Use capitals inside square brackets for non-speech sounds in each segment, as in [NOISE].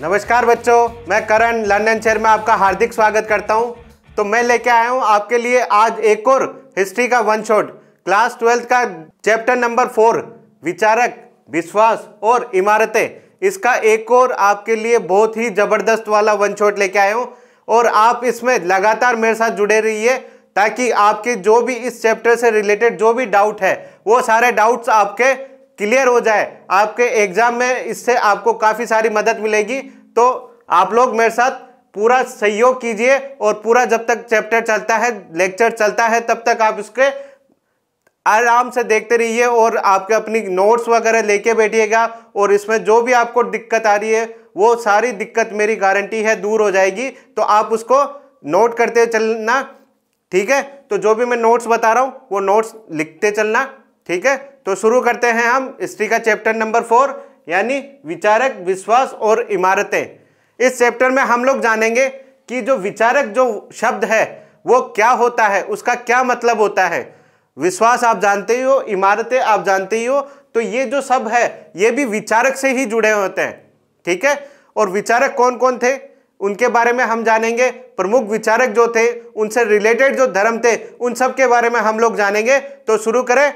नमस्कार बच्चों मैं करण लंदन शहर में आपका हार्दिक स्वागत करता हूं तो मैं लेके आया हूं आपके लिए आज एक और हिस्ट्री का वन शॉट क्लास ट्वेल्थ का चैप्टर नंबर फोर विचारक विश्वास और इमारतें इसका एक और आपके लिए बहुत ही ज़बरदस्त वाला वन शॉट लेके आया हूँ और आप इसमें लगातार मेरे साथ जुड़े रहिए ताकि आपके जो भी इस चैप्टर से रिलेटेड जो भी डाउट है वो सारे डाउट्स आपके क्लियर हो जाए आपके एग्ज़ाम में इससे आपको काफ़ी सारी मदद मिलेगी तो आप लोग मेरे साथ पूरा सहयोग कीजिए और पूरा जब तक चैप्टर चलता है लेक्चर चलता है तब तक आप उसके आराम से देखते रहिए और आपके अपनी नोट्स वगैरह लेके बैठिएगा और इसमें जो भी आपको दिक्कत आ रही है वो सारी दिक्कत मेरी गारंटी है दूर हो जाएगी तो आप उसको नोट करते चलना ठीक है तो जो भी मैं नोट्स बता रहा हूँ वो नोट्स लिखते चलना ठीक है तो शुरू करते हैं हम हिस्ट्री का चैप्टर नंबर फोर यानी विचारक विश्वास और इमारतें इस चैप्टर में हम लोग जानेंगे कि जो विचारक जो शब्द है वो क्या होता है उसका क्या मतलब होता है विश्वास आप जानते ही हो इमारतें आप जानते ही हो तो ये जो सब है ये भी विचारक से ही जुड़े होते हैं ठीक है और विचारक कौन कौन थे उनके बारे में हम जानेंगे प्रमुख विचारक जो थे उनसे रिलेटेड जो धर्म थे उन सब के बारे में हम लोग जानेंगे तो शुरू करें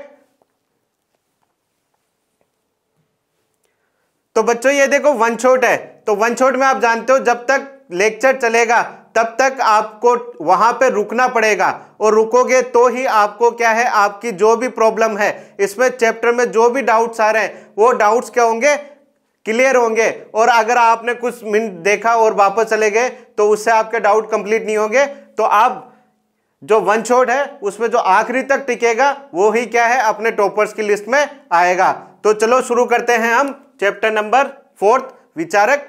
तो बच्चों ये देखो वन छोट है तो वन छोट में आप जानते हो जब तक लेक्चर चलेगा तब तक आपको वहां पे रुकना पड़ेगा और रुकोगे तो ही आपको क्या है आपकी जो भी प्रॉब्लम है इसमें चैप्टर में जो भी डाउट्स आ रहे हैं वो डाउट्स क्या होंगे क्लियर होंगे और अगर आपने कुछ मिनट देखा और वापस चले गए तो उससे आपके डाउट कंप्लीट नहीं होंगे तो आप जो वन शॉट है उसमें जो आखिरी तक टिकेगा वो ही क्या है अपने टॉपर्स की लिस्ट में आएगा तो चलो शुरू करते हैं हम चैप्टर नंबर फोर्थ विचारक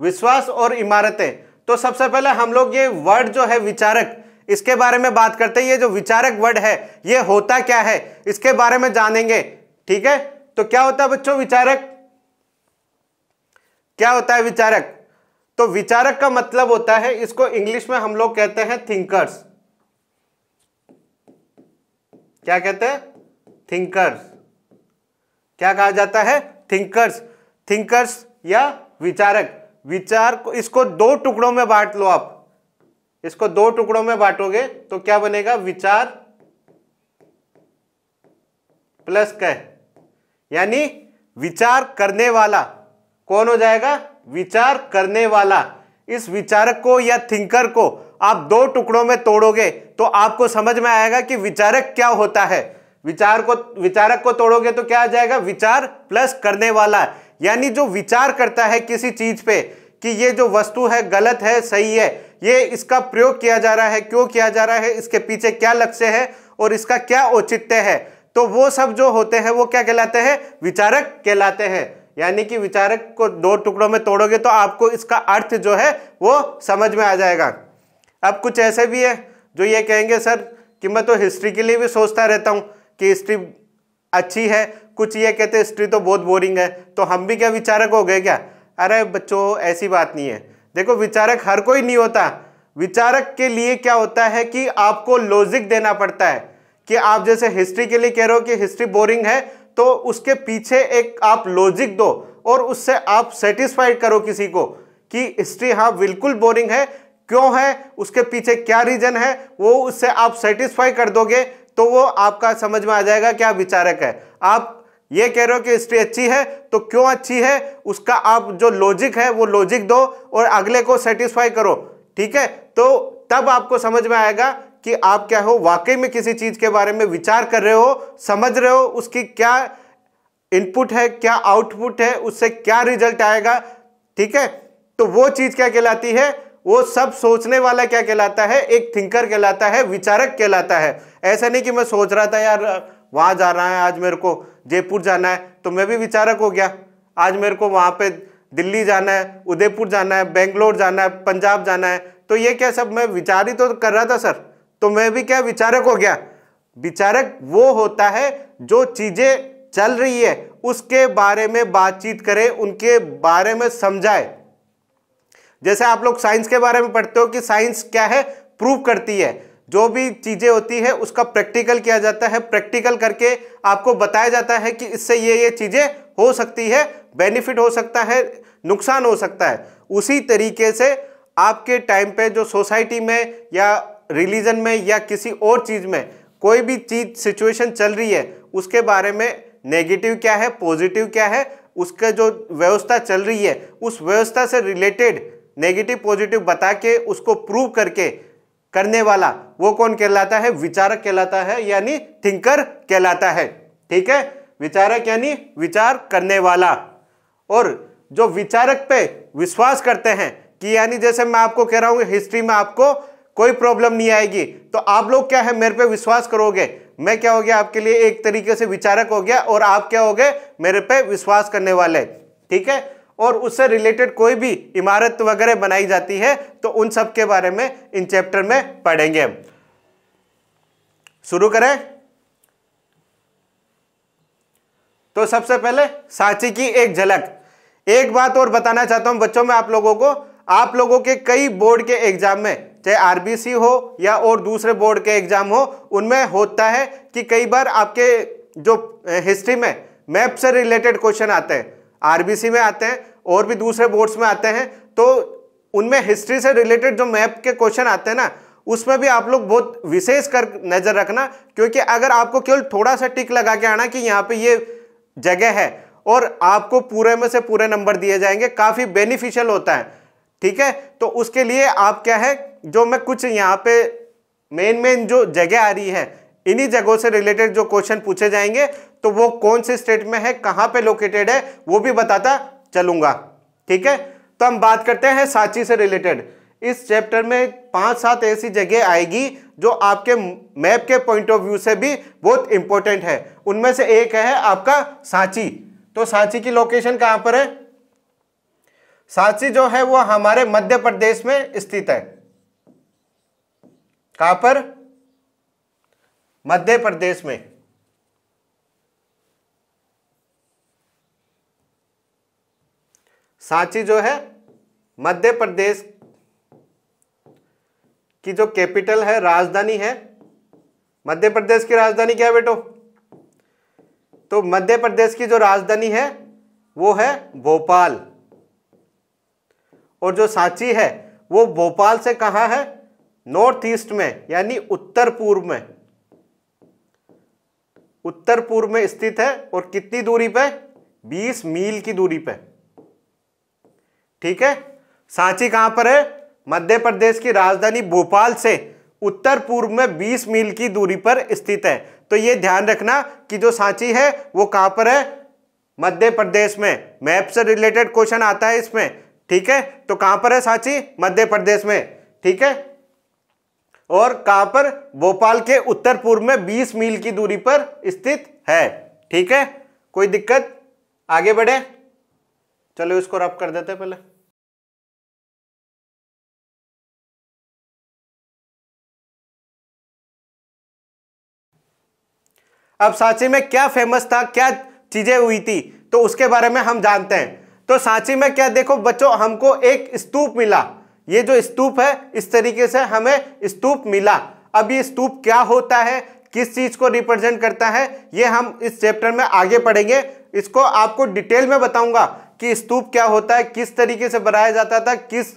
विश्वास और इमारतें तो सबसे पहले हम लोग ये वर्ड जो है विचारक इसके बारे में बात करते हैं ये जो विचारक वर्ड है ये होता क्या है इसके बारे में जानेंगे ठीक है तो क्या होता है बच्चों विचारक क्या होता है विचारक तो विचारक का मतलब होता है इसको इंग्लिश में हम लोग कहते हैं थिंकर्स क्या कहते हैं थिंकर्स क्या कहा जाता है थिंकर्स थिंकर्स या विचारक विचार को इसको दो टुकड़ों में बांट लो आप इसको दो टुकड़ों में बांटोगे तो क्या बनेगा विचार प्लस कह यानी विचार करने वाला कौन हो जाएगा विचार करने वाला इस विचारक को या थिंकर को आप दो टुकड़ों में तोड़ोगे तो आपको समझ में आएगा कि विचारक क्या होता है विचार को विचारक को तोड़ोगे तो क्या आ जाएगा विचार प्लस करने वाला यानी जो विचार करता है किसी चीज पे कि ये जो वस्तु है गलत है सही है ये इसका प्रयोग किया जा रहा है क्यों किया जा रहा है इसके पीछे क्या लक्ष्य है और इसका क्या औचित्य है तो वो सब जो होते हैं वो क्या कहलाते हैं विचारक कहलाते हैं यानी कि विचारक को दो टुकड़ों में तोड़ोगे तो आपको इसका अर्थ जो है वो समझ में आ जाएगा अब कुछ ऐसे भी है जो ये कहेंगे सर कि मैं तो हिस्ट्री के लिए भी सोचता रहता हूँ कि हिस्ट्री अच्छी है कुछ ये कहते हैं हिस्ट्री तो बहुत बोरिंग है तो हम भी क्या विचारक हो गए क्या अरे बच्चों ऐसी बात नहीं है देखो विचारक हर कोई नहीं होता विचारक के लिए क्या होता है कि आपको लॉजिक देना पड़ता है कि आप जैसे हिस्ट्री के लिए कह रहे हो कि हिस्ट्री बोरिंग है तो उसके पीछे एक आप लॉजिक दो और उससे आप सेटिस्फाइड करो किसी को कि हिस्ट्री हाँ बिल्कुल बोरिंग है क्यों है उसके पीछे क्या रीजन है वो उससे आप सेटिस्फाई कर दोगे तो वो आपका समझ में आ जाएगा कि आप विचारक है आप ये कह रहे हो कि हिस्ट्री अच्छी है तो क्यों अच्छी है उसका आप जो लॉजिक है वो लॉजिक दो और अगले को सेटिस्फाई करो ठीक है तो तब आपको समझ में आएगा कि आप क्या हो वाकई में किसी चीज़ के बारे में विचार कर रहे हो समझ रहे हो उसकी क्या इनपुट है क्या आउटपुट है उससे क्या रिजल्ट आएगा ठीक है तो वो चीज़ क्या कहलाती है वो सब सोचने वाला क्या कहलाता है एक थिंकर कहलाता है विचारक कहलाता है ऐसा नहीं कि मैं सोच रहा था यार वहाँ जाना है आज मेरे को जयपुर जाना है तो मैं भी विचारक हो गया आज मेरे को वहाँ पे दिल्ली जाना है उदयपुर जाना है बेंगलोर जाना है पंजाब जाना है तो ये क्या सब मैं विचार ही तो कर रहा था सर तो मैं भी क्या विचारक हो गया विचारक वो होता है जो चीज़ें चल रही है उसके बारे में बातचीत करे उनके बारे में समझाए जैसे आप लोग साइंस के बारे में पढ़ते हो कि साइंस क्या है प्रूव करती है जो भी चीज़ें होती है उसका प्रैक्टिकल किया जाता है प्रैक्टिकल करके आपको बताया जाता है कि इससे ये ये चीज़ें हो सकती है बेनिफिट हो सकता है नुकसान हो सकता है उसी तरीके से आपके टाइम पे जो सोसाइटी में या रिलीजन में या किसी और चीज़ में कोई भी चीज़ सिचुएशन चल रही है उसके बारे में नेगेटिव क्या है पॉजिटिव क्या है उसका जो व्यवस्था चल रही है उस व्यवस्था से रिलेटेड नेगेटिव पॉजिटिव बता के उसको प्रूव करके करने वाला वो कौन कहलाता है विचारक कहलाता है यानी थिंकर कहलाता है ठीक है विचारक यानी विचार करने वाला और जो विचारक पे विश्वास करते हैं कि यानी जैसे मैं आपको कह रहा हूँ हिस्ट्री में आपको कोई प्रॉब्लम नहीं आएगी तो आप लोग क्या है मेरे पे विश्वास करोगे मैं क्या हो गया आपके लिए एक तरीके से विचारक हो गया और आप क्या हो गए मेरे पे विश्वास करने वाले ठीक है और उससे रिलेटेड कोई भी इमारत वगैरह बनाई जाती है तो उन सब के बारे में इन चैप्टर में पढ़ेंगे शुरू करें तो सबसे पहले सांची की एक झलक एक बात और बताना चाहता हूं बच्चों में आप लोगों को आप लोगों के कई बोर्ड के एग्जाम में चाहे आरबीसी हो या और दूसरे बोर्ड के एग्जाम हो उनमें होता है कि कई बार आपके जो हिस्ट्री में मैप से रिलेटेड क्वेश्चन आते हैं आरबीसी में आते हैं और भी दूसरे बोर्ड्स में आते हैं तो उनमें हिस्ट्री से रिलेटेड जो मैप के क्वेश्चन आते हैं ना उसमें भी आप लोग बहुत विशेष कर नज़र रखना क्योंकि अगर आपको केवल थोड़ा सा टिक लगा के आना कि यहाँ पे ये जगह है और आपको पूरे में से पूरे नंबर दिए जाएंगे काफ़ी बेनिफिशियल होता है ठीक है तो उसके लिए आप क्या है जो मैं कुछ यहाँ पे मेन मेन जो जगह आ रही है इन्हीं जगहों से रिलेटेड जो क्वेश्चन पूछे जाएंगे तो वो कौन से स्टेट में है कहाँ पे लोकेटेड है वो भी बताता चलूंगा ठीक है तो हम बात करते हैं सांची से रिलेटेड इस चैप्टर में पांच सात ऐसी जगह आएगी जो आपके मैप के पॉइंट ऑफ व्यू से भी बहुत इंपॉर्टेंट है उनमें से एक है आपका सांची तो सांची की लोकेशन कहां पर है सांची जो है वो हमारे मध्य प्रदेश में स्थित है कहां पर मध्य प्रदेश में सांची जो है मध्य प्रदेश की जो कैपिटल है राजधानी है मध्य प्रदेश की राजधानी क्या है बेटो तो मध्य प्रदेश की जो राजधानी है वो है भोपाल और जो सांची है वो भोपाल से कहाँ है नॉर्थ ईस्ट में यानी उत्तर पूर्व में उत्तर पूर्व में स्थित है और कितनी दूरी पे 20 मील की दूरी पे ठीक है सांची कहां पर है मध्य प्रदेश की राजधानी भोपाल से उत्तर पूर्व में 20 मील की दूरी पर स्थित है तो यह ध्यान रखना कि जो सांची है वो कहां पर है मध्य प्रदेश में मैप से रिलेटेड क्वेश्चन आता है इसमें ठीक है तो कहां पर है सांची मध्य प्रदेश में ठीक है और कहां पर भोपाल के उत्तर पूर्व में 20 मील की दूरी पर स्थित है ठीक है कोई दिक्कत आगे बढ़े चलो इसको रब कर देते पहले अब सांची में क्या फेमस था क्या चीजें हुई थी तो उसके बारे में हम जानते हैं तो सांची में क्या देखो बच्चों हमको एक स्तूप मिला ये जो स्तूप है इस तरीके से हमें स्तूप मिला अब ये स्तूप क्या होता है किस चीज को रिप्रेजेंट करता है ये हम इस चैप्टर में आगे पढ़ेंगे इसको आपको डिटेल में बताऊंगा कि स्तूप क्या होता है किस तरीके से बनाया जाता था किस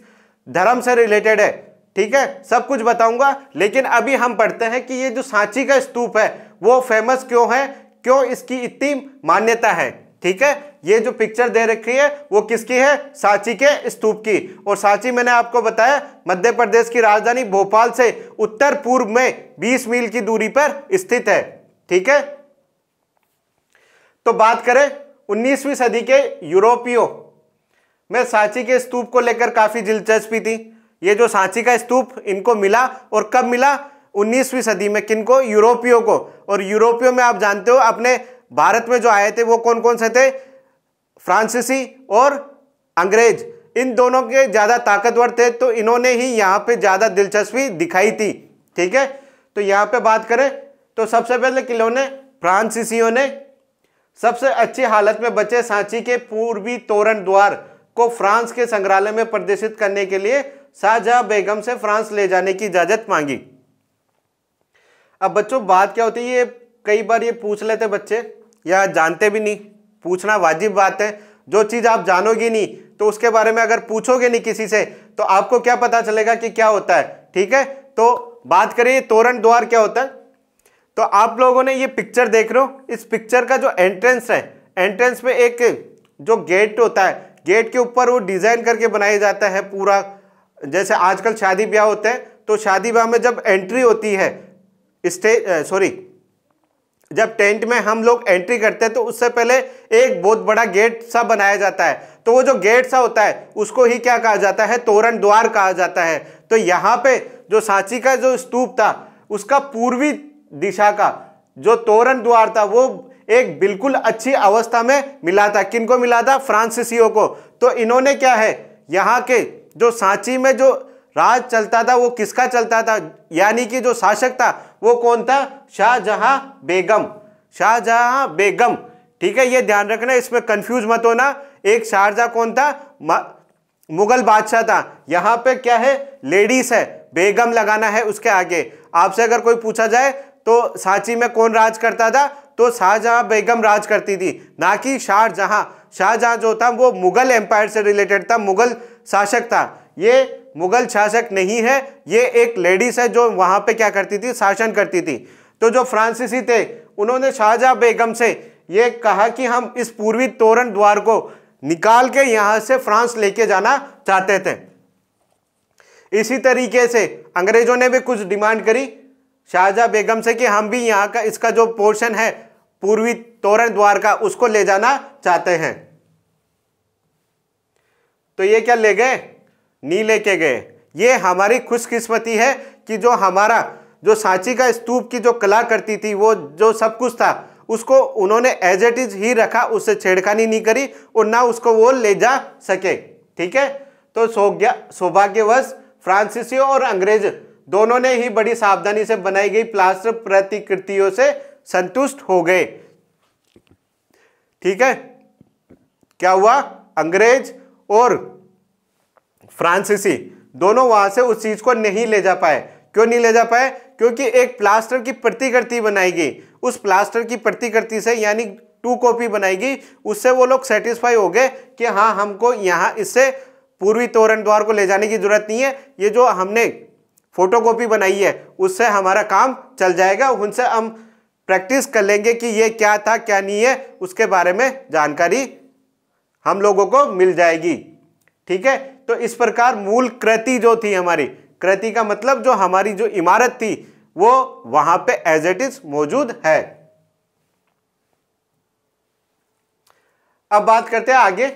धर्म से रिलेटेड है ठीक है सब कुछ बताऊंगा लेकिन अभी हम पढ़ते हैं कि ये जो सांची का स्तूप है वो फेमस क्यों है क्यों इसकी इतनी मान्यता है ठीक है ये जो पिक्चर दे रखी है वो किसकी है सांची के स्तूप की और सांची मैंने आपको बताया मध्य प्रदेश की राजधानी भोपाल से उत्तर पूर्व में 20 मील की दूरी पर स्थित है ठीक है तो बात करें 19वीं सदी के यूरोपियों में सांची के स्तूप को लेकर काफी दिलचस्पी थी ये जो सांची का स्तूप इनको मिला और कब मिला 19वीं सदी में किनको यूरोपियों को और यूरोपियों में आप जानते हो अपने भारत में जो आए थे वो कौन कौन से थे फ्रांसीसी और अंग्रेज इन दोनों के ज़्यादा ताकतवर थे तो इन्होंने ही यहाँ पे ज़्यादा दिलचस्पी दिखाई थी ठीक है तो यहाँ पे बात करें तो सबसे पहले ने फ्रांसीसियों ने सबसे अच्छी हालत में बचे सांची के पूर्वी तोरण द्वार को फ्रांस के संग्रहालय में प्रदर्शित करने के लिए शाहजहा बेगम से फ्रांस ले जाने की इजाज़त मांगी अब बच्चों बात क्या होती है ये कई बार ये पूछ लेते बच्चे या जानते भी नहीं पूछना वाजिब बात है जो चीज़ आप जानोगे नहीं तो उसके बारे में अगर पूछोगे नहीं किसी से तो आपको क्या पता चलेगा कि क्या होता है ठीक है तो बात करें तोरण द्वार क्या होता है तो आप लोगों ने ये पिक्चर देख रहे हो इस पिक्चर का जो एंट्रेंस है एंट्रेंस में एक जो गेट होता है गेट के ऊपर वो डिज़ाइन करके बनाया जाता है पूरा जैसे आजकल शादी ब्याह होते हैं तो शादी ब्याह में जब एंट्री होती है स्टेज सॉरी जब टेंट में हम लोग एंट्री करते हैं तो उससे पहले एक बहुत बड़ा गेट सा बनाया जाता है तो वो जो गेट सा होता है उसको ही क्या कहा जाता है तोरण द्वार कहा जाता है तो यहाँ पे जो सांची का जो स्तूप था उसका पूर्वी दिशा का जो तोरण द्वार था वो एक बिल्कुल अच्छी अवस्था में मिला था किनको मिला था फ्रांसिसियों को तो इन्होंने क्या है यहाँ के जो सांची में जो राज चलता था वो किसका चलता था यानी कि जो शासक था वो कौन था शाहजहां बेगम शाहजहां बेगम ठीक है ये ध्यान रखना इसमें कंफ्यूज मत होना एक शारजा कौन था मुगल बादशाह था यहाँ पे क्या है लेडीज है बेगम लगाना है उसके आगे आपसे अगर कोई पूछा जाए तो सांची में कौन राज करता था तो शाहजहां बेगम राज करती थी ना कि शाहजहां शाहजहां जो था वो मुगल एम्पायर से रिलेटेड था मुगल शासक था ये मुगल शासक नहीं है ये एक लेडीज है जो वहां पे क्या करती थी शासन करती थी तो जो फ्रांसीसी थे उन्होंने शाहजहा बेगम से ये कहा कि हम इस पूर्वी तोरण द्वार को निकाल के यहां से फ्रांस लेके जाना चाहते थे इसी तरीके से अंग्रेजों ने भी कुछ डिमांड करी शाहजहा बेगम से कि हम भी यहाँ का इसका जो पोर्शन है पूर्वी तोरण द्वार का उसको ले जाना चाहते हैं तो ये क्या ले गए नहीं लेके गए ये हमारी खुशकिस्मती है कि जो हमारा जो सांची का स्तूप की जो कला करती थी वो जो सब कुछ था उसको उन्होंने एज एट इज ही रखा उससे छेड़खानी नहीं करी और ना उसको वो ले जा सके ठीक है तो सौज्ञा सौभाग्यवश फ्रांसीसी और अंग्रेज दोनों ने ही बड़ी सावधानी से बनाई गई प्लास्टर प्रतिकृतियों से संतुष्ट हो गए ठीक है क्या हुआ अंग्रेज और फ्रांसीसी दोनों वहां से उस चीज को नहीं ले जा पाए क्यों नहीं ले जा पाए क्योंकि एक प्लास्टर की प्रतिकृति बनाएगी उस प्लास्टर की प्रतिकृति से यानी टू कॉपी बनाएगी उससे वो लोग सेटिस्फाई हो गए कि हाँ हमको यहाँ इससे पूर्वी तोरण द्वार को ले जाने की जरूरत नहीं है ये जो हमने फोटोकॉपी बनाई है उससे हमारा काम चल जाएगा उनसे हम प्रैक्टिस कर लेंगे कि ये क्या था क्या नहीं है उसके बारे में जानकारी हम लोगों को मिल जाएगी ठीक है तो इस प्रकार मूल कृति जो थी हमारी कृति का मतलब जो हमारी जो इमारत थी वो वहां पे एज इट इज मौजूद है अब बात करते हैं आगे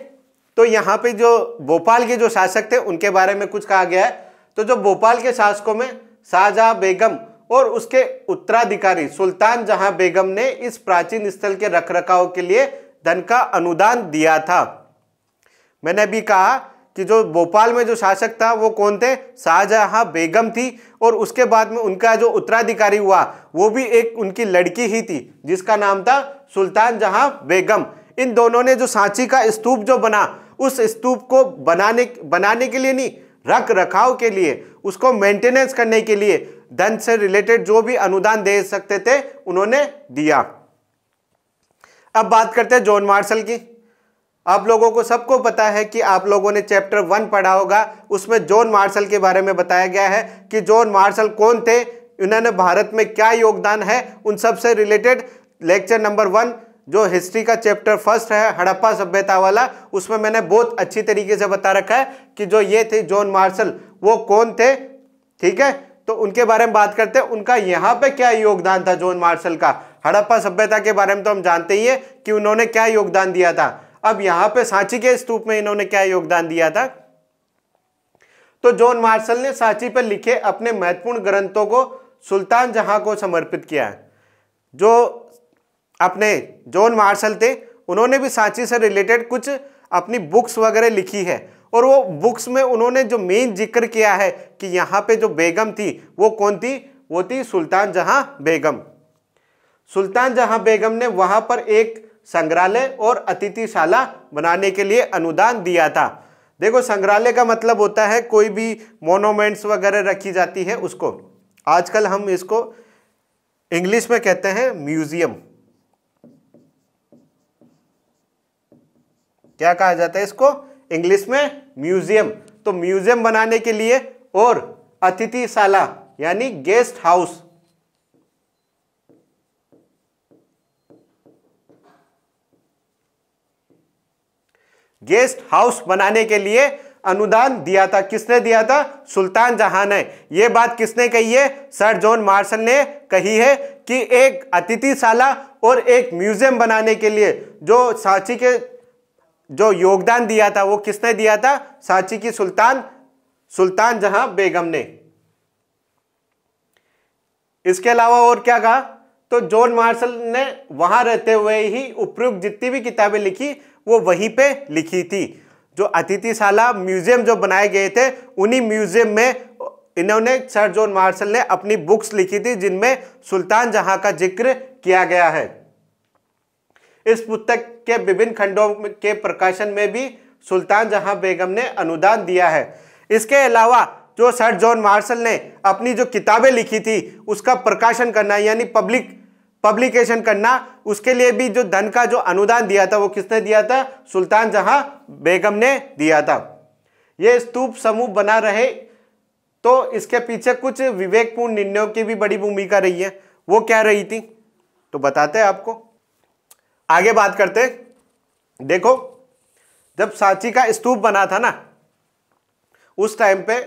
तो यहां पे जो भोपाल के जो शासक थे उनके बारे में कुछ कहा गया है तो जो भोपाल के शासकों में शाहजहा बेगम और उसके उत्तराधिकारी सुल्तान जहां बेगम ने इस प्राचीन स्थल के रखरखाव के लिए धन का अनुदान दिया था मैंने भी कहा कि जो भोपाल में जो शासक था वो कौन थे शाहजहां बेगम थी और उसके बाद में उनका जो उत्तराधिकारी हुआ वो भी एक उनकी लड़की ही थी जिसका नाम था सुल्तान जहां बेगम इन दोनों ने जो सांची का स्तूप जो बना उस स्तूप को बनाने बनाने के लिए नहीं रख रखाव के लिए उसको मेंटेनेंस करने के लिए धन से रिलेटेड जो भी अनुदान दे सकते थे उन्होंने दिया अब बात करते हैं जॉन मार्शल की आप लोगों को सबको पता है कि आप लोगों ने चैप्टर वन पढ़ा होगा उसमें जॉन मार्शल के बारे में बताया गया है कि जॉन मार्शल कौन थे इन्होंने भारत में क्या योगदान है उन सब से रिलेटेड लेक्चर नंबर वन जो हिस्ट्री का चैप्टर फर्स्ट है हड़प्पा सभ्यता वाला उसमें मैंने बहुत अच्छी तरीके से बता रखा है कि जो ये थे जॉन मार्शल वो कौन थे ठीक है तो उनके बारे में बात करते हैं उनका यहाँ पे क्या योगदान था जॉन मार्शल का हड़प्पा सभ्यता के बारे में तो हम जानते ही हैं कि उन्होंने क्या योगदान दिया था अब यहां पे सांची के स्तूप में इन्होंने क्या योगदान दिया था तो जॉन मार्शल ने सांची पर लिखे अपने महत्वपूर्ण ग्रंथों को सुल्तान जहां को समर्पित किया जो अपने जॉन मार्शल थे उन्होंने भी सांची से रिलेटेड कुछ अपनी बुक्स वगैरह लिखी है और वो बुक्स में उन्होंने जो मेन जिक्र किया है कि यहाँ पे जो बेगम थी वो कौन थी वो थी सुल्तान जहां बेगम सुल्तान जहां बेगम ने वहां पर एक संग्रहालय और अतिथिशाला बनाने के लिए अनुदान दिया था देखो संग्रहालय का मतलब होता है कोई भी मोनोमेंट्स वगैरह रखी जाती है उसको आजकल हम इसको इंग्लिश में कहते हैं म्यूजियम क्या कहा जाता है इसको इंग्लिश में म्यूजियम तो म्यूजियम बनाने के लिए और अतिथिशाला यानी गेस्ट हाउस गेस्ट हाउस बनाने के लिए अनुदान दिया था किसने दिया था सुल्तान जहां ने यह बात किसने कही है सर जॉन मार्शल ने कही है कि एक अतिथिशाला और एक म्यूजियम बनाने के लिए जो सांची के जो योगदान दिया था वो किसने दिया था सांची की सुल्तान सुल्तान जहां बेगम ने इसके अलावा और क्या कहा तो जॉन मार्शल ने वहां रहते हुए ही उपयुक्त जितनी भी किताबें लिखी वो वहीं पे लिखी थी जो अतिथिशाला म्यूजियम जो बनाए गए थे उन्हीं म्यूजियम में इन्होंने सर जॉन मार्शल ने अपनी बुक्स लिखी थी जिनमें सुल्तान जहां का जिक्र किया गया है इस पुस्तक के विभिन्न खंडों के प्रकाशन में भी सुल्तान जहां बेगम ने अनुदान दिया है इसके अलावा जो सर जॉन मार्शल ने अपनी जो किताबें लिखी थी उसका प्रकाशन करना यानी पब्लिक पब्लिकेशन करना उसके लिए भी जो धन का जो अनुदान दिया था वो किसने दिया था सुल्तान जहां बेगम ने दिया था ये स्तूप समूह बना रहे तो इसके पीछे कुछ विवेकपूर्ण निर्णयों की भी बड़ी भूमिका रही है वो क्या रही थी तो बताते हैं आपको आगे बात करते देखो जब सांची का स्तूप बना था ना उस टाइम पे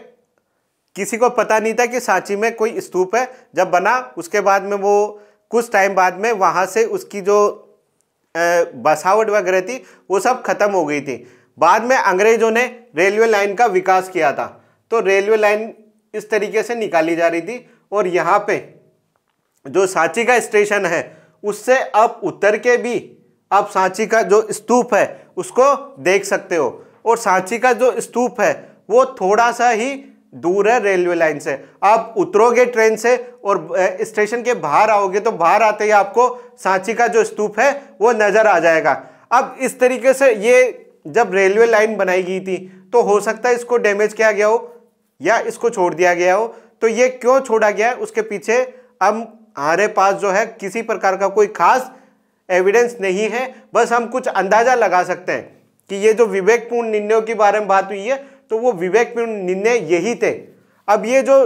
किसी को पता नहीं था कि सांची में कोई स्तूप है जब बना उसके बाद में वो कुछ टाइम बाद में वहाँ से उसकी जो बसावट वगैरह थी वो सब खत्म हो गई थी बाद में अंग्रेजों ने रेलवे लाइन का विकास किया था तो रेलवे लाइन इस तरीके से निकाली जा रही थी और यहाँ पे जो सांची का स्टेशन है उससे आप उतर के भी आप सांची का जो स्तूप है उसको देख सकते हो और सांची का जो स्तूप है वो थोड़ा सा ही दूर है रेलवे लाइन से आप उतरोगे ट्रेन से और स्टेशन के बाहर आओगे तो बाहर आते ही आपको सांची का जो स्तूप है वो नज़र आ जाएगा अब इस तरीके से ये जब रेलवे लाइन बनाई गई थी तो हो सकता है इसको डैमेज किया गया हो या इसको छोड़ दिया गया हो तो ये क्यों छोड़ा गया है उसके पीछे हम हमारे पास जो है किसी प्रकार का कोई खास एविडेंस नहीं है बस हम कुछ अंदाज़ा लगा सकते हैं कि ये जो विवेकपूर्ण निर्णयों के बारे में बात हुई है तो वो विवेकपूर्ण निर्णय यही थे अब ये जो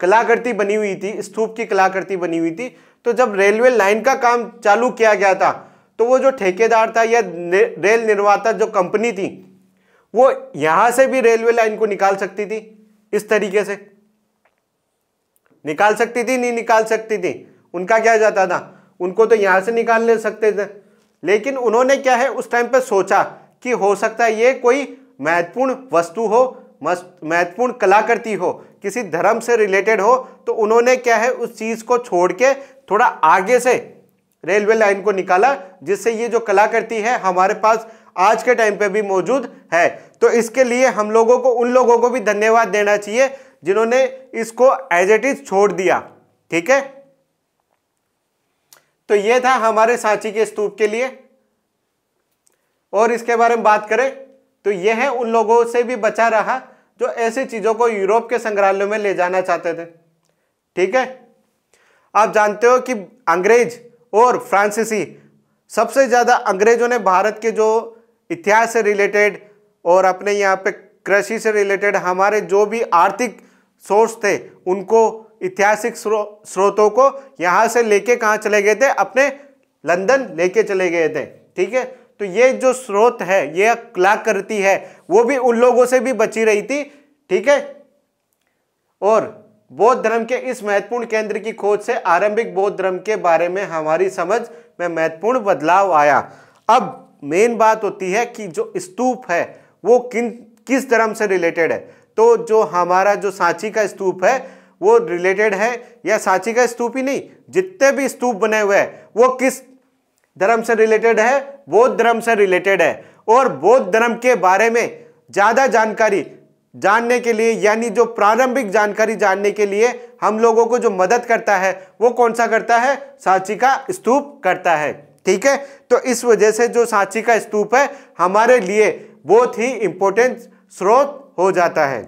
कलाकृति बनी हुई थी स्तूप की कलाकृति बनी हुई थी तो जब रेलवे लाइन का काम चालू किया गया था तो वो जो ठेकेदार था या रेल निर्माता जो कंपनी थी वो यहां से भी रेलवे लाइन को निकाल सकती थी इस तरीके से निकाल सकती थी नहीं निकाल सकती थी उनका क्या जाता था उनको तो यहां से निकाल ले सकते थे लेकिन उन्होंने क्या है उस टाइम पर सोचा कि हो सकता है ये कोई महत्वपूर्ण वस्तु हो महत्वपूर्ण कलाकृति हो किसी धर्म से रिलेटेड हो तो उन्होंने क्या है उस चीज़ को छोड़ के थोड़ा आगे से रेलवे लाइन को निकाला जिससे ये जो कलाकृति है हमारे पास आज के टाइम पे भी मौजूद है तो इसके लिए हम लोगों को उन लोगों को भी धन्यवाद देना चाहिए जिन्होंने इसको एज इट इज छोड़ दिया ठीक है तो ये था हमारे सांची के स्तूप के लिए और इसके बारे में बात करें तो यह उन लोगों से भी बचा रहा जो ऐसी चीज़ों को यूरोप के संग्रहालयों में ले जाना चाहते थे ठीक है आप जानते हो कि अंग्रेज और फ्रांसीसी सबसे ज़्यादा अंग्रेजों ने भारत के जो इतिहास से रिलेटेड और अपने यहाँ पे कृषि से रिलेटेड हमारे जो भी आर्थिक सोर्स थे उनको ऐतिहासिक स्रोतों को यहाँ से लेके कहाँ चले गए थे अपने लंदन लेके चले गए थे ठीक है तो ये जो स्रोत है ये कलाकृति है वो भी उन लोगों से भी बची रही थी ठीक है और बौद्ध धर्म के इस महत्वपूर्ण केंद्र की खोज से आरंभिक बौद्ध धर्म के बारे में हमारी समझ में महत्वपूर्ण बदलाव आया अब मेन बात होती है कि जो स्तूप है वो किन किस धर्म से रिलेटेड है तो जो हमारा जो सांची का स्तूप है वो रिलेटेड है या सांची का स्तूप ही नहीं जितने भी स्तूप बने हुए हैं वो किस धर्म से रिलेटेड है बौद्ध धर्म से रिलेटेड है और बौद्ध धर्म के बारे में ज़्यादा जानकारी जानने के लिए यानी जो प्रारंभिक जानकारी जानने के लिए हम लोगों को जो मदद करता है वो कौन सा करता है सांची का स्तूप करता है ठीक है तो इस वजह से जो सांची का स्तूप है हमारे लिए बहुत ही इंपॉर्टेंट स्रोत हो जाता है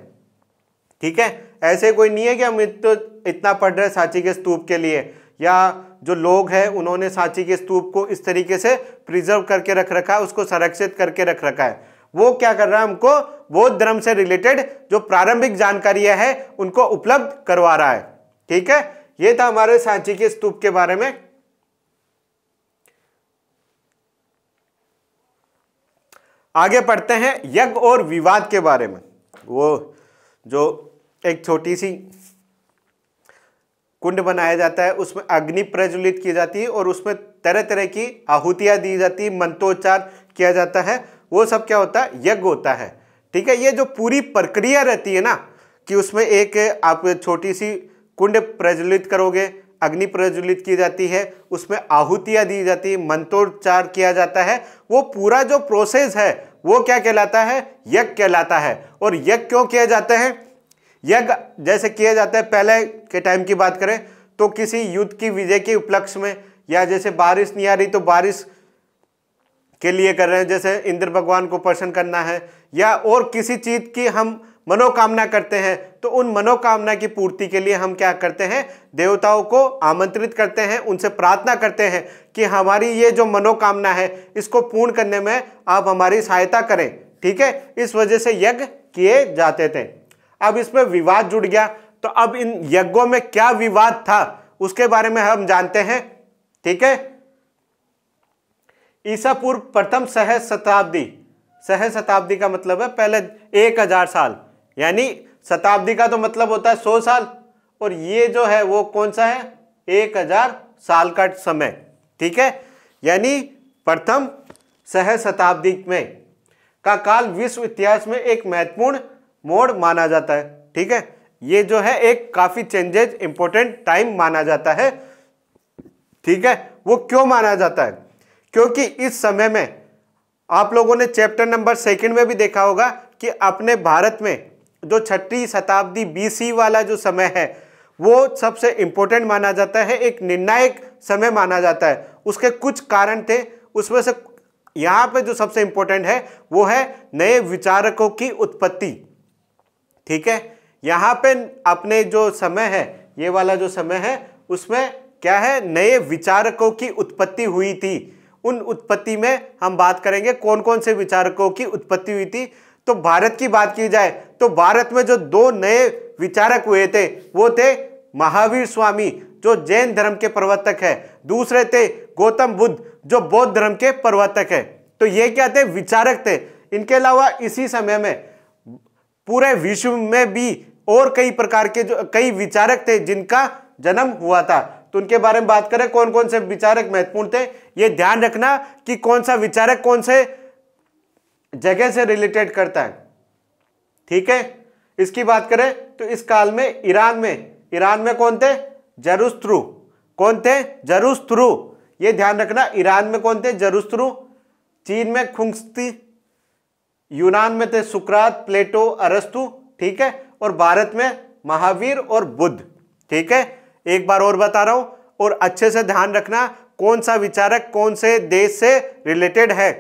ठीक है ऐसे कोई नहीं है कि हम तो इतना पढ़ रहे सांची के स्तूप के लिए या जो लोग हैं उन्होंने सांची के स्तूप को इस तरीके से प्रिजर्व करके रख रखा है उसको संरक्षित करके रख रखा है वो क्या कर रहा है हमको बौद्ध धर्म से रिलेटेड जो प्रारंभिक जानकारियां हैं उनको उपलब्ध करवा रहा है ठीक है ये था हमारे सांची के स्तूप के बारे में आगे पढ़ते हैं यज्ञ और विवाद के बारे में वो जो एक छोटी सी कुंड बनाया जाता है उसमें अग्नि प्रज्वलित की जाती है और उसमें तरह तरह की आहुतियाँ दी जाती है मंत्रोच्चार किया जाता है वो सब क्या होता है यज्ञ होता है ठीक है ये जो पूरी प्रक्रिया रहती है ना कि उसमें एक आप छोटी सी कुंड प्रज्वलित करोगे अग्नि प्रज्वलित की जाती है उसमें आहुतियाँ दी जाती है मंत्रोच्चार किया जाता है वो पूरा जो प्रोसेस है वो क्या कहलाता है यज्ञ कहलाता है और यज्ञ क्यों किया जाता है यज्ञ जैसे किया जाता है पहले के टाइम की बात करें तो किसी युद्ध की विजय के उपलक्ष्य में या जैसे बारिश नहीं आ रही तो बारिश के लिए कर रहे हैं जैसे इंद्र भगवान को प्रसन्न करना है या और किसी चीज़ की हम मनोकामना करते हैं तो उन मनोकामना की पूर्ति के लिए हम क्या करते हैं देवताओं को आमंत्रित करते हैं उनसे प्रार्थना करते हैं कि हमारी ये जो मनोकामना है इसको पूर्ण करने में आप हमारी सहायता करें ठीक है इस वजह से यज्ञ किए जाते थे अब इसमें विवाद जुड़ गया तो अब इन यज्ञों में क्या विवाद था उसके बारे में हम जानते हैं ठीक है ईसा पूर्व प्रथम सह शताब्दी सह शताब्दी का मतलब है पहले एक हजार साल यानी शताब्दी का तो मतलब होता है सौ साल और ये जो है वो कौन सा है एक हजार साल का समय ठीक है यानी प्रथम सह शताब्दी में का काल विश्व इतिहास में एक महत्वपूर्ण मोड माना जाता है ठीक है ये जो है एक काफ़ी चेंजेज इंपॉर्टेंट टाइम माना जाता है ठीक है वो क्यों माना जाता है क्योंकि इस समय में आप लोगों ने चैप्टर नंबर सेकंड में भी देखा होगा कि अपने भारत में जो छठी शताब्दी बीसी वाला जो समय है वो सबसे इम्पोर्टेंट माना जाता है एक निर्णायक समय माना जाता है उसके कुछ कारण थे उसमें से यहाँ पे जो सबसे इम्पोर्टेंट है वो है नए विचारकों की उत्पत्ति ठीक है यहाँ पे अपने जो समय है ये वाला जो समय है उसमें क्या है नए विचारकों की उत्पत्ति हुई थी उन उत्पत्ति में हम बात करेंगे कौन कौन से विचारकों की उत्पत्ति हुई थी तो भारत की बात की जाए तो भारत में जो दो नए विचारक हुए थे वो थे महावीर स्वामी जो जैन धर्म के प्रवर्तक है दूसरे थे गौतम बुद्ध जो बौद्ध धर्म के प्रवर्तक है तो ये क्या थे विचारक थे इनके अलावा इसी समय में पूरे विश्व में भी और कई प्रकार के जो कई विचारक थे जिनका जन्म हुआ था तो उनके बारे में बात करें कौन कौन से विचारक महत्वपूर्ण थे ये ध्यान रखना कि कौन सा विचारक कौन से जगह से रिलेटेड करता है ठीक है इसकी बात करें तो इस काल में ईरान में ईरान में कौन थे जरूस्त्रु कौन थे जरूस्त्रु ये ध्यान रखना ईरान में कौन थे जरूस्त्रु चीन में खुंगस्ती यूनान में थे सुकरात प्लेटो अरस्तु ठीक है और भारत में महावीर और बुद्ध ठीक है एक बार और बता रहा हूं और अच्छे से ध्यान रखना कौन सा विचारक कौन से देश से रिलेटेड है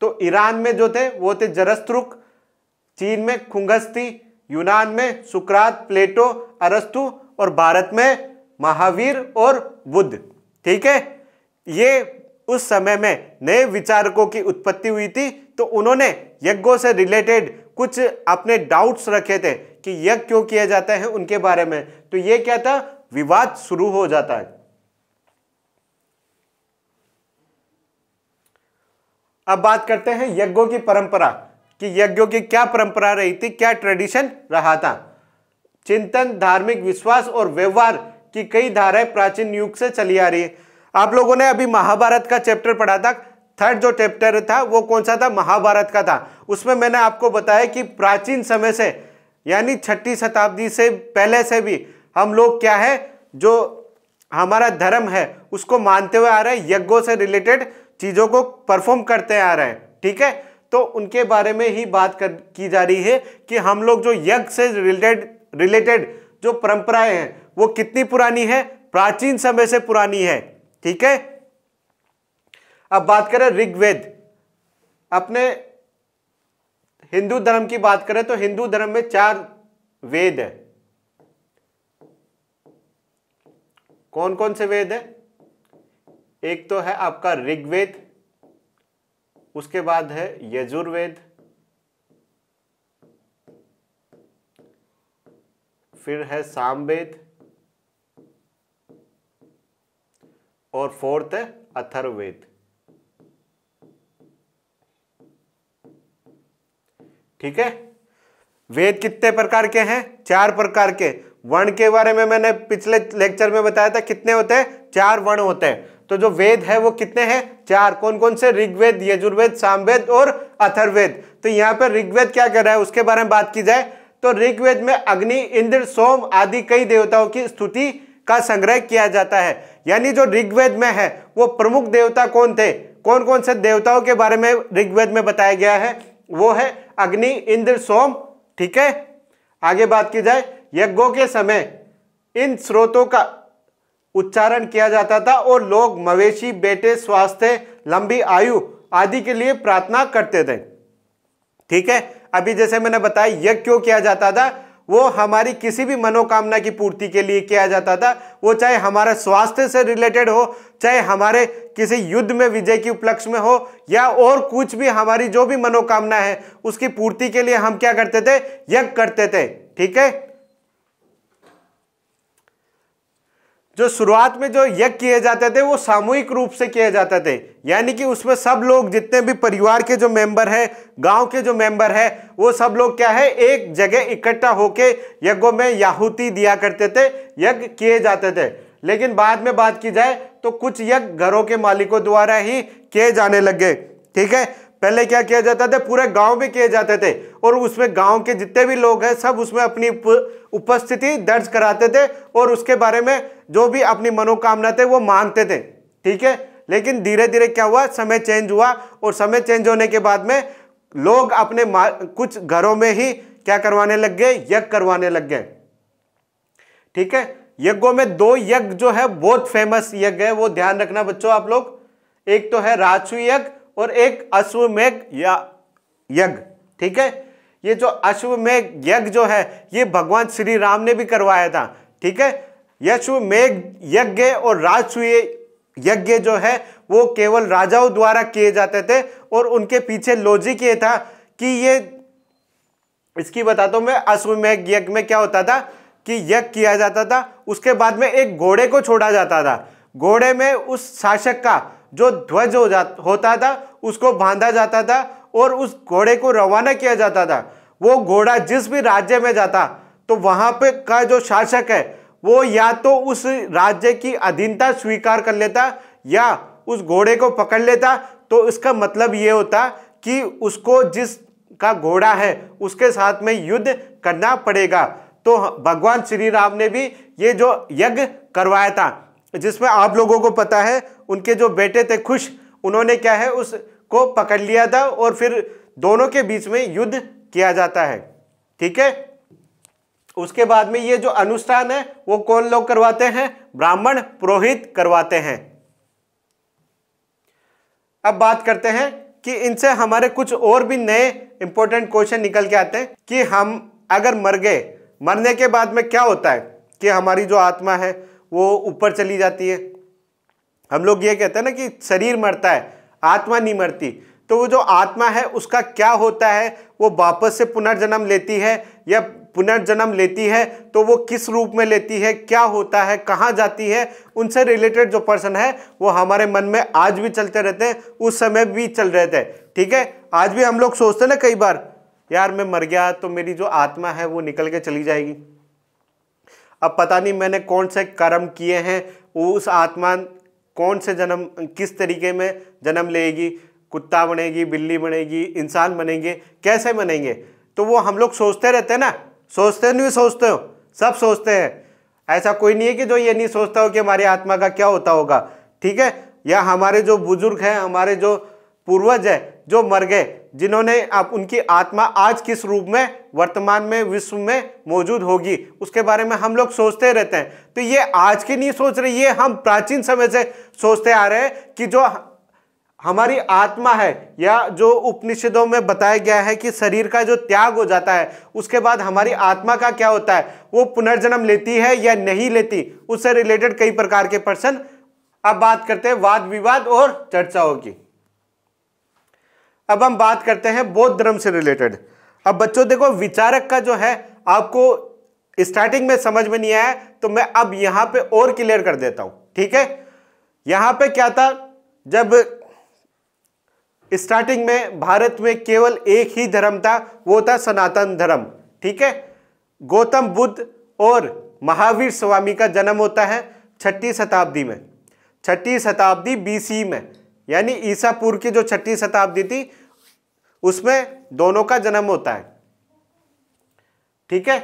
तो ईरान में जो थे वो थे जरस्त्रुक चीन में खुंगस्ती यूनान में सुकरात प्लेटो अरस्तु और भारत में महावीर और बुद्ध ठीक है ये उस समय में नए विचारकों की उत्पत्ति हुई थी तो उन्होंने यज्ञों से रिलेटेड कुछ अपने डाउट्स रखे थे कि यज्ञ क्यों किया जाता है उनके बारे में तो यह क्या था विवाद शुरू हो जाता है अब बात करते हैं यज्ञों की परंपरा कि यज्ञों की क्या परंपरा रही थी क्या ट्रेडिशन रहा था चिंतन धार्मिक विश्वास और व्यवहार की कई धाराएं प्राचीन युग से चली आ रही है आप लोगों ने अभी महाभारत का चैप्टर पढ़ा था थर्ड जो चैप्टर था वो कौन सा था महाभारत का था उसमें मैंने आपको बताया कि प्राचीन समय से यानी छठी शताब्दी से पहले से भी हम लोग क्या है जो हमारा धर्म है उसको मानते हुए आ रहे हैं यज्ञों से रिलेटेड चीज़ों को परफॉर्म करते आ रहे हैं ठीक है तो उनके बारे में ही बात कर की जा रही है कि हम लोग जो यज्ञ से रिलेटेड रिलेटेड जो परंपराएं हैं वो कितनी पुरानी है प्राचीन समय से पुरानी है ठीक है अब बात करें ऋग्वेद अपने हिंदू धर्म की बात करें तो हिंदू धर्म में चार वेद है कौन कौन से वेद है एक तो है आपका ऋग्वेद उसके बाद है यजुर्वेद फिर है सामवेद और फोर्थ है अथर्ववेद ठीक है वेद कितने प्रकार के हैं चार प्रकार के वर्ण के बारे में मैंने पिछले लेक्चर में बताया था कितने होते हैं चार वर्ण होते हैं तो जो वेद है वो कितने हैं चार कौन कौन से ऋग्वेद यजुर्वेद सामवेद और अथर्वेद तो यहां पर ऋग्वेद क्या कर रहा है उसके बारे में बात की जाए तो ऋग्वेद में अग्नि इंद्र सोम आदि कई देवताओं की स्तुति का संग्रह किया जाता है यानी जो ऋग्वेद में है वो प्रमुख देवता कौन थे कौन कौन से देवताओं के बारे में ऋग्वेद में बताया गया है वो है अग्नि इंद्र सोम ठीक है आगे बात की जाए यज्ञों के समय इन स्रोतों का उच्चारण किया जाता था और लोग मवेशी बेटे स्वास्थ्य लंबी आयु आदि के लिए प्रार्थना करते थे ठीक है अभी जैसे मैंने बताया यज्ञ क्यों किया जाता था वो हमारी किसी भी मनोकामना की पूर्ति के लिए किया जाता था वो चाहे हमारे स्वास्थ्य से रिलेटेड हो चाहे हमारे किसी युद्ध में विजय की उपलक्ष्य में हो या और कुछ भी हमारी जो भी मनोकामना है उसकी पूर्ति के लिए हम क्या करते थे यज्ञ करते थे ठीक है जो शुरुआत में जो यज्ञ किए जाते थे वो सामूहिक रूप से किए जाते थे यानी कि उसमें सब लोग जितने भी परिवार के जो मेंबर हैं गांव के जो मेंबर हैं वो सब लोग क्या है एक जगह इकट्ठा होके यज्ञों में याहूती दिया करते थे यज्ञ किए जाते थे लेकिन बाद में बात की जाए तो कुछ यज्ञ घरों के मालिकों द्वारा ही किए जाने लग गए ठीक है पहले क्या किया जाता था पूरे गांव में किए जाते थे और उसमें गांव के जितने भी लोग हैं सब उसमें अपनी उपस्थिति दर्ज कराते थे और उसके बारे में जो भी अपनी मनोकामना थे वो मांगते थे ठीक है लेकिन धीरे धीरे क्या हुआ समय चेंज हुआ और समय चेंज होने के बाद में लोग अपने कुछ घरों में ही क्या करवाने लग गए यज्ञ करवाने लग गए ठीक है यज्ञों में दो यज्ञ जो है बहुत फेमस यज्ञ है वो ध्यान रखना बच्चों आप लोग एक तो है राजू यज्ञ और एक अश्वमेघ या यज्ञ ठीक है ये जो अश्वमेघ यज्ञ जो है ये भगवान श्री राम ने भी करवाया था ठीक है यश्वमेघ यज्ञ और राजसूय यज्ञ जो है वो केवल राजाओं द्वारा किए जाते थे और उनके पीछे लॉजिक ये था कि ये इसकी बताता हूँ मैं अश्वमेघ यज्ञ में क्या होता था कि यज्ञ किया जाता था उसके बाद में एक घोड़े को छोड़ा जाता था घोड़े में उस शासक का जो ध्वज हो जा होता था उसको बांधा जाता था और उस घोड़े को रवाना किया जाता था वो घोड़ा जिस भी राज्य में जाता तो वहाँ पे का जो शासक है वो या तो उस राज्य की अधीनता स्वीकार कर लेता या उस घोड़े को पकड़ लेता तो इसका मतलब ये होता कि उसको जिस का घोड़ा है उसके साथ में युद्ध करना पड़ेगा तो भगवान श्री राम ने भी ये जो यज्ञ करवाया था जिसमें आप लोगों को पता है उनके जो बेटे थे खुश उन्होंने क्या है उसको पकड़ लिया था और फिर दोनों के बीच में युद्ध किया जाता है ठीक है उसके बाद में ये जो अनुष्ठान है वो कौन लोग करवाते हैं ब्राह्मण पुरोहित करवाते हैं अब बात करते हैं कि इनसे हमारे कुछ और भी नए इंपॉर्टेंट क्वेश्चन निकल के आते हैं कि हम अगर मर गए मरने के बाद में क्या होता है कि हमारी जो आत्मा है वो ऊपर चली जाती है हम लोग ये कहते हैं ना कि शरीर मरता है आत्मा नहीं मरती तो वो जो आत्मा है उसका क्या होता है वो वापस से पुनर्जन्म लेती है या पुनर्जन्म लेती है तो वो किस रूप में लेती है क्या होता है कहाँ जाती है उनसे रिलेटेड जो पर्सन है वो हमारे मन में आज भी चलते रहते हैं उस समय भी चल रहे थे ठीक है आज भी हम लोग सोचते ना कई बार यार मैं मर गया तो मेरी जो आत्मा है वो निकल के चली जाएगी अब पता नहीं मैंने कौन से कर्म किए हैं उस आत्मा कौन से जन्म किस तरीके में जन्म लेगी कुत्ता बनेगी बिल्ली बनेगी इंसान बनेंगे कैसे बनेंगे तो वो हम लोग सोचते रहते हैं ना सोचते नहीं सोचते हो सब सोचते हैं ऐसा कोई नहीं है कि जो ये नहीं सोचता हो कि हमारी आत्मा का क्या होता होगा ठीक है या हमारे जो बुजुर्ग हैं हमारे जो पूर्वज हैं जो मर गए जिन्होंने आप उनकी आत्मा आज किस रूप में वर्तमान में विश्व में मौजूद होगी उसके बारे में हम लोग सोचते रहते हैं तो ये आज की नहीं सोच रही ये हम प्राचीन समय से सोचते आ रहे हैं कि जो हमारी आत्मा है या जो उपनिषदों में बताया गया है कि शरीर का जो त्याग हो जाता है उसके बाद हमारी आत्मा का क्या होता है वो पुनर्जन्म लेती है या नहीं लेती उससे रिलेटेड कई प्रकार के प्रश्न अब बात करते हैं वाद विवाद और चर्चाओं की अब हम बात करते हैं बौद्ध धर्म से रिलेटेड अब बच्चों देखो विचारक का जो है आपको स्टार्टिंग में समझ में नहीं आया तो मैं अब यहां पे और क्लियर कर देता हूं ठीक है यहां पे क्या था जब स्टार्टिंग में भारत में केवल एक ही धर्म था वो था सनातन धर्म ठीक है गौतम बुद्ध और महावीर स्वामी का जन्म होता है छठी शताब्दी में छठी शताब्दी बीसी में यानी ईसापुर की जो छठी शताब्दी थी उसमें दोनों का जन्म होता है ठीक है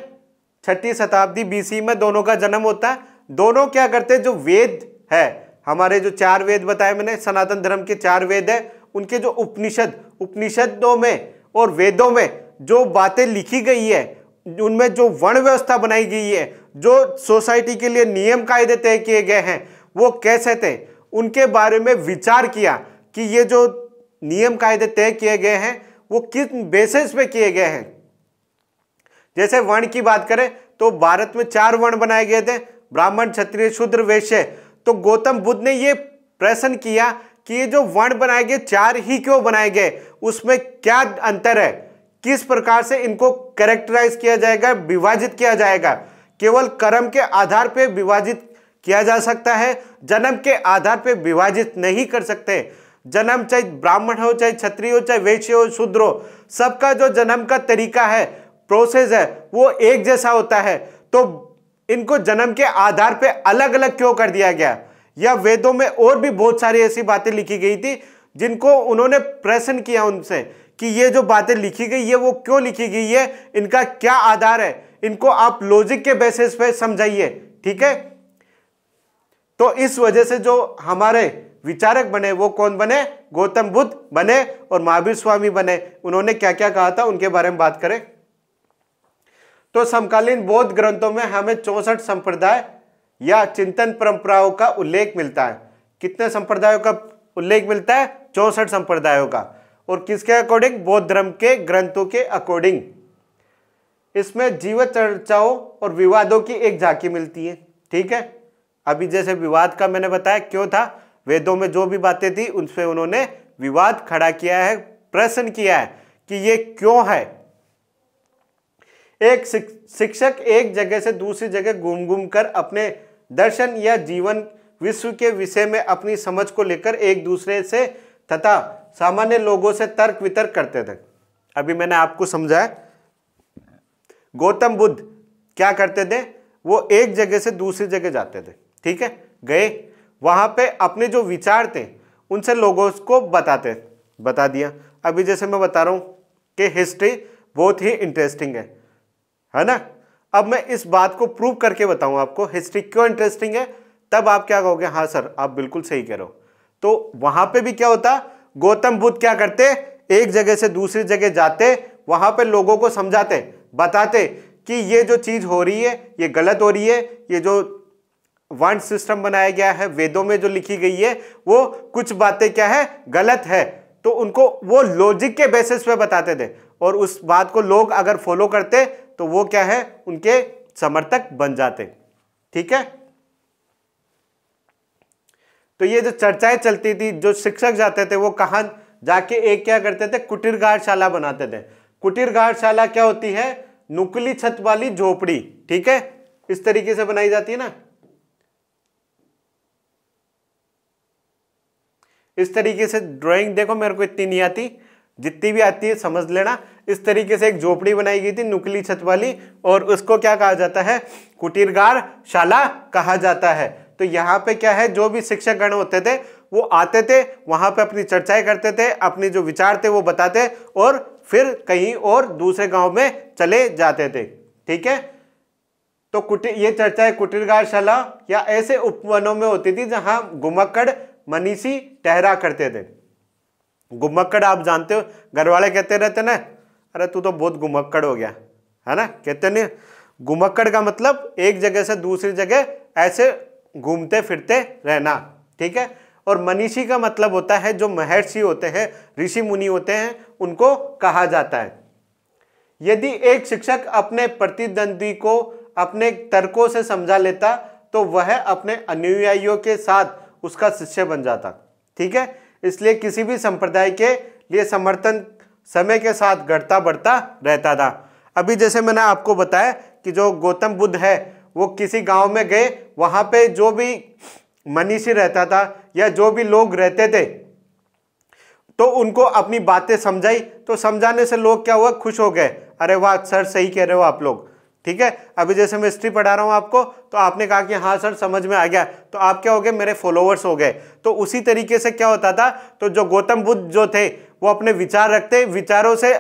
छठी शताब्दी बीसी में दोनों का जन्म होता है दोनों क्या करते हैं जो वेद है हमारे जो चार वेद बताए मैंने सनातन धर्म के चार वेद है उनके जो उपनिषद उपनिषदों में और वेदों में जो बातें लिखी गई है उनमें जो वर्ण व्यवस्था बनाई गई है जो सोसाइटी के लिए नियम कायदे तय किए गए हैं वो कैसे थे उनके बारे में विचार किया कि ये जो नियम कायदे तय किए गए हैं वो किस बेसिस पे किए गए हैं जैसे वर्ण की बात करें तो भारत में चार वर्ण बनाए गए थे ब्राह्मण क्षत्रिय शूद्र वैश्य तो गौतम बुद्ध ने ये प्रश्न किया कि ये जो वर्ण बनाए गए चार ही क्यों बनाए गए उसमें क्या अंतर है किस प्रकार से इनको करेक्टराइज किया जाएगा विभाजित किया जाएगा केवल कर्म के आधार पर विभाजित किया जा सकता है जन्म के आधार पर विभाजित नहीं कर सकते जन्म चाहे ब्राह्मण हो चाहे क्षत्रिय हो चाहे वैश्य हो शूद्र हो सबका जो जन्म का तरीका है प्रोसेस है वो एक जैसा होता है तो इनको जन्म के आधार पे अलग अलग क्यों कर दिया गया या वेदों में और भी बहुत सारी ऐसी बातें लिखी गई थी जिनको उन्होंने प्रश्न किया उनसे कि ये जो बातें लिखी गई है वो क्यों लिखी गई है इनका क्या आधार है इनको आप लॉजिक के बेसिस पे समझाइए ठीक है तो इस वजह से जो हमारे विचारक बने वो कौन बने गौतम बुद्ध बने और महावीर स्वामी बने उन्होंने क्या क्या कहा था उनके बारे में बात करें तो समकालीन बौद्ध ग्रंथों में हमें चौसठ संप्रदाय या चिंतन परंपराओं का उल्लेख मिलता है कितने संप्रदायों का उल्लेख मिलता है चौसठ संप्रदायों का और किसके अकॉर्डिंग बौद्ध धर्म के ग्रंथों के अकॉर्डिंग इसमें जीव चर्चाओं और विवादों की एक झांकी मिलती है ठीक है अभी जैसे विवाद का मैंने बताया क्यों था वेदों में जो भी बातें थी उन पर उन्होंने विवाद खड़ा किया है प्रश्न किया है कि ये क्यों है एक शिक्षक एक जगह से दूसरी जगह घूम घूम कर अपने दर्शन या जीवन विश्व के विषय में अपनी समझ को लेकर एक दूसरे से तथा सामान्य लोगों से तर्क वितर्क करते थे अभी मैंने आपको समझाया गौतम बुद्ध क्या करते थे वो एक जगह से दूसरी जगह जाते थे ठीक है गए वहाँ पे अपने जो विचार थे उनसे लोगों को बताते बता दिया अभी जैसे मैं बता रहा हूँ कि हिस्ट्री बहुत ही इंटरेस्टिंग है है ना अब मैं इस बात को प्रूव करके बताऊँ आपको हिस्ट्री क्यों इंटरेस्टिंग है तब आप क्या कहोगे हाँ सर आप बिल्कुल सही कह रहे हो तो वहाँ पर भी क्या होता गौतम बुद्ध क्या करते एक जगह से दूसरी जगह जाते वहाँ पर लोगों को समझाते बताते कि ये जो चीज़ हो रही है ये गलत हो रही है ये जो वर्ण सिस्टम बनाया गया है वेदों में जो लिखी गई है वो कुछ बातें क्या है गलत है तो उनको वो लॉजिक के बेसिस पे बताते थे और उस बात को लोग अगर फॉलो करते तो वो क्या है उनके समर्थक बन जाते ठीक है तो ये जो चर्चाएं चलती थी जो शिक्षक जाते थे वो कहा जाके एक क्या करते थे कुटीर गाठशाला बनाते थे कुटीर गाठशाला क्या होती है नुकली छत वाली झोपड़ी ठीक है इस तरीके से बनाई जाती है ना इस तरीके से ड्राइंग देखो मेरे को इतनी नहीं आती जितनी भी आती है समझ लेना इस तरीके से एक झोपड़ी बनाई गई थी नुकली छत वाली और उसको क्या कहा जाता है कुटीरगार शाला कहा जाता है तो यहाँ पे क्या है जो भी शिक्षक गण होते थे वो आते थे वहाँ पे अपनी चर्चाएं करते थे अपने जो विचार थे वो बताते और फिर कहीं और दूसरे गाँव में चले जाते थे ठीक है तो कुटीर ये चर्चाएं कुटीरगार शाला या ऐसे उपवनों में होती थी जहाँ घुमक्कड़ मनीषी टहरा करते थे घुमक्कड़ आप जानते हो घर वाले कहते रहते ना अरे तू तो बहुत घुमक्कड़ हो गया है ना कहते नहीं घुमक्कड़ का मतलब एक जगह से दूसरी जगह ऐसे घूमते फिरते रहना ठीक है और मनीषी का मतलब होता है जो महर्षि होते हैं ऋषि मुनि होते हैं उनको कहा जाता है यदि एक शिक्षक अपने प्रतिद्वंदी को अपने तर्कों से समझा लेता तो वह अपने अनुयायियों के साथ उसका शिष्य बन जाता ठीक है इसलिए किसी भी संप्रदाय के लिए समर्थन समय के साथ घटता बढ़ता रहता था अभी जैसे मैंने आपको बताया कि जो गौतम बुद्ध है वो किसी गांव में गए वहाँ पे जो भी मनीषी रहता था या जो भी लोग रहते थे तो उनको अपनी बातें समझाई तो समझाने से लोग क्या हुआ खुश हो गए अरे वाह सर सही कह रहे हो आप लोग ठीक है अभी जैसे मैं हिस्ट्री पढ़ा रहा हूँ आपको तो आपने कहा कि हाँ सर समझ में आ गया तो आप क्या हो गए मेरे फॉलोअर्स हो गए तो उसी तरीके से क्या होता था तो जो गौतम बुद्ध जो थे वो अपने विचार रखते विचारों से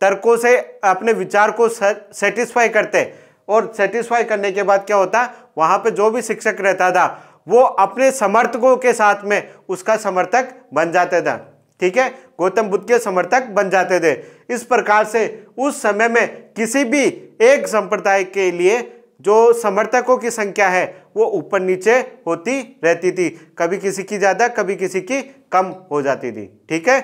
तर्कों से अपने विचार को सेटिस्फाई करते और सेटिस्फाई करने के बाद क्या होता वहाँ पर जो भी शिक्षक रहता था वो अपने समर्थकों के साथ में उसका समर्थक बन जाते थे ठीक है गौतम बुद्ध के समर्थक बन जाते थे इस प्रकार से उस समय में किसी भी एक संप्रदाय के लिए जो समर्थकों की संख्या है वो ऊपर नीचे होती रहती थी कभी किसी की ज़्यादा कभी किसी की कम हो जाती थी ठीक है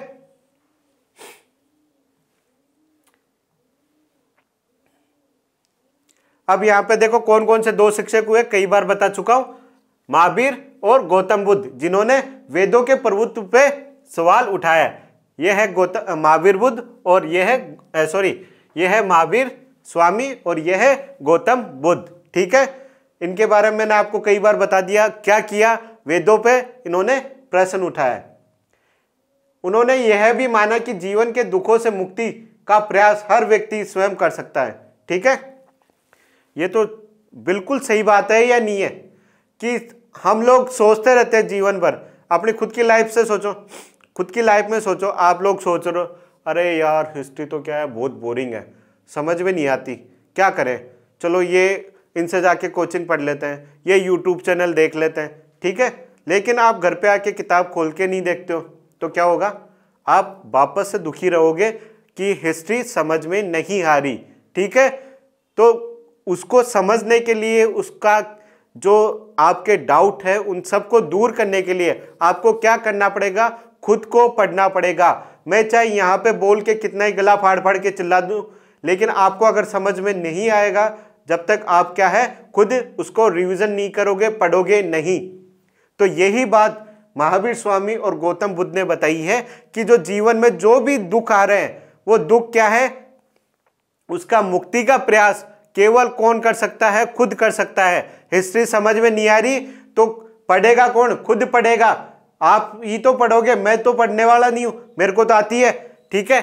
अब यहां पे देखो कौन कौन से दो शिक्षक हुए कई बार बता चुका हूं महावीर और गौतम बुद्ध जिन्होंने वेदों के प्रभुत्व पे सवाल उठाया यह है गौतम महावीर बुद्ध और यह है सॉरी यह है महावीर स्वामी और यह है गौतम बुद्ध ठीक है इनके बारे में मैंने आपको कई बार बता दिया क्या किया वेदों पे इन्होंने प्रश्न उठाया उन्होंने यह भी माना कि जीवन के दुखों से मुक्ति का प्रयास हर व्यक्ति स्वयं कर सकता है ठीक है ये तो बिल्कुल सही बात है या नहीं है कि हम लोग सोचते रहते हैं जीवन भर अपनी खुद की लाइफ से सोचो खुद की लाइफ में सोचो आप लोग सोच रहे हो अरे यार हिस्ट्री तो क्या है बहुत बोरिंग है समझ में नहीं आती क्या करें चलो ये इनसे जाके कोचिंग पढ़ लेते हैं ये यूट्यूब चैनल देख लेते हैं ठीक है लेकिन आप घर पे आके किताब खोल के नहीं देखते हो तो क्या होगा आप वापस से दुखी रहोगे कि हिस्ट्री समझ में नहीं आ रही ठीक है तो उसको समझने के लिए उसका जो आपके डाउट है उन सबको दूर करने के लिए आपको क्या करना पड़ेगा खुद को पढ़ना पड़ेगा मैं चाहे यहाँ पे बोल के कितना ही गला फाड़ फाड़ के चिल्ला दूँ लेकिन आपको अगर समझ में नहीं आएगा जब तक आप क्या है खुद उसको रिविज़न नहीं करोगे पढ़ोगे नहीं तो यही बात महावीर स्वामी और गौतम बुद्ध ने बताई है कि जो जीवन में जो भी दुख आ रहे हैं वो दुख क्या है उसका मुक्ति का प्रयास केवल कौन कर सकता है खुद कर सकता है हिस्ट्री समझ में नहीं आ रही तो पढ़ेगा कौन खुद पढ़ेगा आप ही तो पढ़ोगे मैं तो पढ़ने वाला नहीं हूँ मेरे को तो आती है ठीक है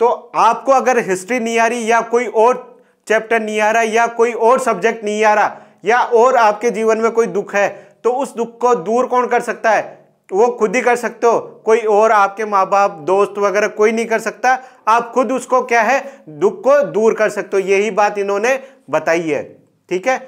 तो आपको अगर हिस्ट्री नहीं आ रही या कोई और चैप्टर नहीं आ रहा या कोई और सब्जेक्ट नहीं आ रहा या और आपके जीवन में कोई दुख है तो उस दुख को दूर कौन कर सकता है वो खुद ही कर सकते हो कोई और आपके माँ बाप दोस्त वगैरह कोई नहीं कर सकता आप खुद उसको क्या है दुख को दूर कर सकते हो यही बात इन्होंने बताई है ठीक है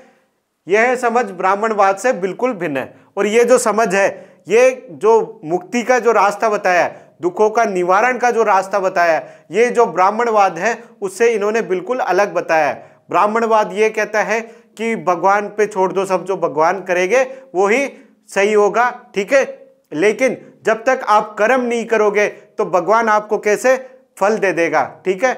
यह समझ ब्राह्मणवाद से बिल्कुल भिन्न है और ये जो समझ है ये जो मुक्ति का जो रास्ता बताया दुखों का निवारण का जो रास्ता बताया ये जो ब्राह्मणवाद है उससे इन्होंने बिल्कुल अलग बताया ब्राह्मणवाद ये कहता है कि भगवान पे छोड़ दो सब जो भगवान करेंगे वो ही सही होगा ठीक है लेकिन जब तक आप कर्म नहीं करोगे तो भगवान आपको कैसे फल दे देगा ठीक है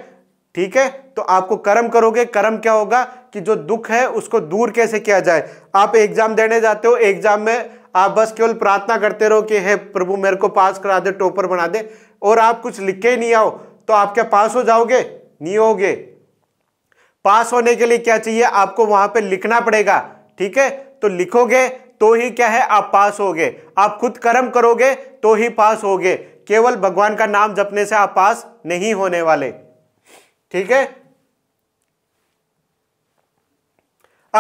ठीक है तो आपको कर्म करोगे कर्म क्या होगा कि जो दुख है उसको दूर कैसे किया जाए आप एग्जाम देने जाते हो एग्जाम में आप बस केवल प्रार्थना करते रहो कि हे प्रभु मेरे को पास करा दे टॉपर बना दे और आप कुछ लिख के नहीं आओ तो आप क्या पास हो जाओगे नहीं होगे पास होने के लिए क्या चाहिए आपको वहां पे लिखना पड़ेगा ठीक है तो लिखोगे तो ही क्या है आप पास होगे आप खुद कर्म करोगे तो ही पास होगे केवल भगवान का नाम जपने से आप पास नहीं होने वाले ठीक है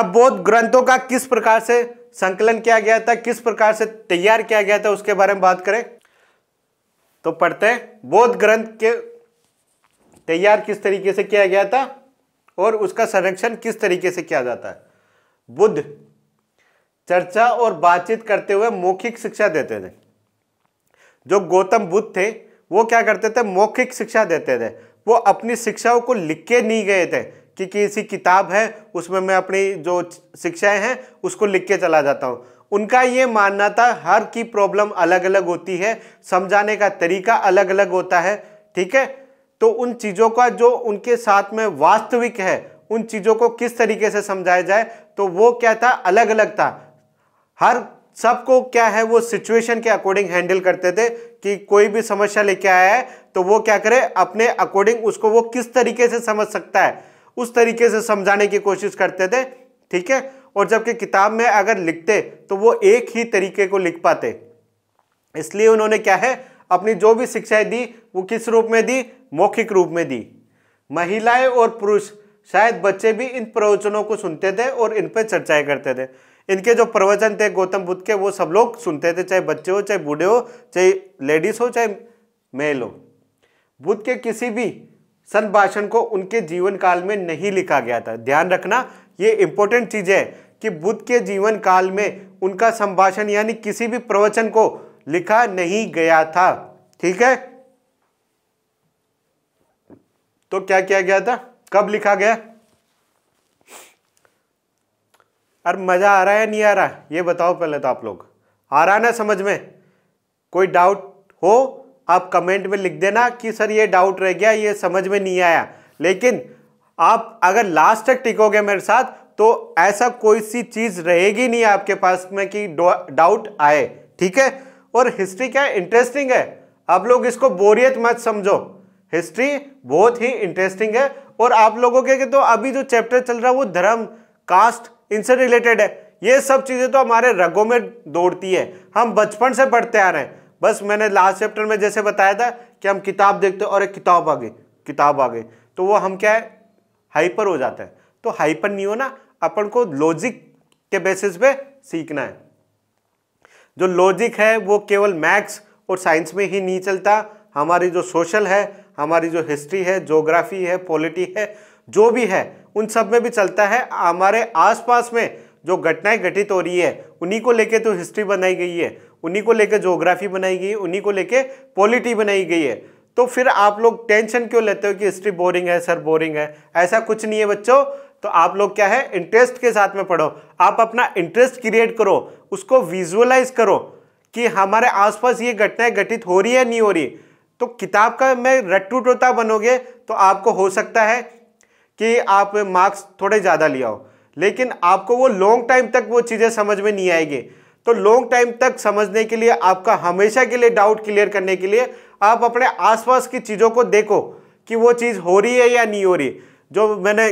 अब बौद्ध ग्रंथों का किस प्रकार से संकलन किया गया था किस प्रकार से तैयार किया गया था उसके बारे में बात करें तो पढ़ते हैं बौद्ध ग्रंथ के तैयार किस तरीके से किया गया था और उसका संरक्षण किस तरीके से किया जाता है बुद्ध चर्चा और बातचीत करते हुए मौखिक शिक्षा देते थे जो गौतम बुद्ध थे वो क्या करते थे मौखिक शिक्षा देते थे वो अपनी शिक्षाओं को लिख के नहीं गए थे कि किसी किताब है उसमें मैं अपनी जो शिक्षाएं हैं उसको लिख के चला जाता हूँ उनका ये मानना था हर की प्रॉब्लम अलग अलग होती है समझाने का तरीका अलग अलग होता है ठीक है तो उन चीज़ों का जो उनके साथ में वास्तविक है उन चीज़ों को किस तरीके से समझाया जाए तो वो क्या था अलग अलग था हर सबको क्या है वो सिचुएशन के अकॉर्डिंग हैंडल करते थे कि कोई भी समस्या लेके आया है तो वो क्या करे अपने अकॉर्डिंग उसको वो किस तरीके से समझ सकता है उस तरीके से समझाने की कोशिश करते थे ठीक है और जबकि किताब में अगर लिखते तो वो एक ही तरीके को लिख पाते इसलिए उन्होंने क्या है अपनी जो भी शिक्षाएं दी वो किस रूप में दी मौखिक रूप में दी महिलाएं और पुरुष शायद बच्चे भी इन प्रवचनों को सुनते थे और इन पर चर्चाएं करते थे इनके जो प्रवचन थे गौतम बुद्ध के वो सब लोग सुनते थे चाहे बच्चे हो चाहे बूढ़े हो चाहे लेडीज हो चाहे मेल हो बुद्ध के किसी भी संभाषण को उनके जीवन काल में नहीं लिखा गया था ध्यान रखना ये इंपॉर्टेंट चीज़ है कि बुद्ध के जीवन काल में उनका संभाषण यानी किसी भी प्रवचन को लिखा नहीं गया था ठीक है तो क्या किया गया था कब लिखा गया अरे मजा आ रहा है नहीं आ रहा ये बताओ पहले तो आप लोग आ रहा ना समझ में कोई डाउट हो आप कमेंट में लिख देना कि सर ये डाउट रह गया ये समझ में नहीं आया लेकिन आप अगर लास्ट तक टिकोगे मेरे साथ तो ऐसा कोई सी चीज़ रहेगी नहीं आपके पास में कि डाउट आए ठीक है और हिस्ट्री क्या इंटरेस्टिंग है आप लोग इसको बोरियत मत समझो हिस्ट्री बहुत ही इंटरेस्टिंग है और आप लोगों के तो अभी जो चैप्टर चल रहा है वो धर्म कास्ट इनसे रिलेटेड है ये सब चीज़ें तो हमारे रगों में दौड़ती है हम बचपन से पढ़ते आ रहे हैं बस मैंने लास्ट चैप्टर में जैसे बताया था कि हम किताब देखते और एक किताब आ गई किताब आ गई तो वो हम क्या है हाइपर हो जाता है तो हाइपर नहीं होना अपन को लॉजिक के बेसिस पे सीखना है जो लॉजिक है वो केवल मैथ्स और साइंस में ही नहीं चलता हमारी जो सोशल है हमारी जो हिस्ट्री है जोग्राफी है पॉलिटी है जो भी है उन सब में भी चलता है हमारे आसपास में जो घटनाएं घटित हो रही है उन्हीं को लेके तो हिस्ट्री बनाई गई है उन्हीं को लेकर जोग्राफी बनाई गई उन्हीं को लेकर पॉलिटी बनाई गई है तो फिर आप लोग टेंशन क्यों लेते हो कि हिस्ट्री बोरिंग है सर बोरिंग है ऐसा कुछ नहीं है बच्चों तो आप लोग क्या है इंटरेस्ट के साथ में पढ़ो आप अपना इंटरेस्ट क्रिएट करो उसको विजुअलाइज करो कि हमारे आसपास ये घटनाएं घटित हो रही है नहीं हो रही तो किताब का मैं रट्टू टोटा बनोगे तो आपको हो सकता है कि आप मार्क्स थोड़े ज़्यादा लियाओ लेकिन आपको वो लॉन्ग टाइम तक वो चीज़ें समझ में नहीं आएगी तो लॉन्ग टाइम तक समझने के लिए आपका हमेशा के लिए डाउट क्लियर करने के लिए आप अपने आसपास की चीज़ों को देखो कि वो चीज़ हो रही है या नहीं हो रही जो मैंने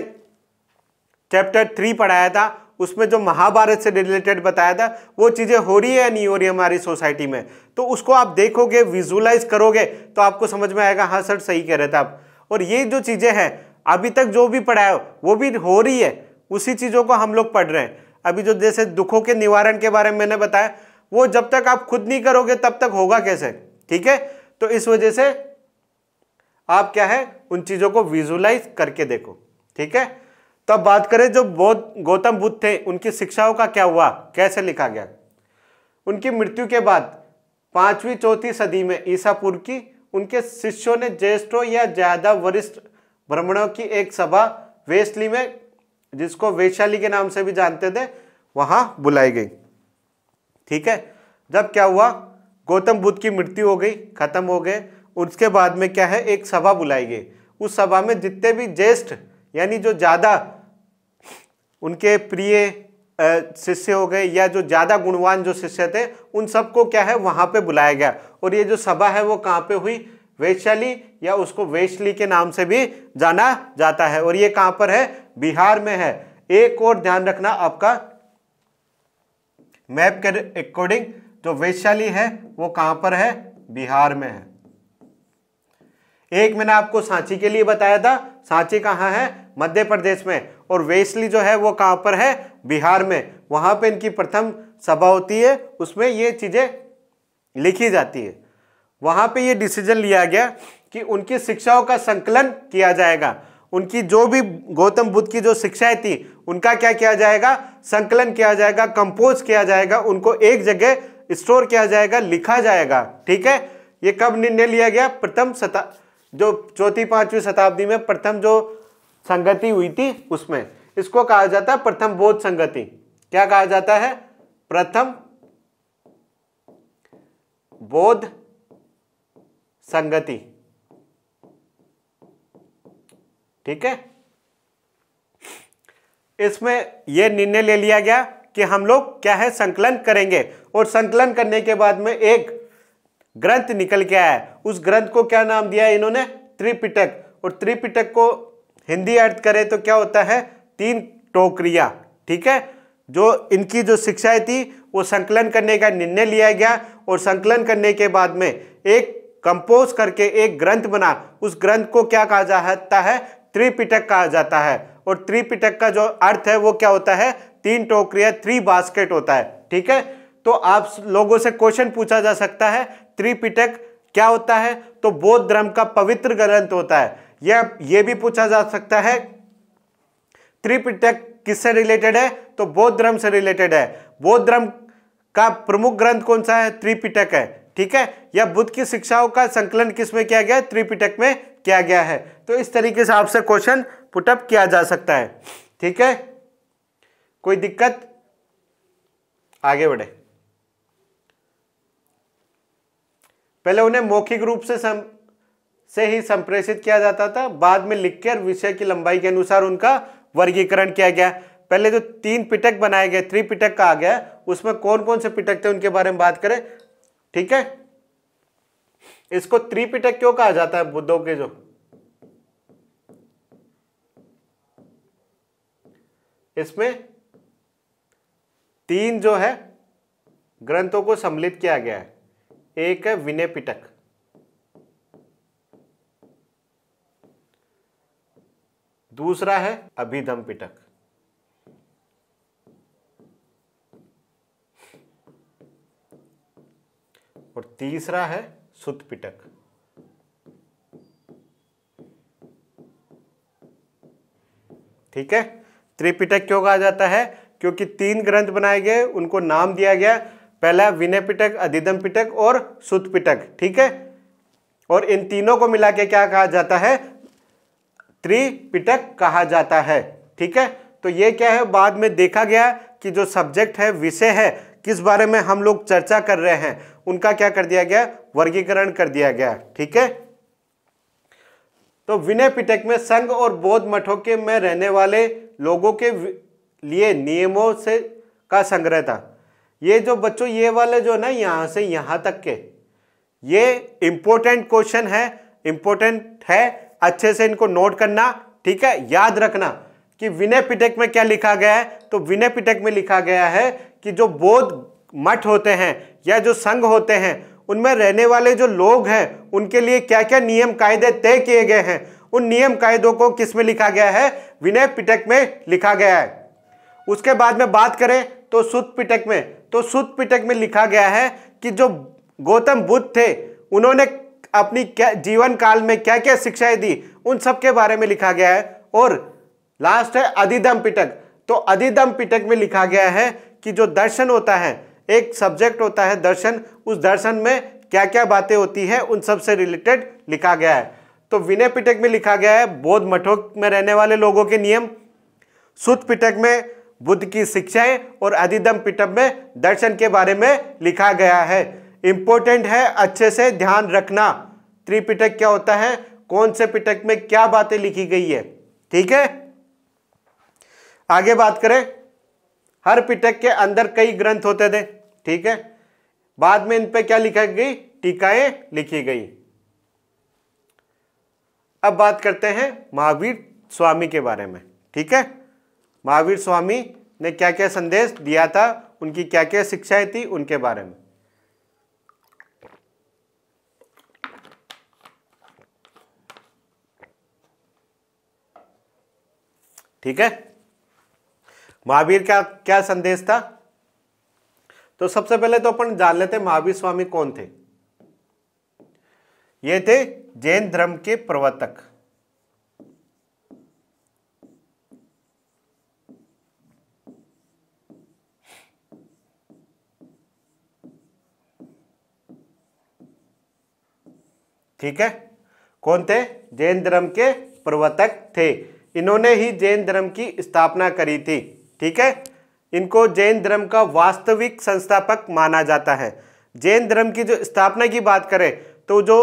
चैप्टर थ्री पढ़ाया था उसमें जो महाभारत से रिलेटेड बताया था वो चीज़ें हो रही है या नहीं हो रही हमारी सोसाइटी में तो उसको आप देखोगे विजुलाइज करोगे तो आपको समझ में आएगा हाँ सर सही कह रहे थे आप और ये जो चीज़ें हैं अभी तक जो भी पढ़ाया वो भी हो रही है उसी चीज़ों को हम लोग पढ़ रहे हैं अभी जो जैसे दुखों के निवारण के बारे में मैंने बताया वो जब तक आप खुद नहीं करोगे तब तक होगा कैसे ठीक है तो इस वजह से आप क्या है उन चीज़ों को विजुलाइज करके देखो ठीक है तो अब बात करें जो बौद्ध गौतम बुद्ध थे उनकी शिक्षाओं का क्या हुआ कैसे लिखा गया उनकी मृत्यु के बाद पांचवी चौथी सदी में ईसापुर की उनके शिष्यों ने ज्येष्ठों या ज्यादा वरिष्ठ ब्राह्मणों की एक सभा वेस्टली में जिसको वैशाली के नाम से भी जानते थे वहां बुलाई गई ठीक है जब क्या हुआ गौतम बुद्ध की मृत्यु हो गई खत्म हो गए उसके बाद में क्या है एक सभा बुलाई गई उस सभा में जितने भी ज्येष्ठ यानी जो ज़्यादा उनके प्रिय शिष्य हो गए या जो ज़्यादा गुणवान जो शिष्य थे उन सबको क्या है वहां पे बुलाया गया और ये जो सभा है वो कहाँ पे हुई वैशाली या उसको वैशली के नाम से भी जाना जाता है और ये कहाँ पर है बिहार में है एक और ध्यान रखना आपका मैप के अकॉर्डिंग जो वैशाली है वो कहां पर है बिहार में है एक मैंने आपको सांची के लिए बताया था सांची कहाँ है मध्य प्रदेश में और वैशली जो है वो कहां पर है बिहार में वहां पे इनकी प्रथम सभा होती है उसमें ये चीज़ें लिखी जाती है वहां पे ये डिसीजन लिया गया कि उनकी शिक्षाओं का संकलन किया जाएगा उनकी जो भी गौतम बुद्ध की जो शिक्षाएं थी उनका क्या किया जाएगा संकलन किया जाएगा कंपोज किया जाएगा उनको एक जगह स्टोर किया जाएगा लिखा जाएगा ठीक है ये कब निर्णय लिया गया प्रथम शता जो चौथी पांचवी शताब्दी में प्रथम जो संगति हुई थी उसमें इसको कहा जाता है प्रथम बोध संगति क्या कहा जाता है प्रथम बोध संगति ठीक है इसमें यह निर्णय ले लिया गया कि हम लोग क्या है संकलन करेंगे और संकलन करने के बाद में एक ग्रंथ निकल के आया उस ग्रंथ को क्या नाम दिया इन्होंने त्रिपिटक और त्रिपिटक को हिंदी अर्थ करें तो क्या होता है तीन टोकरिया ठीक है जो इनकी जो शिक्षाएं थी वो संकलन करने का निर्णय लिया गया और संकलन करने के बाद में एक कंपोज करके एक ग्रंथ बना उस ग्रंथ को क्या कहा जाता है त्रिपिटक कहा जाता है और त्रिपिटक का जो अर्थ है वो क्या होता है तीन टोकरिया थ्री बास्केट होता है ठीक है तो आप लोगों से क्वेश्चन पूछा जा सकता है त्रिपिटक क्या होता है तो बौद्ध धर्म का पवित्र ग्रंथ होता है यह यह भी पूछा जा सकता है त्रिपिटक किससे रिलेटेड है तो बौद्ध धर्म से रिलेटेड है बौद्ध धर्म का प्रमुख ग्रंथ कौन सा है त्रिपिटक है ठीक है या बुद्ध की शिक्षाओं का संकलन किस में किया गया है त्रिपिटक में किया गया है तो इस तरीके से आपसे क्वेश्चन पुटअप किया जा सकता है ठीक है कोई दिक्कत आगे बढ़े पहले उन्हें मौखिक रूप से सम, से ही संप्रेषित किया जाता था बाद में लिखकर विषय की लंबाई के अनुसार उनका वर्गीकरण किया गया पहले जो तीन पिटक बनाए गए थ्री पिटक का आ गया उसमें कौन कौन से पिटक थे उनके बारे में बात करें ठीक है इसको त्रिपिटक क्यों कहा जाता है बुद्धों के जो इसमें तीन जो है ग्रंथों को सम्मिलित किया गया है एक है विनय पिटक दूसरा है अभिधम पिटक और तीसरा है सुत पिटक ठीक है त्रिपिटक क्यों कहा जाता है क्योंकि तीन ग्रंथ बनाए गए उनको नाम दिया गया पहला विनय पिटक अधिदम पिटक और सुत पिटक ठीक है और इन तीनों को मिला के क्या कहा जाता है त्रिपिटक कहा जाता है ठीक है तो ये क्या है बाद में देखा गया कि जो सब्जेक्ट है विषय है किस बारे में हम लोग चर्चा कर रहे हैं उनका क्या कर दिया गया वर्गीकरण कर दिया गया ठीक है तो विनय पिटक में संघ और बौद्ध मठों के में रहने वाले लोगों के लिए नियमों से का संग्रह था ये जो बच्चों ये वाले जो ना यहाँ से यहाँ तक के ये इम्पोर्टेंट क्वेश्चन है इम्पोर्टेंट है अच्छे से इनको नोट करना ठीक है याद रखना कि विनय पिटक में क्या लिखा गया है तो विनय पिटक में लिखा गया है कि जो बौद्ध मठ होते हैं या जो संघ होते हैं उनमें रहने वाले जो लोग हैं उनके लिए क्या क्या नियम कायदे तय किए गए हैं उन नियम कायदों को किस में लिखा गया है विनय पिटक में लिखा गया है उसके बाद में बात करें तो सुत पिटक में तो सुत पिटक में लिखा गया है कि जो गौतम बुद्ध थे उन्होंने अपनी क्या जीवन काल में क्या क्या शिक्षाएं दी उन सब के बारे में लिखा गया है और लास्ट है अधिदम पिटक तो अधिदम पिटक में लिखा गया है कि जो दर्शन होता है एक सब्जेक्ट होता है दर्शन उस दर्शन में क्या क्या बातें होती है उन सब से रिलेटेड लिखा गया है तो विनय पिटक में लिखा गया है बौद्ध मठों में रहने वाले लोगों के नियम सुत पिटक में बुद्ध की शिक्षाएं और अधिदम पिटक में दर्शन के बारे में लिखा गया है इंपॉर्टेंट है अच्छे से ध्यान रखना त्रिपिटक क्या होता है कौन से पिटक में क्या बातें लिखी गई है ठीक है आगे बात करें हर पिटक के अंदर कई ग्रंथ होते थे ठीक है बाद में इन पे क्या लिखा गई टीकाएं लिखी गई अब बात करते हैं महावीर स्वामी के बारे में ठीक है महावीर स्वामी ने क्या क्या संदेश दिया था उनकी क्या क्या शिक्षाएं थी उनके बारे में ठीक है महावीर का क्या संदेश था तो सबसे पहले तो अपन जान लेते महावीर स्वामी कौन थे ये थे जैन धर्म के प्रवर्तक ठीक है कौन थे जैन धर्म के प्रवर्तक थे इन्होंने ही जैन धर्म की स्थापना करी थी ठीक है इनको जैन धर्म का वास्तविक संस्थापक माना जाता है जैन धर्म की जो स्थापना की बात करें तो जो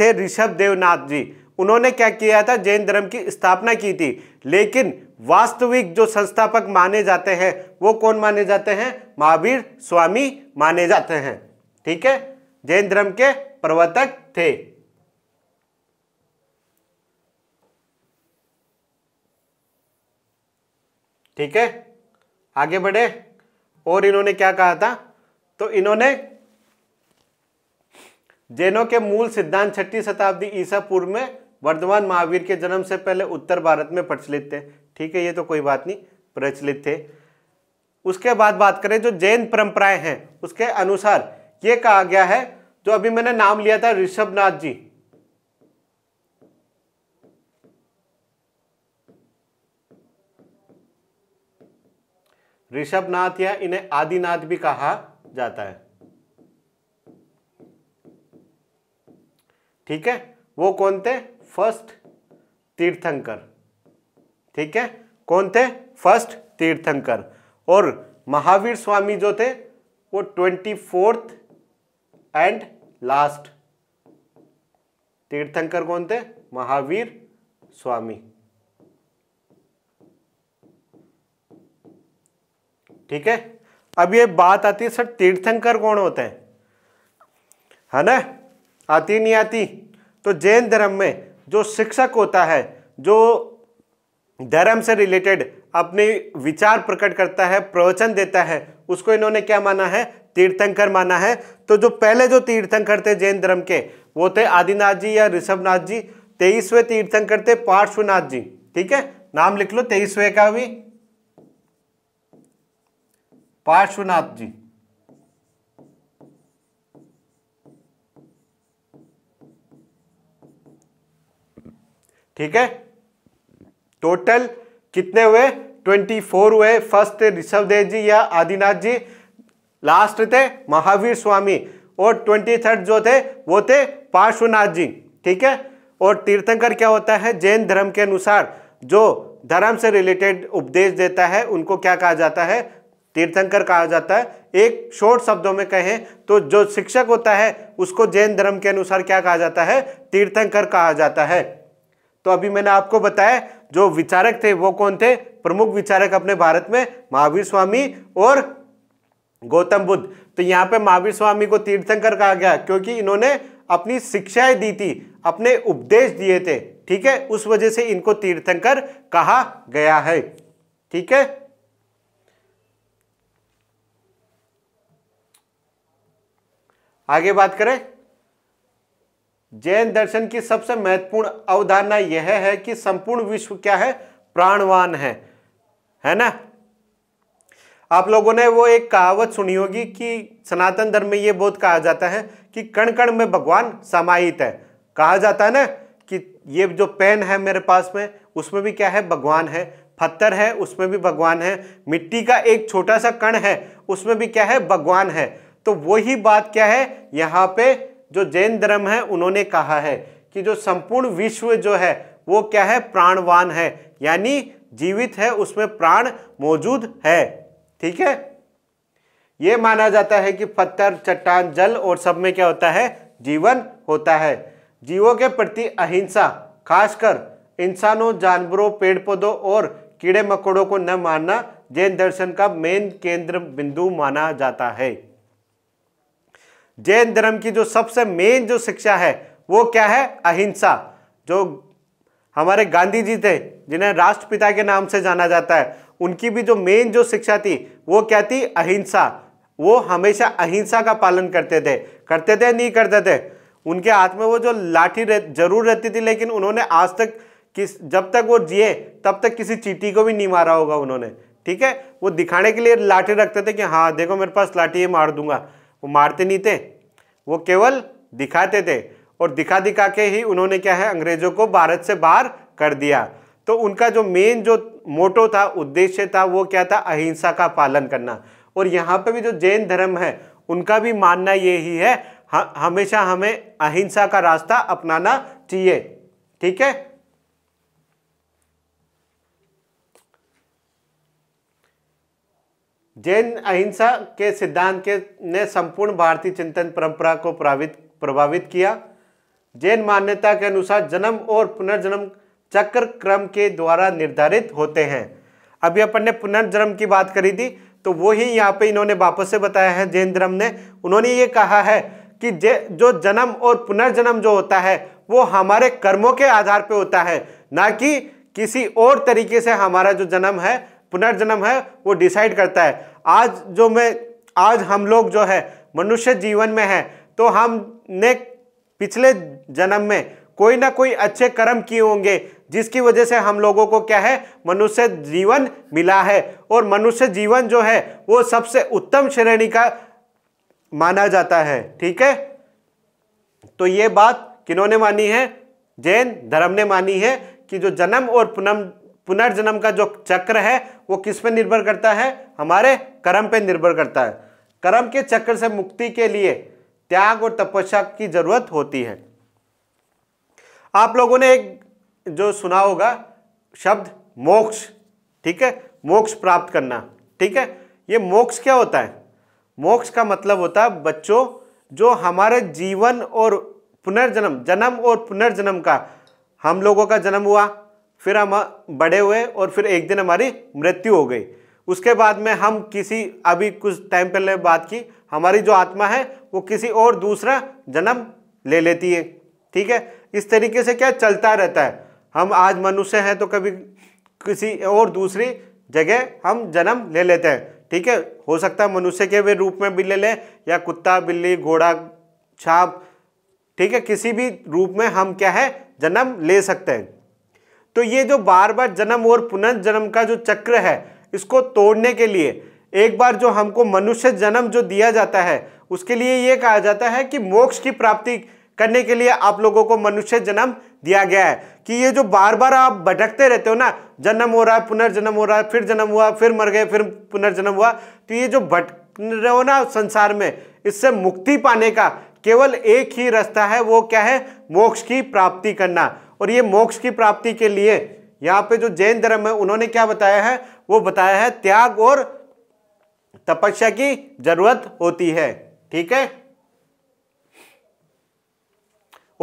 थे ऋषभ देवनाथ जी उन्होंने क्या किया था जैन धर्म की स्थापना की थी लेकिन वास्तविक जो संस्थापक माने जाते हैं वो कौन माने जाते हैं महावीर स्वामी माने जाते हैं ठीक है जैन धर्म के प्रवर्तक थे ठीक है आगे बढ़े और इन्होंने क्या कहा था तो इन्होंने जैनों के मूल सिद्धांत छठी शताब्दी ईसा पूर्व में वर्धमान महावीर के जन्म से पहले उत्तर भारत में प्रचलित थे ठीक है ये तो कोई बात नहीं प्रचलित थे उसके बाद बात करें जो जैन परंपराएं हैं उसके अनुसार ये कहा गया है जो अभी मैंने नाम लिया था ऋषभनाथ जी ऋषभनाथ या इन्हें आदिनाथ भी कहा जाता है ठीक है वो कौन थे फर्स्ट तीर्थंकर ठीक है कौन थे फर्स्ट तीर्थंकर और महावीर स्वामी जो थे वो ट्वेंटी फोर्थ एंड लास्ट तीर्थंकर कौन थे महावीर स्वामी ठीक है अब ये बात आती है सर तीर्थंकर कौन होते हैं है ना आती नहीं आती तो जैन धर्म में जो शिक्षक होता है जो धर्म से रिलेटेड अपने विचार प्रकट करता है प्रवचन देता है उसको इन्होंने क्या माना है तीर्थंकर माना है तो जो पहले जो तीर्थंकर थे जैन धर्म के वो थे आदिनाथ जी या ऋषभनाथ जी तेईसवें तीर्थंकर थे पार्श्वनाथ जी ठीक है नाम लिख लो तेईसवें का भी पार्श्वनाथ जी ठीक है टोटल कितने हुए ट्वेंटी फोर हुए फर्स्ट थे ऋषभ देव जी या आदिनाथ जी लास्ट थे महावीर स्वामी और ट्वेंटी थर्ड जो थे वो थे पार्श्वनाथ जी ठीक है और तीर्थंकर क्या होता है जैन धर्म के अनुसार जो धर्म से रिलेटेड उपदेश देता है उनको क्या कहा जाता है तीर्थंकर कहा जाता है एक शॉर्ट शब्दों में कहें तो जो शिक्षक होता है उसको जैन धर्म के अनुसार क्या कहा जाता है तीर्थंकर कहा जाता है तो अभी मैंने आपको बताया जो विचारक थे वो कौन थे प्रमुख विचारक अपने भारत में महावीर स्वामी और गौतम बुद्ध तो यहाँ पे महावीर स्वामी को तीर्थंकर कहा गया क्योंकि इन्होंने अपनी शिक्षाएं दी थी अपने उपदेश दिए थे ठीक है उस वजह से इनको तीर्थंकर कहा गया है ठीक है आगे बात करें जैन दर्शन की सबसे महत्वपूर्ण अवधारणा यह है कि संपूर्ण विश्व क्या है प्राणवान है है ना आप लोगों ने वो एक कहावत सुनी होगी कि सनातन धर्म में यह बोध कहा जाता है कि कण कण में भगवान समाहित है कहा जाता है ना कि ये जो पेन है मेरे पास में उसमें भी क्या है भगवान है पत्थर है उसमें भी भगवान है मिट्टी का एक छोटा सा कण है उसमें भी क्या है भगवान है तो वही बात क्या है यहाँ पे जो जैन धर्म है उन्होंने कहा है कि जो संपूर्ण विश्व जो है वो क्या है प्राणवान है यानी जीवित है उसमें प्राण मौजूद है ठीक है ये माना जाता है कि पत्थर चट्टान जल और सब में क्या होता है जीवन होता है जीवों के प्रति अहिंसा खासकर इंसानों जानवरों पेड़ पौधों और कीड़े मकोड़ों को न मारना जैन दर्शन का मेन केंद्र बिंदु माना जाता है जैन धर्म की जो सबसे मेन जो शिक्षा है वो क्या है अहिंसा जो हमारे गांधी जी थे जिन्हें राष्ट्रपिता के नाम से जाना जाता है उनकी भी जो मेन जो शिक्षा थी वो क्या थी अहिंसा वो हमेशा अहिंसा का पालन करते थे करते थे नहीं करते थे उनके हाथ में वो जो लाठी रह, जरूर रहती थी लेकिन उन्होंने आज तक किस जब तक वो जिए तब तक किसी चीटी को भी नहीं मारा होगा उन्होंने ठीक है वो दिखाने के लिए लाठी रखते थे कि हाँ देखो मेरे पास लाठी है मार दूंगा वो मारते नहीं थे वो केवल दिखाते थे और दिखा दिखा के ही उन्होंने क्या है अंग्रेज़ों को भारत से बाहर कर दिया तो उनका जो मेन जो मोटो था उद्देश्य था वो क्या था अहिंसा का पालन करना और यहाँ पे भी जो जैन धर्म है उनका भी मानना यही है हमेशा हमें अहिंसा का रास्ता अपनाना चाहिए ठीक है जैन अहिंसा के सिद्धांत के ने संपूर्ण भारतीय चिंतन परंपरा को प्रभावित प्रभावित किया जैन मान्यता के अनुसार जन्म और पुनर्जन्म चक्र क्रम के द्वारा निर्धारित होते हैं अभी अपन ने पुनर्जन्म की बात करी थी तो वो ही यहाँ पे इन्होंने वापस से बताया है जैन धर्म ने उन्होंने ये कहा है कि जो जन्म और पुनर्जन्म जो होता है वो हमारे कर्मों के आधार पे होता है ना कि किसी और तरीके से हमारा जो जन्म है पुनर्जन्म है वो डिसाइड करता है आज जो मैं आज हम लोग जो है मनुष्य जीवन में है तो हमने पिछले जन्म में कोई ना कोई अच्छे कर्म किए होंगे जिसकी वजह से हम लोगों को क्या है मनुष्य जीवन मिला है और मनुष्य जीवन जो है वो सबसे उत्तम श्रेणी का माना जाता है ठीक है तो ये बात किन्होंने मानी है जैन धर्म ने मानी है कि जो जन्म और पुनम पुनर्जन्म का जो चक्र है वो किस पे निर्भर करता है हमारे कर्म पे निर्भर करता है कर्म के चक्र से मुक्ति के लिए त्याग और तपस्या की जरूरत होती है आप लोगों ने एक जो सुना होगा शब्द मोक्ष ठीक है मोक्ष प्राप्त करना ठीक है ये मोक्ष क्या होता है मोक्ष का मतलब होता है बच्चों जो हमारे जीवन और पुनर्जन्म जन्म और पुनर्जन्म का हम लोगों का जन्म हुआ फिर हम बड़े हुए और फिर एक दिन हमारी मृत्यु हो गई उसके बाद में हम किसी अभी कुछ टाइम पहले बात की हमारी जो आत्मा है वो किसी और दूसरा जन्म ले लेती है ठीक है इस तरीके से क्या चलता रहता है हम आज मनुष्य हैं तो कभी किसी और दूसरी जगह हम जन्म ले लेते हैं ठीक है हो सकता है मनुष्य के भी रूप में भी ले लें या कुत्ता बिल्ली घोड़ा छाप ठीक है किसी भी रूप में हम क्या है जन्म ले सकते हैं तो ये जो बार बार जन्म और पुनर्जन्म का जो चक्र है इसको तोड़ने के लिए एक बार जो हमको मनुष्य जन्म जो दिया जाता है उसके लिए ये कहा जाता है कि मोक्ष की प्राप्ति करने के लिए आप लोगों को मनुष्य जन्म दिया गया है कि ये जो बार बार आप भटकते रहते हो ना जन्म हो रहा है पुनर्जन्म हो रहा है फिर जन्म हुआ फिर मर गए फिर पुनर्जन्म हुआ तो ये जो भटक रहे हो ना संसार में इससे मुक्ति पाने का केवल एक ही रास्ता है वो क्या है मोक्ष की प्राप्ति करना और ये मोक्ष की प्राप्ति के लिए यहाँ पे जो जैन धर्म है उन्होंने क्या बताया है वो बताया है त्याग और तपस्या की जरूरत होती है ठीक है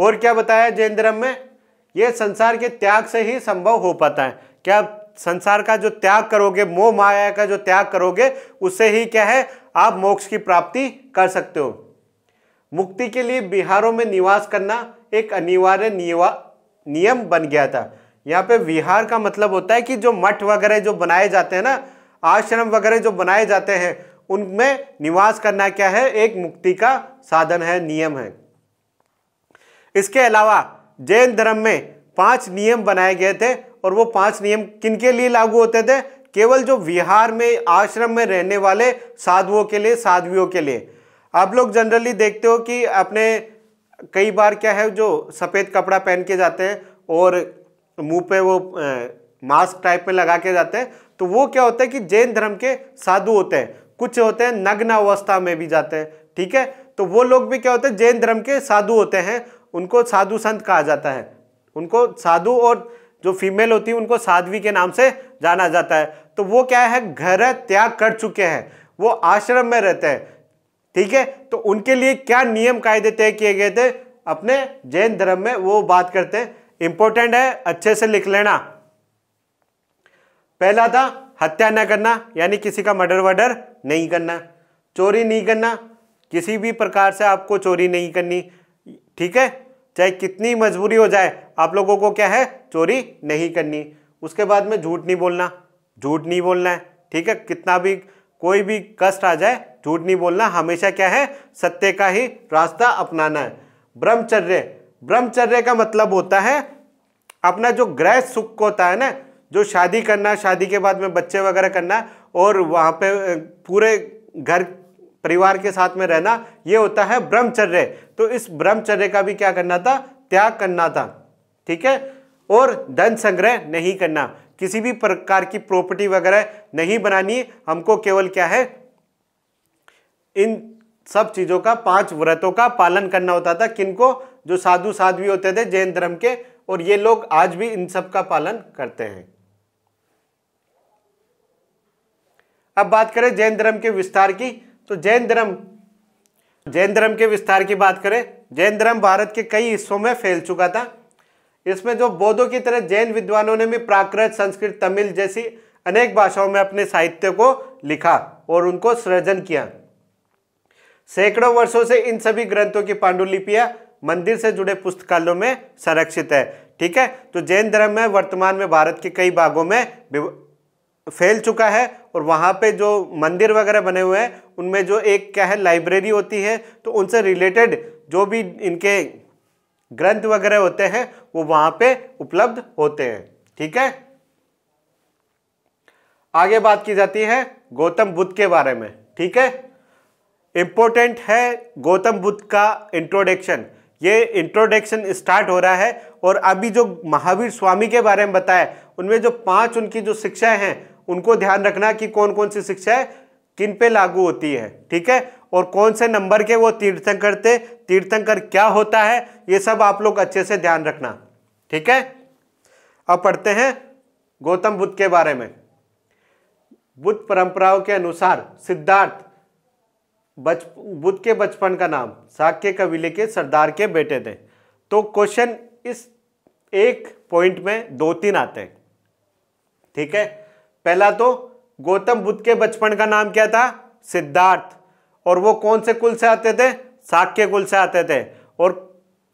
और क्या बताया जैन धर्म में यह संसार के त्याग से ही संभव हो पाता है क्या संसार का जो त्याग करोगे मोह माया का जो त्याग करोगे उससे ही क्या है आप मोक्ष की प्राप्ति कर सकते हो मुक्ति के लिए बिहारों में निवास करना एक अनिवार्य नियम बन गया था यहाँ पे विहार का मतलब होता है कि जो मठ वगैरह जो बनाए जाते हैं ना आश्रम वगैरह जो बनाए जाते हैं उनमें निवास करना क्या है एक मुक्ति का साधन है नियम है इसके अलावा जैन धर्म में पांच नियम बनाए गए थे और वो पांच नियम किन के लिए लागू होते थे केवल जो विहार में आश्रम में रहने वाले साधुओं के लिए साध्वियों के लिए आप लोग जनरली देखते हो कि अपने कई बार क्या है जो सफ़ेद कपड़ा पहन के जाते हैं और मुंह पे वो मास्क टाइप में लगा के जाते हैं तो वो क्या होता है कि जैन धर्म के साधु होते हैं कुछ होते हैं नग्न अवस्था में भी जाते हैं ठीक है तो वो लोग भी क्या होते हैं जैन धर्म के साधु होते हैं उनको साधु संत कहा जाता है उनको साधु और जो फीमेल होती है उनको साध्वी के नाम से जाना जाता है तो वो क्या है घर त्याग कर चुके हैं वो आश्रम में रहते हैं ठीक है तो उनके लिए क्या नियम कायदे तय किए गए थे अपने जैन धर्म में वो बात करते हैं इंपॉर्टेंट है अच्छे से लिख लेना पहला था हत्या न करना यानी किसी का मर्डर वर्डर नहीं करना चोरी नहीं करना किसी भी प्रकार से आपको चोरी नहीं करनी ठीक है चाहे कितनी मजबूरी हो जाए आप लोगों को क्या है चोरी नहीं करनी उसके बाद में झूठ नहीं बोलना झूठ नहीं बोलना है ठीक है कितना भी कोई भी कष्ट आ जाए झूठ नहीं बोलना हमेशा क्या है सत्य का ही रास्ता अपनाना है ब्रह्मचर्य ब्रह्मचर्य का मतलब होता है अपना जो ग्रह सुख होता है ना जो शादी करना शादी के बाद में बच्चे वगैरह करना और वहाँ पे पूरे घर परिवार के साथ में रहना ये होता है ब्रह्मचर्य तो इस ब्रह्मचर्य का भी क्या करना था त्याग करना था ठीक है और धन संग्रह नहीं करना किसी भी प्रकार की प्रॉपर्टी वगैरह नहीं बनानी हमको केवल क्या है इन सब चीज़ों का पांच व्रतों का पालन करना होता था किनको जो साधु साध्वी होते थे जैन धर्म के और ये लोग आज भी इन सब का पालन करते हैं अब बात करें जैन धर्म के विस्तार की तो जैन धर्म जैन धर्म के विस्तार की बात करें जैन धर्म भारत के कई हिस्सों में फैल चुका था इसमें जो बौद्धों की तरह जैन विद्वानों ने भी प्राकृत संस्कृत तमिल जैसी अनेक भाषाओं में अपने साहित्य को लिखा और उनको सृजन किया सैकड़ों वर्षों से इन सभी ग्रंथों की पांडुलिपियां मंदिर से जुड़े पुस्तकालयों में संरक्षित है ठीक है तो जैन धर्म में वर्तमान में भारत के कई भागों में फैल चुका है और वहाँ पे जो मंदिर वगैरह बने हुए हैं उनमें जो एक क्या है लाइब्रेरी होती है तो उनसे रिलेटेड जो भी इनके ग्रंथ वगैरह होते हैं वो वहाँ पे उपलब्ध होते हैं ठीक है आगे बात की जाती है गौतम बुद्ध के बारे में ठीक है इम्पोर्टेंट है गौतम बुद्ध का इंट्रोडक्शन ये इंट्रोडक्शन स्टार्ट हो रहा है और अभी जो महावीर स्वामी के बारे में बताया उनमें जो पांच उनकी जो शिक्षाएं हैं उनको ध्यान रखना कि कौन कौन सी शिक्षाएं किन पे लागू होती है ठीक है और कौन से नंबर के वो तीर्थंकर थे तीर्थंकर क्या होता है ये सब आप लोग अच्छे से ध्यान रखना ठीक है अब पढ़ते हैं गौतम बुद्ध के बारे में बुद्ध परंपराओं के अनुसार सिद्धार्थ बच बुद्ध के बचपन का नाम साक्य कबीले के सरदार के बेटे थे तो क्वेश्चन इस एक पॉइंट में दो तीन आते हैं ठीक है पहला तो गौतम बुद्ध के बचपन का नाम क्या था सिद्धार्थ और वो कौन से कुल से आते थे साक्य कुल से आते थे और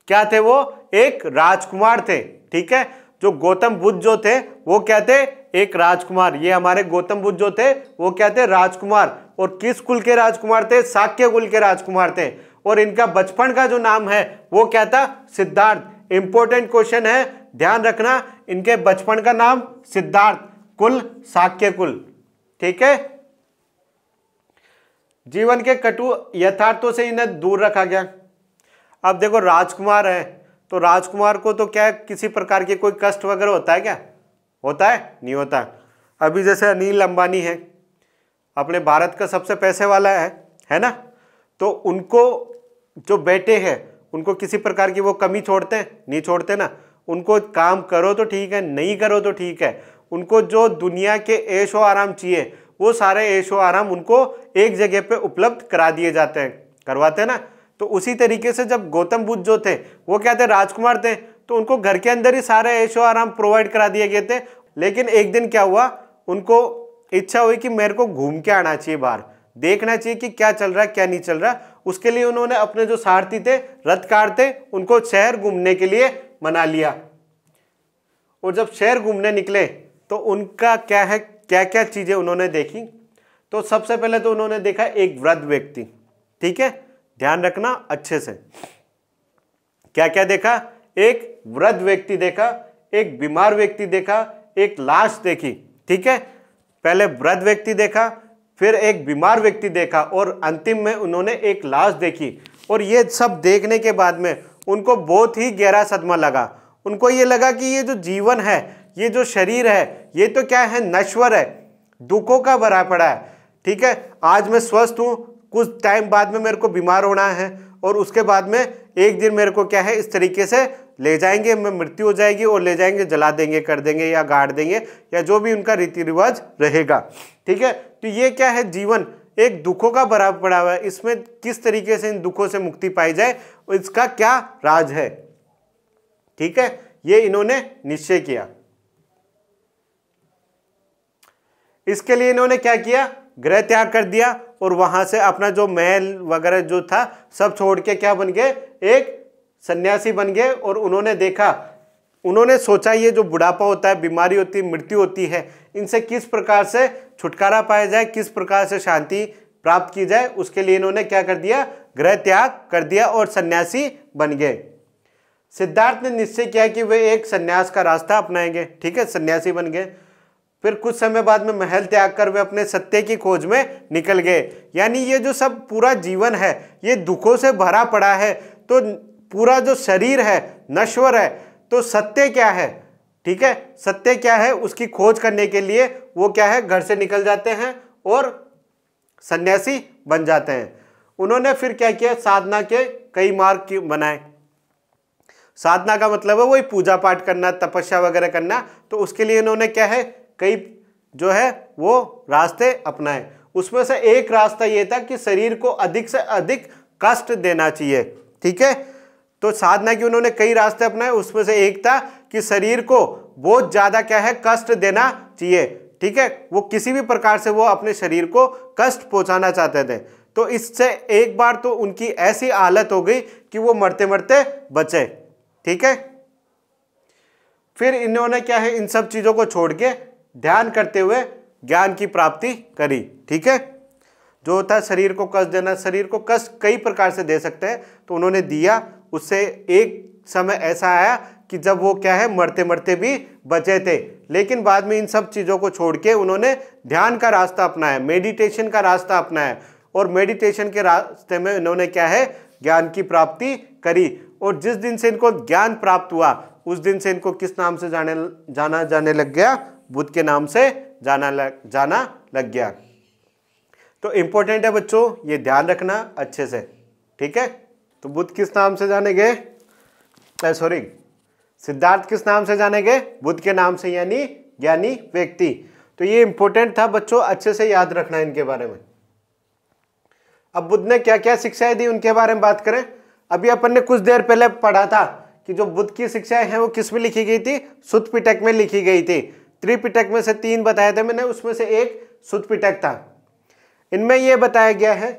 क्या थे वो एक राजकुमार थे ठीक है जो गौतम बुद्ध जो थे वो क्या थे एक राजकुमार ये हमारे गौतम बुद्ध जो थे वो क्या थे राजकुमार और किस कुल के राजकुमार थे साक्य कुल के राजकुमार थे और इनका बचपन का जो नाम है वो क्या था सिद्धार्थ इंपॉर्टेंट क्वेश्चन है ध्यान रखना इनके बचपन का नाम सिद्धार्थ कुल साक्य कुल ठीक है जीवन के कटु यथार्थों से इन्हें दूर रखा गया अब देखो राजकुमार है तो राजकुमार को तो क्या किसी प्रकार के कोई कष्ट वगैरह होता है क्या होता है नहीं होता अभी जैसे अनिल अंबानी है अपने भारत का सबसे पैसे वाला है है ना तो उनको जो बेटे हैं उनको किसी प्रकार की वो कमी छोड़ते हैं नहीं छोड़ते ना उनको काम करो तो ठीक है नहीं करो तो ठीक है उनको जो दुनिया के ऐशो आराम चाहिए वो सारे ऐशो आराम उनको एक जगह पे उपलब्ध करा दिए जाते हैं करवाते हैं ना तो उसी तरीके से जब गौतम बुद्ध जो थे वो क्या थे राजकुमार थे तो उनको घर के अंदर ही सारे ऐशो आराम प्रोवाइड करा दिए गए थे लेकिन एक दिन क्या हुआ उनको इच्छा हुई कि मेरे को घूम के आना चाहिए बाहर देखना चाहिए कि क्या चल रहा है क्या नहीं चल रहा उसके लिए उन्होंने अपने जो सारथी थे रथकार थे उनको शहर घूमने के लिए मना लिया और जब शहर घूमने निकले तो उनका क्या है क्या क्या चीज़ें उन्होंने देखी तो सबसे पहले तो उन्होंने देखा एक वृद्ध व्यक्ति ठीक है ध्यान रखना अच्छे से क्या क्या देखा एक वृद्ध व्यक्ति देखा एक बीमार व्यक्ति देखा एक लाश देखी ठीक है पहले वृद्ध व्यक्ति देखा फिर एक बीमार व्यक्ति देखा और अंतिम में उन्होंने एक लाश देखी और ये सब देखने के बाद में उनको बहुत ही गहरा सदमा लगा उनको ये लगा कि ये जो जीवन है ये जो शरीर है ये तो क्या है नश्वर है दुखों का भरा पड़ा है ठीक है आज मैं स्वस्थ हूँ कुछ टाइम बाद में मेरे को बीमार होना है और उसके बाद में एक दिन मेरे को क्या है इस तरीके से ले जाएंगे में मृत्यु हो जाएगी और ले जाएंगे जला देंगे कर देंगे या गाड़ देंगे या जो भी उनका रीति रिवाज रहेगा ठीक है तो ये क्या है जीवन एक दुखों का बराबर पड़ा हुआ है इसमें किस तरीके से इन दुखों से मुक्ति पाई जाए और इसका क्या राज है ठीक है ये इन्होंने निश्चय किया इसके लिए इन्होंने क्या किया ग्रह त्याग कर दिया और वहां से अपना जो महल वगैरह जो था सब छोड़ के क्या बन गए एक सन्यासी बन गए और उन्होंने देखा उन्होंने सोचा ये जो बुढ़ापा होता है बीमारी होती है मृत्यु होती है इनसे किस प्रकार से छुटकारा पाया जाए किस प्रकार से शांति प्राप्त की जाए उसके लिए इन्होंने क्या कर दिया ग्रह त्याग कर दिया और सन्यासी बन गए सिद्धार्थ ने निश्चय किया कि वे एक सन्यास का रास्ता अपनाएंगे ठीक है सन्यासी बन गए फिर कुछ समय बाद में महल त्याग कर वे अपने सत्य की खोज में निकल गए यानी ये जो सब पूरा जीवन है ये दुखों से भरा पड़ा है तो पूरा जो शरीर है नश्वर है तो सत्य क्या है ठीक है सत्य क्या है उसकी खोज करने के लिए वो क्या है घर से निकल जाते हैं और सन्यासी बन जाते हैं उन्होंने फिर क्या किया साधना के कई मार्ग बनाए साधना का मतलब है वही पूजा पाठ करना तपस्या वगैरह करना तो उसके लिए इन्होंने क्या है कई जो है वो रास्ते अपनाए उसमें से एक रास्ता ये था कि शरीर को अधिक से अधिक कष्ट देना चाहिए ठीक है तो साधना की उन्होंने कई रास्ते अपनाए उसमें से एक था कि शरीर को बहुत ज़्यादा क्या है कष्ट देना चाहिए ठीक है वो किसी भी प्रकार से वो अपने शरीर को कष्ट पहुंचाना चाहते थे तो इससे एक बार तो उनकी ऐसी हालत हो गई कि वो मरते मरते बचे ठीक है फिर इन्होंने क्या है इन सब चीज़ों को छोड़ के ध्यान करते हुए ज्ञान की प्राप्ति करी ठीक है जो होता है शरीर को कष्ट देना शरीर को कष्ट कई प्रकार से दे सकते हैं तो उन्होंने दिया उससे एक समय ऐसा आया कि जब वो क्या है मरते मरते भी बचे थे लेकिन बाद में इन सब चीज़ों को छोड़ के उन्होंने ध्यान का रास्ता अपनाया मेडिटेशन का रास्ता अपनाया और मेडिटेशन के रास्ते में इन्होंने क्या है ज्ञान की प्राप्ति करी और जिस दिन से इनको ज्ञान प्राप्त हुआ उस दिन से इनको किस नाम से जाने जाना जाने लग गया बुद्ध के नाम से जाना लग जाना लग गया तो इम्पोर्टेंट है बच्चों ये ध्यान रखना अच्छे से ठीक है तो बुद्ध किस नाम से जाने गए सॉरी सिद्धार्थ किस नाम से जाने गए बुद्ध के नाम से यानी ज्ञानी व्यक्ति तो ये इंपॉर्टेंट था बच्चों अच्छे से याद रखना इनके बारे में अब बुद्ध ने क्या क्या शिक्षाएं दी उनके बारे में बात करें अभी अपन ने कुछ देर पहले पढ़ा था कि जो बुद्ध की शिक्षाएं हैं वो किस में लिखी गई थी सुत पिटक में लिखी गई थी त्रिपिटक में से तीन बताए थे मैंने उसमें से एक सुत पिटक था इनमें यह बताया गया है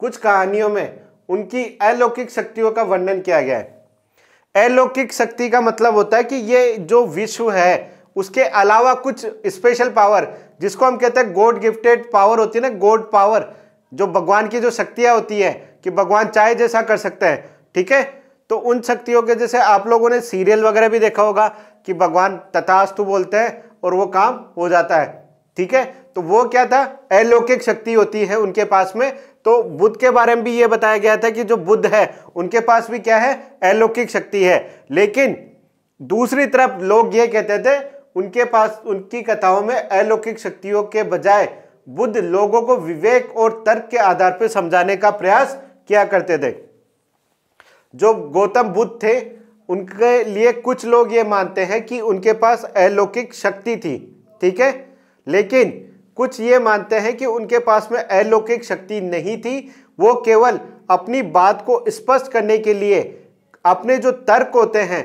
कुछ कहानियों में उनकी अलौकिक शक्तियों का वर्णन किया गया है अलौकिक शक्ति का मतलब होता है कि ये जो विश्व है उसके अलावा कुछ स्पेशल पावर जिसको हम कहते हैं गॉड गिफ्टेड पावर होती है ना गॉड पावर जो भगवान की जो शक्तियाँ होती है कि भगवान चाहे जैसा कर सकते हैं ठीक है तो उन शक्तियों के जैसे आप लोगों ने सीरियल वगैरह भी देखा होगा कि भगवान तथास्तु बोलते हैं और वो काम हो जाता है ठीक है तो वो क्या था अलौकिक शक्ति होती है उनके पास में तो बुद्ध के बारे में भी यह बताया गया था कि जो बुद्ध है उनके पास भी क्या है अलौकिक शक्ति है लेकिन दूसरी तरफ लोग ये कहते थे उनके पास उनकी कथाओं में अलौकिक शक्तियों के बजाय बुद्ध लोगों को विवेक और तर्क के आधार पर समझाने का प्रयास किया करते थे जो गौतम बुद्ध थे उनके लिए कुछ लोग ये मानते हैं कि उनके पास अलौकिक शक्ति थी ठीक है लेकिन कुछ ये मानते हैं कि उनके पास में अलौकिक शक्ति नहीं थी वो केवल अपनी बात को स्पष्ट करने के लिए अपने जो तर्क होते हैं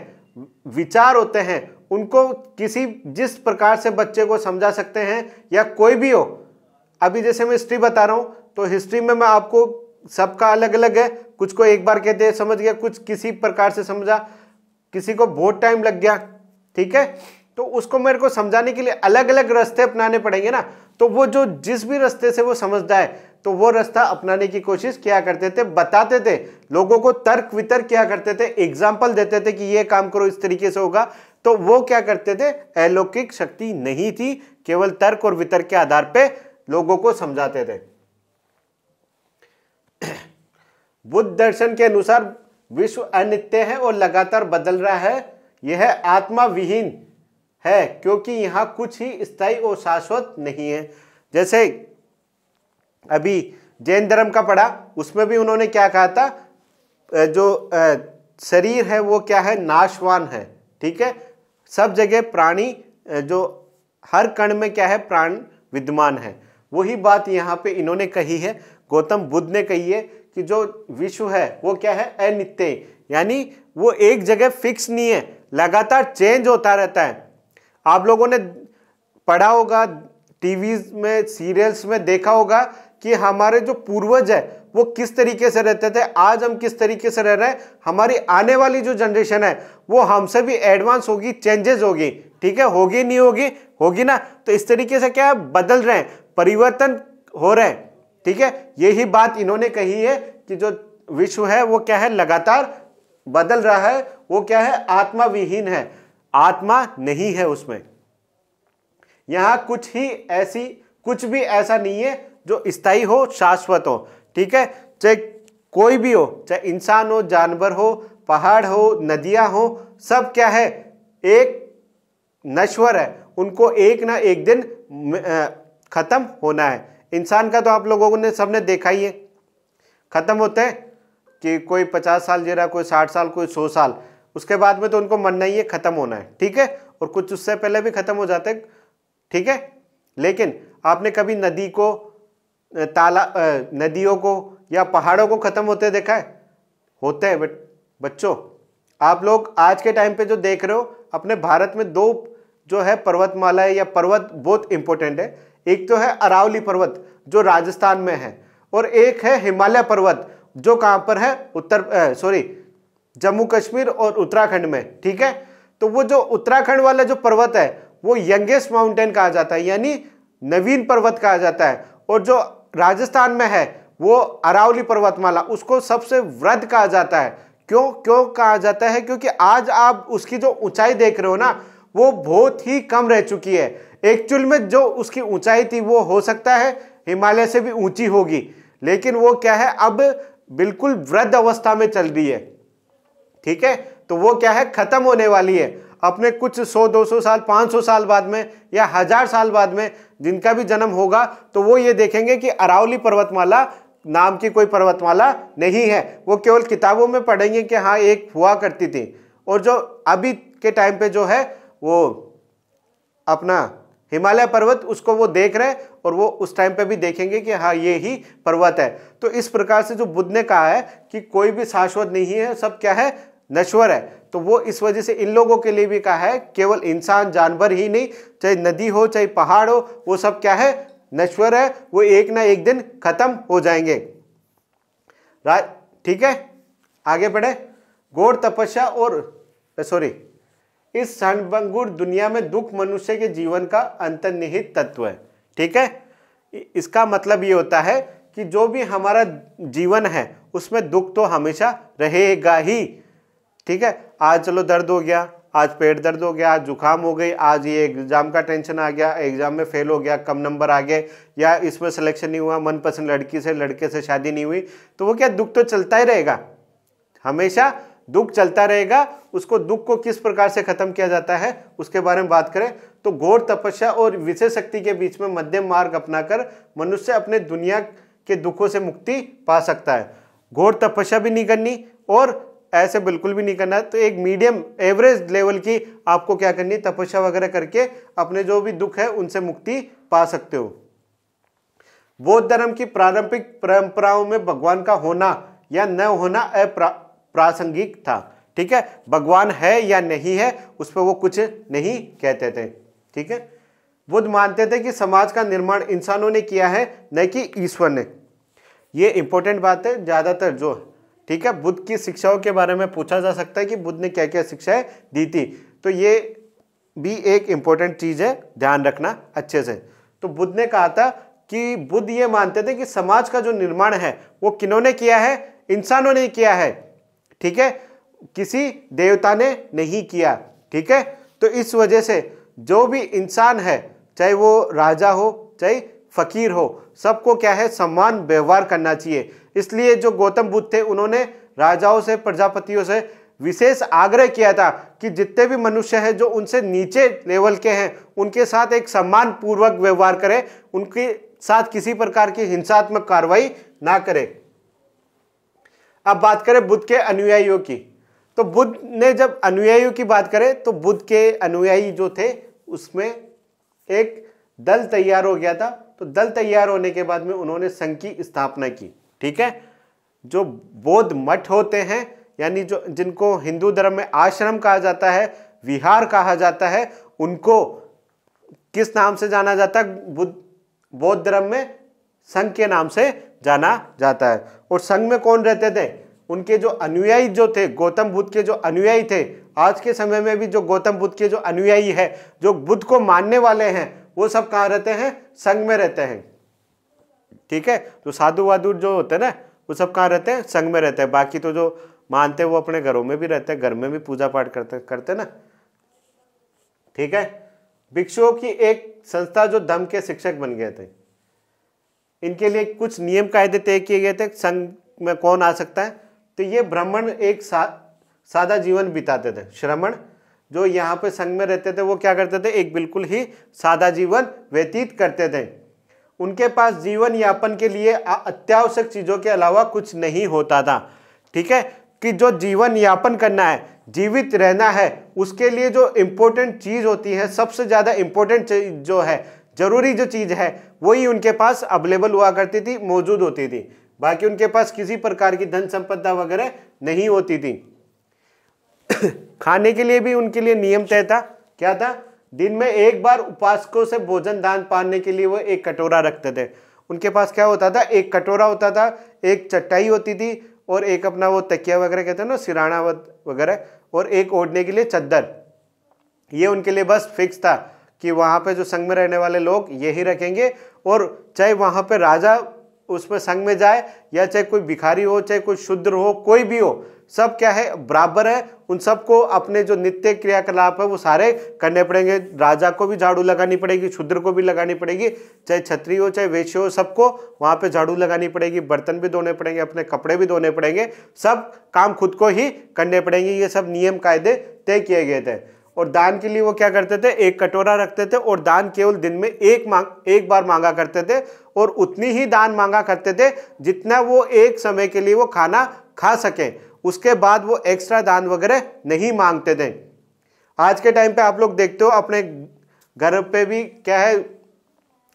विचार होते हैं उनको किसी जिस प्रकार से बच्चे को समझा सकते हैं या कोई भी हो अभी जैसे मैं हिस्ट्री बता रहा हूँ तो हिस्ट्री में मैं आपको सबका अलग अलग है कुछ को एक बार कहते हैं समझ गया कुछ किसी प्रकार से समझा किसी को बहुत टाइम लग गया ठीक है तो उसको मेरे को समझाने के लिए अलग अलग रास्ते अपनाने पड़ेंगे ना तो वो जो जिस भी रास्ते से वो समझदार है तो वो रास्ता अपनाने की कोशिश किया करते थे बताते थे लोगों को तर्क वितर्क किया करते थे एग्जाम्पल देते थे कि ये काम करो इस तरीके से होगा तो वो क्या करते थे अलौकिक शक्ति नहीं थी केवल तर्क और वितर्क के आधार पर लोगों को समझाते थे [CLEARS THROAT] बुद्ध दर्शन के अनुसार विश्व अनित्य है और लगातार बदल रहा है यह है आत्मा विहीन है क्योंकि यहाँ कुछ ही स्थायी और शाश्वत नहीं है जैसे अभी जैन धर्म का पढ़ा उसमें भी उन्होंने क्या कहा था जो शरीर है वो क्या है नाशवान है ठीक है सब जगह प्राणी जो हर कण में क्या है प्राण विद्यमान है वही बात यहाँ पे इन्होंने कही है गौतम बुद्ध ने कही है कि जो विश्व है वो क्या है अनित्य यानी वो एक जगह फिक्स नहीं है लगातार चेंज होता रहता है आप लोगों ने पढ़ा होगा टीवीज में सीरियल्स में देखा होगा कि हमारे जो पूर्वज है वो किस तरीके से रहते थे आज हम किस तरीके से रह रहे हैं हमारी आने वाली जो जनरेशन है वो हमसे भी एडवांस होगी चेंजेस होगी ठीक है होगी नहीं होगी होगी ना तो इस तरीके से क्या है बदल रहे हैं परिवर्तन हो रहे हैं ठीक है यही बात इन्होंने कही है कि जो विश्व है वो क्या है लगातार बदल रहा है वो क्या है आत्मा विहीन है आत्मा नहीं है उसमें यहां कुछ ही ऐसी कुछ भी ऐसा नहीं है जो स्थायी हो शाश्वत हो ठीक है चाहे कोई भी हो चाहे इंसान हो जानवर हो पहाड़ हो नदियां हो सब क्या है एक नश्वर है उनको एक ना एक दिन ख़त्म होना है इंसान का तो आप लोगों ने सबने देखा ही है ख़त्म होता है कि कोई पचास साल जी रहा कोई साठ साल कोई सौ साल उसके बाद में तो उनको मरना ही है खत्म होना है ठीक है और कुछ उससे पहले भी खत्म हो जाते ठीक है लेकिन आपने कभी नदी को ताला नदियों को या पहाड़ों को ख़त्म होते देखा है होते हैं बट बच्चों आप लोग आज के टाइम पे जो देख रहे हो अपने भारत में दो जो है पर्वतमाला है या पर्वत बहुत इंपॉर्टेंट है एक तो है अरावली पर्वत जो राजस्थान में है और एक है हिमालय पर्वत जो कहाँ पर है उत्तर सॉरी जम्मू कश्मीर और उत्तराखंड में ठीक है तो वो जो उत्तराखंड वाला जो पर्वत है वो यंगेस्ट माउंटेन कहा जाता है यानी नवीन पर्वत कहा जाता है और जो राजस्थान में है वो अरावली पर्वतमाला उसको सबसे वृद्ध कहा जाता है क्यों क्यों कहा जाता है क्योंकि आज आप उसकी जो ऊंचाई देख रहे हो ना वो बहुत ही कम रह चुकी है एक्चुअल में जो उसकी ऊंचाई थी वो हो सकता है हिमालय से भी ऊंची होगी लेकिन वो क्या है अब बिल्कुल वृद्ध अवस्था में चल रही है ठीक है तो वो क्या है खत्म होने वाली है अपने कुछ 100 200 साल 500 साल बाद में या हजार साल बाद में जिनका भी जन्म होगा तो वो ये देखेंगे कि अरावली पर्वतमाला नाम की कोई पर्वतमाला नहीं है वो केवल किताबों में पढ़ेंगे कि हाँ एक हुआ करती थी और जो अभी के टाइम पे जो है वो अपना हिमालय पर्वत उसको वो देख रहे हैं और वो उस टाइम पे भी देखेंगे कि हाँ ये ही पर्वत है तो इस प्रकार से जो बुद्ध ने कहा है कि कोई भी शाश्वत नहीं है सब क्या है नश्वर है तो वो इस वजह से इन लोगों के लिए भी कहा है केवल इंसान जानवर ही नहीं चाहे नदी हो चाहे पहाड़ हो वो सब क्या है नश्वर है वो एक ना एक दिन खत्म हो जाएंगे ठीक है आगे बढ़े घोर तपस्या और सॉरी इस क्षणभंगुर दुनिया में दुख मनुष्य के जीवन का अंतर्निहित तत्व है ठीक है इसका मतलब ये होता है कि जो भी हमारा जीवन है उसमें दुख तो हमेशा रहेगा ही ठीक है आज चलो दर्द हो गया आज पेट दर्द हो गया आज जुकाम हो गई आज ये एग्ज़ाम का टेंशन आ गया एग्ज़ाम में फेल हो गया कम नंबर आ गए या इसमें सिलेक्शन नहीं हुआ मनपसंद लड़की से लड़के से शादी नहीं हुई तो वो क्या दुख तो चलता ही रहेगा हमेशा दुख चलता रहेगा उसको दुख को किस प्रकार से खत्म किया जाता है उसके बारे में बात करें तो घोर तपस्या और विषय शक्ति के बीच में मध्यम मार्ग अपनाकर मनुष्य अपने दुनिया के दुखों से मुक्ति पा सकता है घोर तपस्या भी नहीं करनी और ऐसे बिल्कुल भी नहीं करना है तो एक मीडियम एवरेज लेवल की आपको क्या करनी है तपस्या वगैरह करके अपने जो भी दुख है उनसे मुक्ति पा सकते हो बौद्ध धर्म की प्रारंभिक परंपराओं में भगवान का होना या न होना अप्रासंगिक था ठीक है भगवान है या नहीं है उस पर वो कुछ नहीं कहते थे ठीक है बुद्ध मानते थे कि समाज का निर्माण इंसानों ने किया है न कि ईश्वर ने ये इंपॉर्टेंट बात है ज़्यादातर जो ठीक है बुद्ध की शिक्षाओं के बारे में पूछा जा सकता है कि बुद्ध ने क्या क्या शिक्षाएं दी थी तो ये भी एक इंपॉर्टेंट चीज़ है ध्यान रखना अच्छे से तो बुद्ध ने कहा था कि बुद्ध ये मानते थे कि समाज का जो निर्माण है वो किन्होंने किया है इंसानों ने किया है ठीक है किसी देवता ने नहीं किया ठीक है तो इस वजह से जो भी इंसान है चाहे वो राजा हो चाहे फकीर हो सबको क्या है सम्मान व्यवहार करना चाहिए इसलिए जो गौतम बुद्ध थे उन्होंने राजाओं से प्रजापतियों से विशेष आग्रह किया था कि जितने भी मनुष्य हैं जो उनसे नीचे लेवल के हैं उनके साथ एक सम्मान पूर्वक व्यवहार करें उनके साथ किसी प्रकार की हिंसात्मक कार्रवाई ना करें अब बात करें बुद्ध के अनुयायियों की तो बुद्ध ने जब अनुयायियों की बात करें तो बुद्ध के अनुयायी जो थे उसमें एक दल तैयार हो गया था तो दल तैयार होने के बाद में उन्होंने संघ की स्थापना की ठीक है जो बौद्ध मठ होते हैं यानी जो जिनको हिंदू धर्म में आश्रम कहा जाता है विहार कहा जाता है उनको किस नाम से जाना जाता है बुद्ध बौद्ध धर्म में संघ के नाम से जाना जाता है और संघ में कौन रहते थे उनके जो अनुयायी जो थे गौतम बुद्ध के जो अनुयायी थे आज के समय में भी जो गौतम बुद्ध के जो अनुयायी है जो बुद्ध को मानने वाले हैं वो सब कहाँ रहते हैं संघ में रहते हैं ठीक है तो साधु वाधु जो होते हैं ना वो सब कहाँ रहते हैं संग में रहते हैं बाकी तो जो मानते हैं वो अपने घरों में भी रहते हैं घर में भी पूजा पाठ करते करते ना ठीक है भिक्षुओं की एक संस्था जो धम के शिक्षक बन गए थे इनके लिए कुछ नियम कायदे तय किए गए थे संघ में कौन आ सकता है तो ये ब्राह्मण एक सा, सादा जीवन बिताते थे श्रमण जो यहाँ पे संघ में रहते थे वो क्या करते थे एक बिल्कुल ही सादा जीवन व्यतीत करते थे उनके पास जीवन यापन के लिए अत्यावश्यक चीज़ों के अलावा कुछ नहीं होता था ठीक है कि जो जीवन यापन करना है जीवित रहना है उसके लिए जो इम्पोर्टेंट चीज़ होती है सबसे ज़्यादा इम्पोर्टेंट चीज़ जो है ज़रूरी जो चीज़ है वही उनके पास अवेलेबल हुआ करती थी मौजूद होती थी बाकी उनके पास किसी प्रकार की धन संपदा वगैरह नहीं होती थी [COUGHS] खाने के लिए भी उनके लिए नियम तय था क्या था दिन में एक बार उपासकों से भोजन दान पाने के लिए वो एक कटोरा रखते थे उनके पास क्या होता था एक कटोरा होता था एक चटाई होती थी और एक अपना वो तकिया वगैरह कहते हैं ना सिराना वगैरह और एक ओढ़ने के लिए चद्दर ये उनके लिए बस फिक्स था कि वहाँ पे जो संघ में रहने वाले लोग यही रखेंगे और चाहे वहाँ पे राजा उसमें संघ में जाए या चाहे कोई भिखारी हो चाहे कोई शूद्र हो कोई भी हो सब क्या है बराबर है उन सबको अपने जो नित्य क्रियाकलाप है वो सारे करने पड़ेंगे राजा को भी झाड़ू लगानी पड़ेगी क्षुद्र को भी लगानी पड़ेगी चाहे छत्री हो चाहे वेश्य हो सबको वहाँ पे झाड़ू लगानी पड़ेगी बर्तन भी धोने पड़ेंगे अपने कपड़े भी धोने पड़ेंगे सब काम खुद को ही करने पड़ेंगे ये सब नियम कायदे तय किए गए थे और दान के लिए वो क्या करते थे एक कटोरा रखते थे और दान केवल दिन में एक मांग एक बार मांगा करते थे और उतनी ही दान मांगा करते थे जितना वो एक समय के लिए वो खाना खा सकें उसके बाद वो एक्स्ट्रा दान वगैरह नहीं मांगते थे आज के टाइम पे आप लोग देखते हो अपने घर पे भी क्या है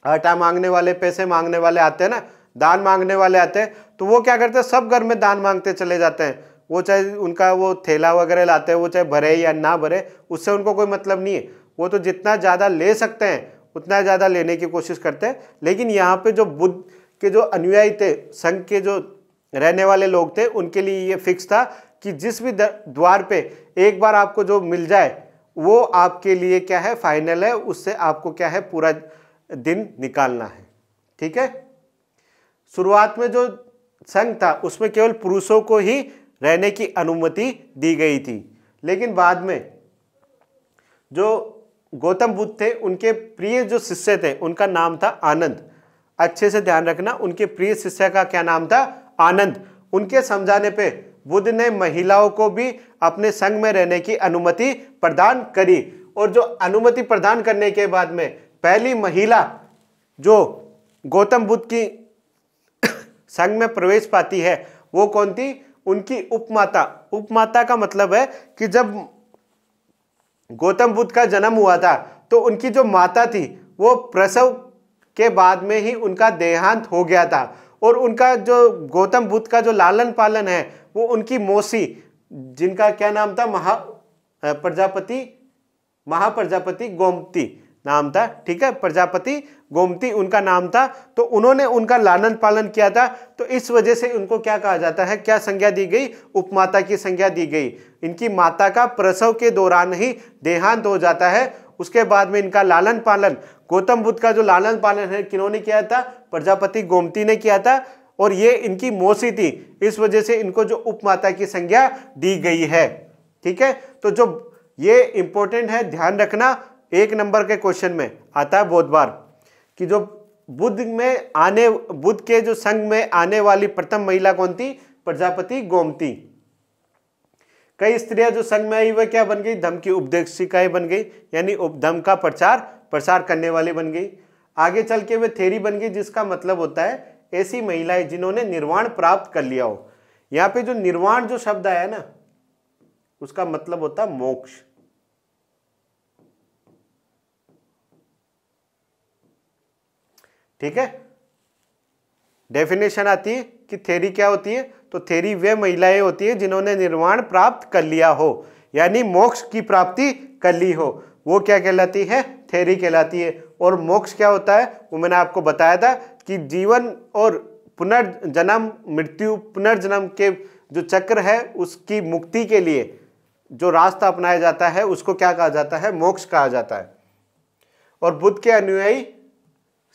आटा मांगने वाले पैसे मांगने वाले आते हैं ना दान मांगने वाले आते हैं तो वो क्या करते हैं सब घर में दान मांगते चले जाते हैं वो चाहे उनका वो थैला वगैरह लाते हैं वो चाहे भरे या ना भरे उससे उनको कोई मतलब नहीं है वो तो जितना ज़्यादा ले सकते हैं उतना ज़्यादा लेने की कोशिश करते हैं लेकिन यहाँ पे जो बुद्ध के जो अनुयायी थे संघ के जो रहने वाले लोग थे उनके लिए ये फिक्स था कि जिस भी द्वार पे एक बार आपको जो मिल जाए वो आपके लिए क्या है फाइनल है उससे आपको क्या है पूरा दिन निकालना है ठीक है शुरुआत में जो संघ था उसमें केवल पुरुषों को ही रहने की अनुमति दी गई थी लेकिन बाद में जो गौतम बुद्ध थे उनके प्रिय जो शिष्य थे उनका नाम था आनंद अच्छे से ध्यान रखना उनके प्रिय शिष्य का क्या नाम था आनंद उनके समझाने पे बुद्ध ने महिलाओं को भी अपने संग में रहने की अनुमति प्रदान करी और जो अनुमति प्रदान करने के बाद में पहली महिला जो गौतम बुद्ध की [COUGHS] संघ में प्रवेश पाती है वो कौन थी उनकी उपमाता उपमाता का मतलब है कि जब गौतम बुद्ध का जन्म हुआ था तो उनकी जो माता थी वो प्रसव के बाद में ही उनका देहांत हो गया था और उनका जो गौतम बुद्ध का जो लालन पालन है वो उनकी मौसी जिनका क्या नाम था महा प्रजापति महाप्रजापति गोमती नाम था ठीक है प्रजापति गोमती उनका नाम था तो उन्होंने उनका लालन पालन किया था तो इस वजह से उनको क्या कहा जाता है क्या संज्ञा दी गई उपमाता की संज्ञा दी गई इनकी माता का प्रसव के दौरान ही देहांत हो जाता है उसके बाद में इनका लालन पालन गौतम बुद्ध का जो लालन पालन है किन्होंने किया था प्रजापति गोमती ने किया था और ये इनकी मौसी थी इस वजह से इनको जो उपमाता की संज्ञा दी गई है ठीक है तो जो ये इंपॉर्टेंट है ध्यान रखना एक नंबर के क्वेश्चन में आता है बहुत बार कि जो बुद्ध में आने बुद्ध के जो संघ में आने वाली प्रथम महिला कौन थी प्रजापति गोमती कई स्त्रियां जो संघ में आई वह क्या बन गई धम की उपदेशिकाएं बन गई यानी उपधम का प्रचार प्रसार करने वाली बन गई आगे चल के वे थेरी बन गई जिसका मतलब होता है ऐसी महिलाएं जिन्होंने निर्वाण प्राप्त कर लिया हो यहां पे जो निर्वाण जो शब्द आया ना उसका मतलब होता है मोक्ष ठीक है डेफिनेशन आती है कि थेरी क्या होती है तो थेरी वे महिलाएं होती है जिन्होंने निर्वाण प्राप्त कर लिया हो यानी मोक्ष की प्राप्ति कर ली हो वो क्या कहलाती है थेरी कहलाती है और मोक्ष क्या होता है वो मैंने आपको बताया था कि जीवन और पुनर्जन्म मृत्यु पुनर्जन्म के जो चक्र है उसकी मुक्ति के लिए जो रास्ता अपनाया जाता है उसको क्या कहा जाता है मोक्ष कहा जाता है और बुद्ध के अनुयायी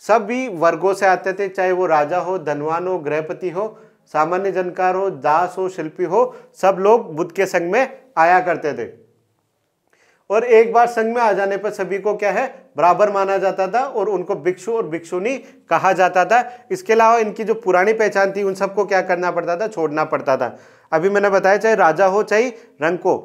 सभी वर्गों से आते थे चाहे वो राजा हो धनवान हो गृहपति हो सामान्य जनकार हो दास हो शिल्पी हो सब लोग बुद्ध के संग में आया करते थे और एक बार संघ में आ जाने पर सभी को क्या है बराबर माना जाता था और उनको भिक्षु और भिक्षुनी कहा जाता था इसके अलावा इनकी जो पुरानी पहचान थी उन सबको क्या करना पड़ता था छोड़ना पड़ता था अभी मैंने बताया चाहे राजा हो चाहे रंग को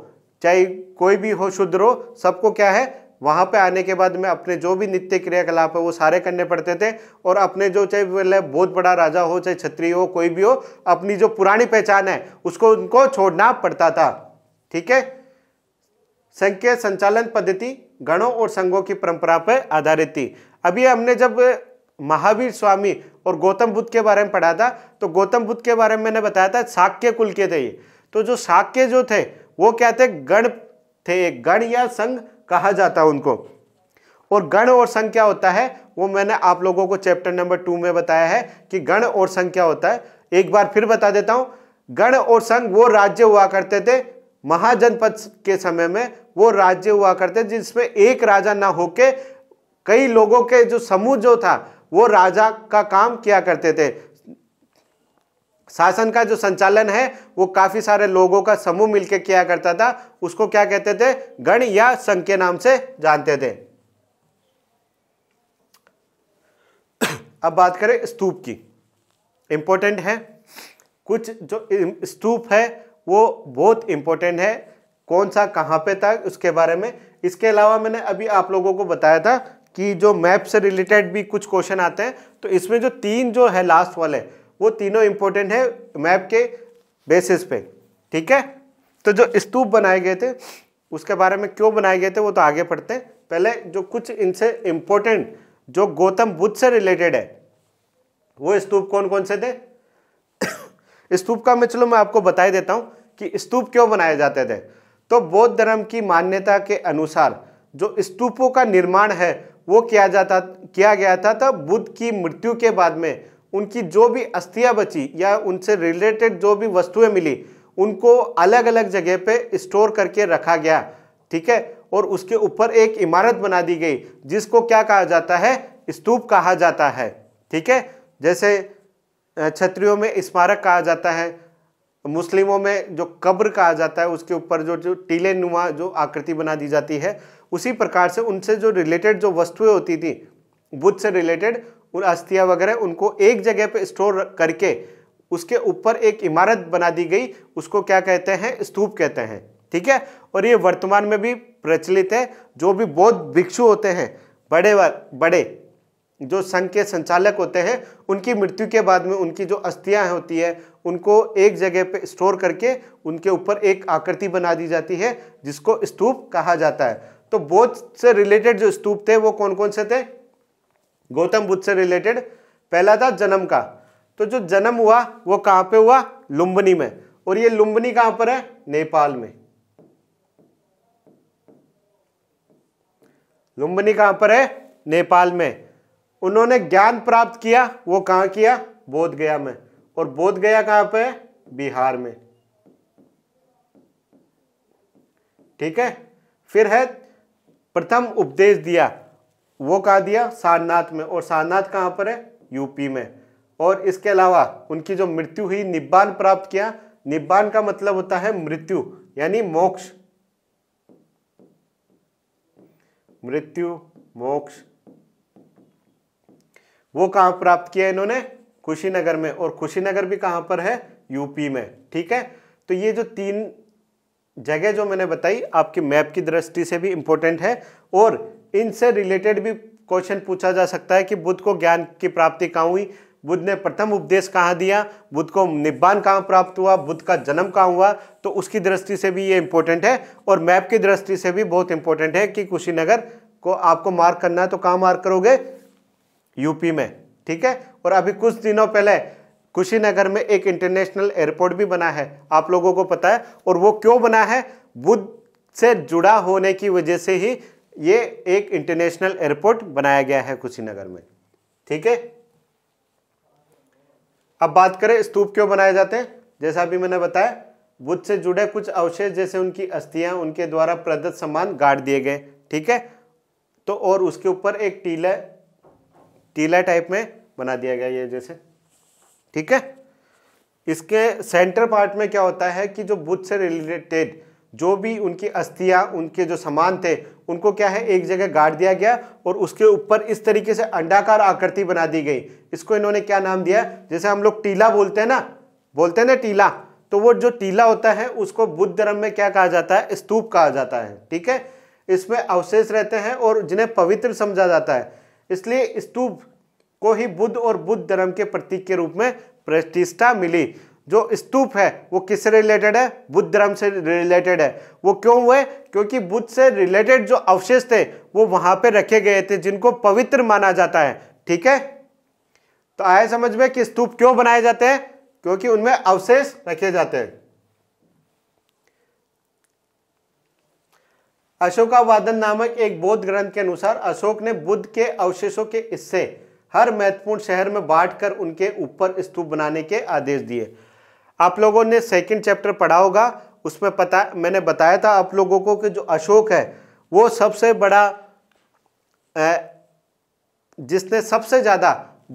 चाहे कोई भी हो शुद्र हो सबको क्या है वहाँ पे आने के बाद में अपने जो भी नित्य क्रियाकलाप है वो सारे करने पड़ते थे और अपने जो चाहे बहुत बड़ा राजा हो चाहे छत्री हो कोई भी हो अपनी जो पुरानी पहचान है उसको उनको छोड़ना पड़ता था ठीक है संख्या संचालन पद्धति गणों और संघों की परंपरा पर आधारित थी अभी हमने जब महावीर स्वामी और गौतम बुद्ध के बारे में पढ़ा था तो गौतम बुद्ध के बारे में मैंने बताया था शाक्य कुल के थे ये तो जो शाक्य जो थे वो क्या थे गण थे गण या संघ कहा जाता है उनको और गण और संघ क्या होता है वो मैंने आप लोगों को चैप्टर नंबर टू में बताया है कि गण और संघ क्या होता है एक बार फिर बता देता हूँ गण और संघ वो राज्य हुआ करते थे महाजनपद के समय में वो राज्य हुआ करते जिसमें एक राजा ना होके कई लोगों के जो समूह जो था वो राजा का काम किया करते थे शासन का जो संचालन है वो काफी सारे लोगों का समूह मिलकर किया करता था उसको क्या कहते थे गण या संघ के नाम से जानते थे अब बात करें स्तूप की इंपॉर्टेंट है कुछ जो स्तूप है वो बहुत इंपॉर्टेंट है कौन सा कहाँ पे था उसके बारे में इसके अलावा मैंने अभी आप लोगों को बताया था कि जो मैप से रिलेटेड भी कुछ क्वेश्चन आते हैं तो इसमें जो तीन जो है लास्ट वाले वो तीनों इंपॉर्टेंट है मैप के बेसिस पे ठीक है तो जो स्तूप बनाए गए थे उसके बारे में क्यों बनाए गए थे वो तो आगे पढ़ते हैं पहले जो कुछ इनसे इम्पोर्टेंट जो गौतम बुद्ध से रिलेटेड है वो स्तूप कौन कौन से थे [COUGHS] स्तूप का मैं चलो मैं आपको बताई देता हूँ कि स्तूप क्यों बनाए जाते थे तो बौद्ध धर्म की मान्यता के अनुसार जो स्तूपों का निर्माण है वो किया जाता किया गया था तब बुद्ध की मृत्यु के बाद में उनकी जो भी अस्थियाँ बची या उनसे रिलेटेड जो भी वस्तुएं मिली उनको अलग अलग जगह पे स्टोर करके रखा गया ठीक है और उसके ऊपर एक इमारत बना दी गई जिसको क्या कहा जाता है स्तूप कहा जाता है ठीक है जैसे क्षत्रियों में स्मारक कहा जाता है मुस्लिमों में जो कब्र कहा जाता है उसके ऊपर जो जो टीले नुमा जो आकृति बना दी जाती है उसी प्रकार से उनसे जो रिलेटेड जो वस्तुएं होती थी बुद्ध से रिलेटेड उन अस्थियाँ वगैरह उनको एक जगह पे स्टोर करके उसके ऊपर एक इमारत बना दी गई उसको क्या कहते हैं स्तूप कहते हैं ठीक है और ये वर्तमान में भी प्रचलित है जो भी बौद्ध भिक्षु होते हैं बड़े बड़े जो संघ के संचालक होते हैं उनकी मृत्यु के बाद में उनकी जो अस्थियाँ होती है उनको एक जगह पे स्टोर करके उनके ऊपर एक आकृति बना दी जाती है जिसको स्तूप कहा जाता है तो बोध से रिलेटेड जो स्तूप थे वो कौन कौन से थे गौतम बुद्ध से रिलेटेड पहला था जन्म का तो जो जन्म हुआ वो कहाँ पे हुआ लुम्बनी में और ये लुम्बनी कहाँ पर है नेपाल में लुम्बनी कहाँ पर है नेपाल में उन्होंने ज्ञान प्राप्त किया वो कहाँ किया बोध गया में और बोध गया कहां पे बिहार में ठीक है फिर है प्रथम उपदेश दिया वो कहा दिया सारनाथ में और सारनाथ कहां पर है यूपी में और इसके अलावा उनकी जो मृत्यु हुई निब्बान प्राप्त किया निब्बान का मतलब होता है मृत्यु यानी मोक्ष मृत्यु मोक्ष वो कहां प्राप्त किया इन्होंने कुशीनगर में और कुशीनगर भी कहाँ पर है यूपी में ठीक है तो ये जो तीन जगह जो मैंने बताई आपकी मैप की दृष्टि से भी इम्पोर्टेंट है और इनसे रिलेटेड भी क्वेश्चन पूछा जा सकता है कि बुद्ध को ज्ञान की प्राप्ति कहाँ हुई बुद्ध ने प्रथम उपदेश कहाँ दिया बुद्ध को निब्बान कहाँ प्राप्त हुआ बुद्ध का जन्म कहाँ हुआ तो उसकी दृष्टि से भी ये इंपॉर्टेंट है और मैप की दृष्टि से भी बहुत इंपॉर्टेंट है कि कुशीनगर को आपको मार्क करना है तो कहाँ मार्क करोगे यूपी में ठीक है और अभी कुछ दिनों पहले कुशीनगर में एक इंटरनेशनल एयरपोर्ट भी बना है आप लोगों को पता है और वो क्यों बना है बुद्ध से जुड़ा होने की वजह से ही ये एक इंटरनेशनल एयरपोर्ट बनाया गया है कुशीनगर में ठीक है अब बात करें स्तूप क्यों बनाए जाते हैं जैसा अभी मैंने बताया बुद्ध से जुड़े कुछ अवशेष जैसे उनकी अस्थियां उनके द्वारा प्रदत्त सम्मान गाड़ दिए गए ठीक है तो और उसके ऊपर एक टीला टीला टाइप में बना दिया गया ये जैसे ठीक है इसके सेंटर पार्ट में क्या होता है कि जो बुद्ध से रिलेटेड जो भी उनकी अस्थियां उनके जो सामान थे उनको क्या है एक जगह गाड़ दिया गया और उसके ऊपर इस तरीके से अंडाकार आकृति बना दी गई इसको इन्होंने क्या नाम दिया जैसे हम लोग टीला बोलते हैं ना बोलते हैं ना टीला तो वो जो टीला होता है उसको बुद्ध धर्म में क्या कहा जाता है स्तूप कहा जाता है ठीक है इसमें अवशेष रहते हैं और जिन्हें पवित्र समझा जाता है इसलिए स्तूप को ही बुद्ध और बुद्ध धर्म के प्रतीक के रूप में प्रतिष्ठा मिली जो स्तूप है वो किससे रिलेटेड है बुद्ध धर्म से रिलेटेड है वो क्यों हुए क्योंकि बुद्ध से रिलेटेड जो अवशेष थे वो वहां पे रखे गए थे जिनको पवित्र माना जाता है ठीक है तो आए समझ में कि स्तूप क्यों बनाए जाते हैं क्योंकि उनमें अवशेष रखे जाते हैं अशोका वादन नामक एक बौद्ध ग्रंथ के अनुसार अशोक ने बुद्ध के अवशेषों के हिस्से हर महत्वपूर्ण शहर में बांटकर उनके ऊपर स्तूप बनाने के आदेश दिए आप लोगों ने सेकंड चैप्टर पढ़ा होगा उसमें पता मैंने बताया था आप लोगों को कि जो अशोक है वो सबसे बड़ा जिसने सबसे ज़्यादा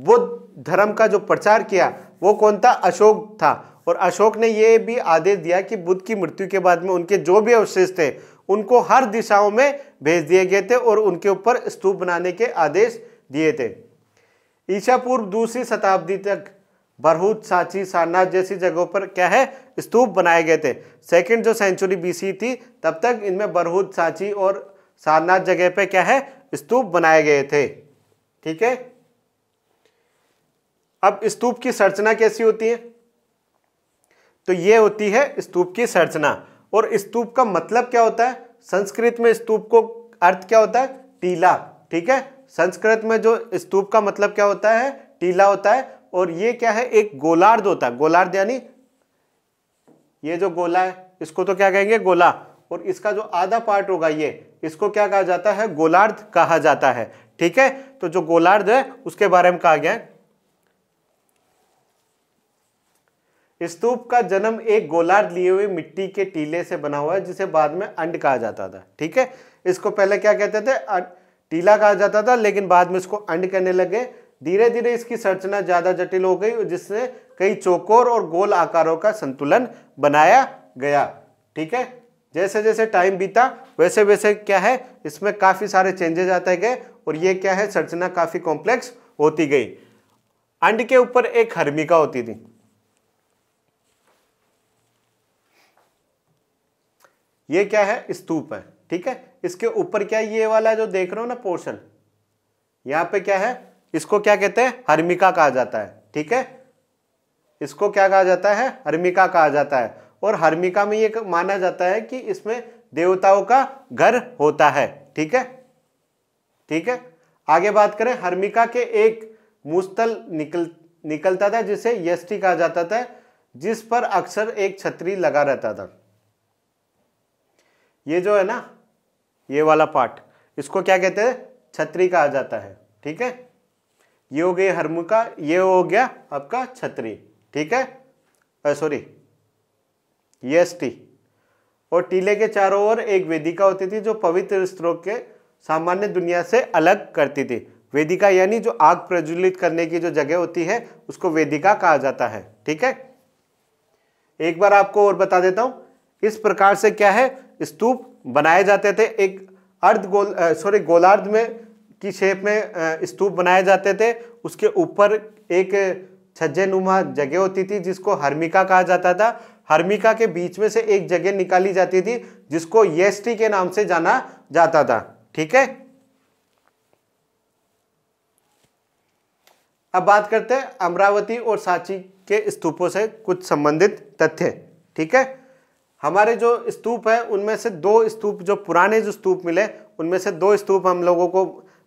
बुद्ध धर्म का जो प्रचार किया वो कौन था अशोक था और अशोक ने ये भी आदेश दिया कि बुद्ध की मृत्यु के बाद में उनके जो भी अवशेष थे उनको हर दिशाओं में भेज दिए गए थे और उनके ऊपर स्तूप बनाने के आदेश दिए थे ईसा पूर्व दूसरी शताब्दी तक बरहूत सांची सारनाथ जैसी जगहों पर क्या है स्तूप बनाए गए थे सेकंड जो सेंचुरी बीसी थी तब तक इनमें बरहूत सांची और सारनाथ जगह पर क्या है स्तूप बनाए गए थे ठीक है अब स्तूप की संरचना कैसी होती है तो ये होती है स्तूप की संरचना और स्तूप का मतलब क्या होता है संस्कृत में स्तूप को अर्थ क्या होता है टीला ठीक है संस्कृत में जो स्तूप का मतलब क्या होता है टीला होता है और ये क्या है एक गोलार्ध होता है गोलार्ध यानी ये जो गोला है इसको तो क्या कहेंगे गोला और इसका जो आधा पार्ट होगा ये इसको क्या कहा जाता है गोलार्ध कहा जाता है ठीक है तो जो गोलार्ध है उसके बारे में कहा गया है स्तूप का जन्म एक गोलार्ध लिए हुए मिट्टी के टीले से बना हुआ है जिसे बाद में अंड कहा जाता था ठीक है इसको पहले क्या कहते थे अं, टीला कहा जाता था लेकिन बाद में इसको अंड कहने लगे धीरे धीरे इसकी संरचना ज़्यादा जटिल हो गई जिससे कई चौकोर और गोल आकारों का संतुलन बनाया गया ठीक है जैसे जैसे टाइम बीता वैसे वैसे क्या है इसमें काफ़ी सारे चेंजेस आते गए और ये क्या है संरचना काफ़ी कॉम्प्लेक्स होती गई अंड के ऊपर एक हर्मिका होती थी ये क्या है स्तूप है ठीक है इसके ऊपर क्या ये वाला जो देख रहे हो ना पोर्शन यहां पे क्या है इसको क्या कहते हैं हर्मिका कहा जाता है ठीक है इसको क्या कहा जाता है हर्मिका कहा जाता है और हर्मिका में ये माना जाता है कि इसमें देवताओं का घर होता है ठीक है ठीक है आगे बात करें हर्मिका के एक मुस्तल निकल निकलता था जिसे यष्टि कहा जाता था जिस पर अक्सर एक छतरी लगा रहता था ये जो है ना ये वाला पार्ट इसको क्या कहते हैं छतरी कहा जाता है ठीक है ये हो गई हरमुका ये हो गया आपका छतरी ठीक है सॉरी ये एस टी और टीले के चारों ओर एक वेदिका होती थी जो पवित्र स्त्रोत के सामान्य दुनिया से अलग करती थी वेदिका यानी जो आग प्रज्वलित करने की जो जगह होती है उसको वेदिका कहा जाता है ठीक है एक बार आपको और बता देता हूं इस प्रकार से क्या है स्तूप बनाए जाते थे एक अर्ध गोल सॉरी गोलार्ध में की शेप में स्तूप बनाए जाते थे उसके ऊपर एक छज्जे नुमा जगह होती थी जिसको हर्मिका कहा जाता था हर्मिका के बीच में से एक जगह निकाली जाती थी जिसको येस्टी के नाम से जाना जाता था ठीक है अब बात करते हैं अमरावती और सांची के स्तूपों से कुछ संबंधित तथ्य ठीक है हमारे जो स्तूप है उनमें से दो स्तूप जो पुराने जो स्तूप मिले उनमें से दो स्तूप हम लोगों को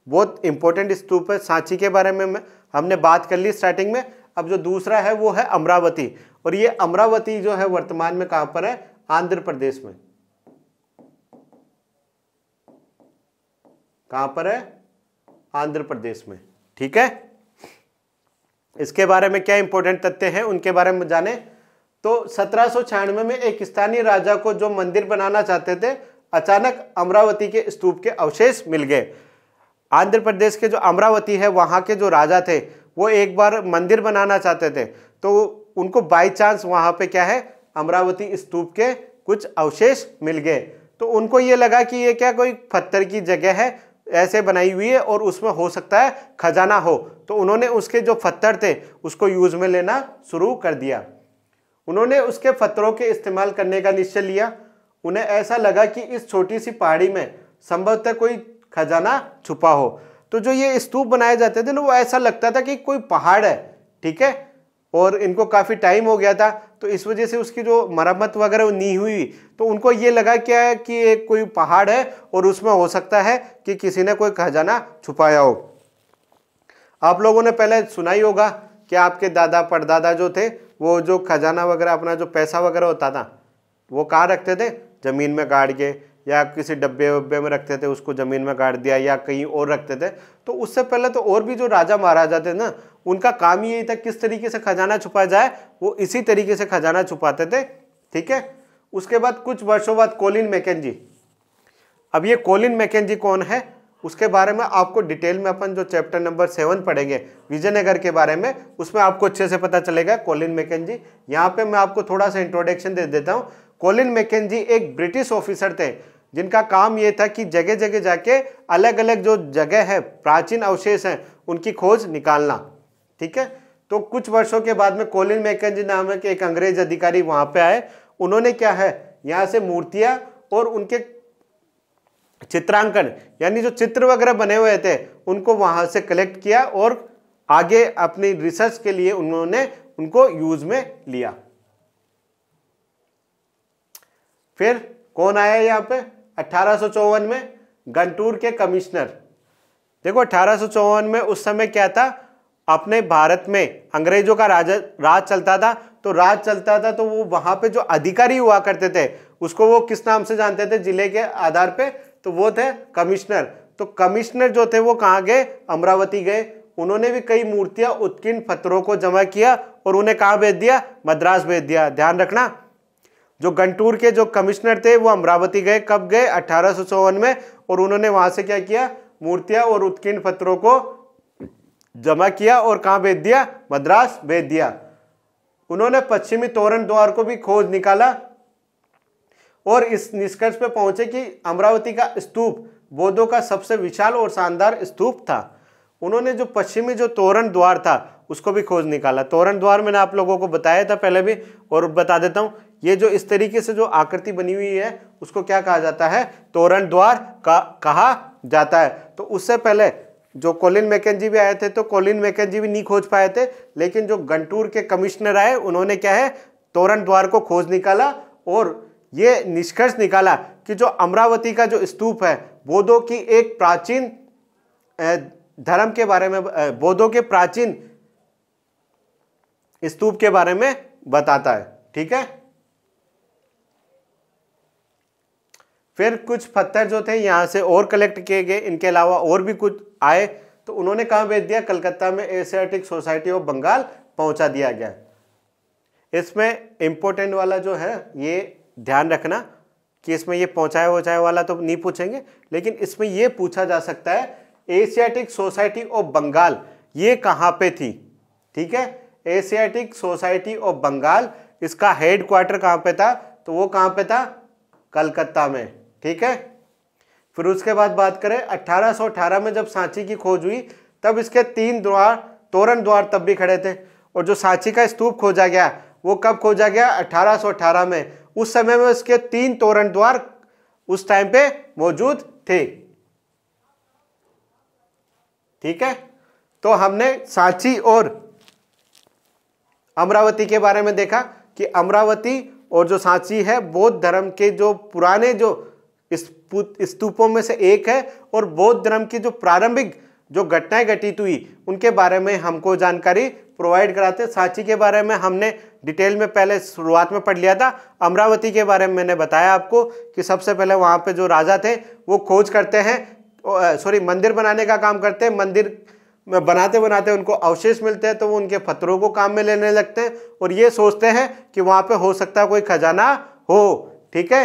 बहुत इंपॉर्टेंट स्तूप है सांची के बारे में हमने बात कर ली स्टार्टिंग में अब जो दूसरा है वो है अमरावती और ये अमरावती जो है वर्तमान में कहां पर है आंध्र प्रदेश में कहां पर है आंध्र प्रदेश में ठीक है इसके बारे में क्या इंपॉर्टेंट तथ्य हैं उनके बारे में जाने तो सत्रह में एक स्थानीय राजा को जो मंदिर बनाना चाहते थे अचानक अमरावती के स्तूप के अवशेष मिल गए आंध्र प्रदेश के जो अमरावती है वहाँ के जो राजा थे वो एक बार मंदिर बनाना चाहते थे तो उनको बाई चांस वहाँ पे क्या है अमरावती स्तूप के कुछ अवशेष मिल गए तो उनको ये लगा कि ये क्या कोई पत्थर की जगह है ऐसे बनाई हुई है और उसमें हो सकता है खजाना हो तो उन्होंने उसके जो पत्थर थे उसको यूज़ में लेना शुरू कर दिया उन्होंने उसके फतरों के इस्तेमाल करने का निश्चय लिया उन्हें ऐसा लगा कि इस छोटी सी पहाड़ी में संभवतः कोई खजाना छुपा हो तो जो ये स्तूप बनाए जाते थे ना वो ऐसा लगता था कि कोई पहाड़ है ठीक है और इनको काफ़ी टाइम हो गया था तो इस वजह से उसकी जो मरम्मत वगैरह नहीं हुई तो उनको ये लगा क्या है कि एक कोई पहाड़ है और उसमें हो सकता है कि किसी ने कोई खजाना छुपाया हो आप लोगों ने पहले सुना ही होगा कि आपके दादा परदादा जो थे वो जो खजाना वगैरह अपना जो पैसा वगैरह होता था वो कहाँ रखते थे ज़मीन में गाड़ के या किसी डब्बे वब्बे में रखते थे उसको ज़मीन में गाड़ दिया या कहीं और रखते थे तो उससे पहले तो और भी जो राजा महाराजा थे ना उनका काम यही था किस तरीके से खजाना छुपाया जाए वो इसी तरीके से खजाना छुपाते थे ठीक है उसके बाद कुछ वर्षों बाद कोलिन मैकेजी अब ये कोलिन मैकेजी कौन है उसके बारे में आपको डिटेल में अपन जो चैप्टर नंबर सेवन पढ़ेंगे विजयनगर के बारे में उसमें आपको अच्छे से पता चलेगा कॉलिन जी यहाँ पर मैं आपको थोड़ा सा इंट्रोडक्शन दे देता हूँ कॉलिन जी एक ब्रिटिश ऑफिसर थे जिनका काम ये था कि जगह जगह जाके अलग अलग जो जगह है प्राचीन अवशेष हैं उनकी खोज निकालना ठीक है तो कुछ वर्षों के बाद में मेकन जी नाम के एक अंग्रेज अधिकारी वहाँ पे आए उन्होंने क्या है यहाँ से मूर्तियाँ और उनके चित्रांकन यानी जो चित्र वगैरह बने हुए थे उनको वहाँ से कलेक्ट किया और आगे अपनी रिसर्च के लिए उन्होंने उनको यूज में लिया फिर कौन आया यहाँ पे अट्ठारह में गंटूर के कमिश्नर देखो अठारह में उस समय क्या था अपने भारत में अंग्रेजों का राज राज चलता था तो राज चलता था तो वो वहाँ पे जो अधिकारी हुआ करते थे उसको वो किस नाम से जानते थे जिले के आधार पे तो वो थे कमिश्नर तो कमिश्नर जो थे वो कहाँ गए अमरावती गए उन्होंने भी कई मूर्तियां उत्कीर्ण पत्थरों को जमा किया और उन्हें कहाँ भेज दिया मद्रास भेज दिया ध्यान रखना जो गंटूर के जो कमिश्नर थे वो अमरावती गए कब गए अठारह में और उन्होंने वहां से क्या किया मूर्तियां और उत्कीर्ण पत्थरों को जमा किया और कहाँ भेज दिया मद्रास भेज दिया उन्होंने पश्चिमी तोरण द्वार को भी खोज निकाला और इस निष्कर्ष पर पहुंचे कि अमरावती का स्तूप बौद्धों का सबसे विशाल और शानदार स्तूप था उन्होंने जो पश्चिमी जो तोरण द्वार था उसको भी खोज निकाला तोरण द्वार मैंने आप लोगों को बताया था पहले भी और बता देता हूँ ये जो इस तरीके से जो आकृति बनी हुई है उसको क्या कहा जाता है तोरण द्वार का कहा जाता है तो उससे पहले जो कोलिन मैकेन जी भी आए थे तो कोलिन मैकेन जी भी नहीं खोज पाए थे लेकिन जो गंटूर के कमिश्नर आए उन्होंने क्या है तोरण द्वार को खोज निकाला और ये निष्कर्ष निकाला कि जो अमरावती का जो स्तूप है बोधों की एक प्राचीन धर्म के बारे में बोधों के प्राचीन स्तूप के बारे में बताता है ठीक है फिर कुछ पत्थर जो थे यहां से और कलेक्ट किए गए इनके अलावा और भी कुछ आए तो उन्होंने कहा भेज दिया कलकत्ता में एशियाटिक सोसाइटी ऑफ बंगाल पहुंचा दिया गया इसमें इंपोर्टेंट वाला जो है ये ध्यान रखना कि इसमें ये पहुंचाए वोचाए वाला तो नहीं पूछेंगे लेकिन इसमें ये पूछा जा सकता है एशियाटिक सोसाइटी ऑफ बंगाल ये कहाँ पे थी ठीक है एशियाटिक सोसाइटी ऑफ बंगाल इसका हेड क्वार्टर कहाँ पे था तो वो कहाँ पे था कलकत्ता में ठीक है फिर उसके बाद बात करें 1818 में जब सांची की खोज हुई तब इसके तीन द्वार तोरण द्वार तब भी खड़े थे और जो सांची का स्तूप खोजा गया वो कब खोजा गया 1818 में उस समय में उसके तीन तोरण द्वार उस टाइम पे मौजूद थे ठीक है तो हमने सांची और अमरावती के बारे में देखा कि अमरावती और जो सांची है बौद्ध धर्म के जो पुराने जो स्तूपों में से एक है और बौद्ध धर्म की जो प्रारंभिक जो घटनाएं घटित हुई उनके बारे में हमको जानकारी प्रोवाइड कराते हैं सांची के बारे में हमने डिटेल में पहले शुरुआत में पढ़ लिया था अमरावती के बारे में मैंने बताया आपको कि सबसे पहले वहाँ पे जो राजा थे वो खोज करते हैं सॉरी मंदिर बनाने का काम करते हैं मंदिर में बनाते बनाते उनको अवशेष मिलते हैं तो वो उनके पत्थरों को काम में लेने लगते हैं और ये सोचते हैं कि वहाँ पे हो सकता है कोई खजाना हो ठीक है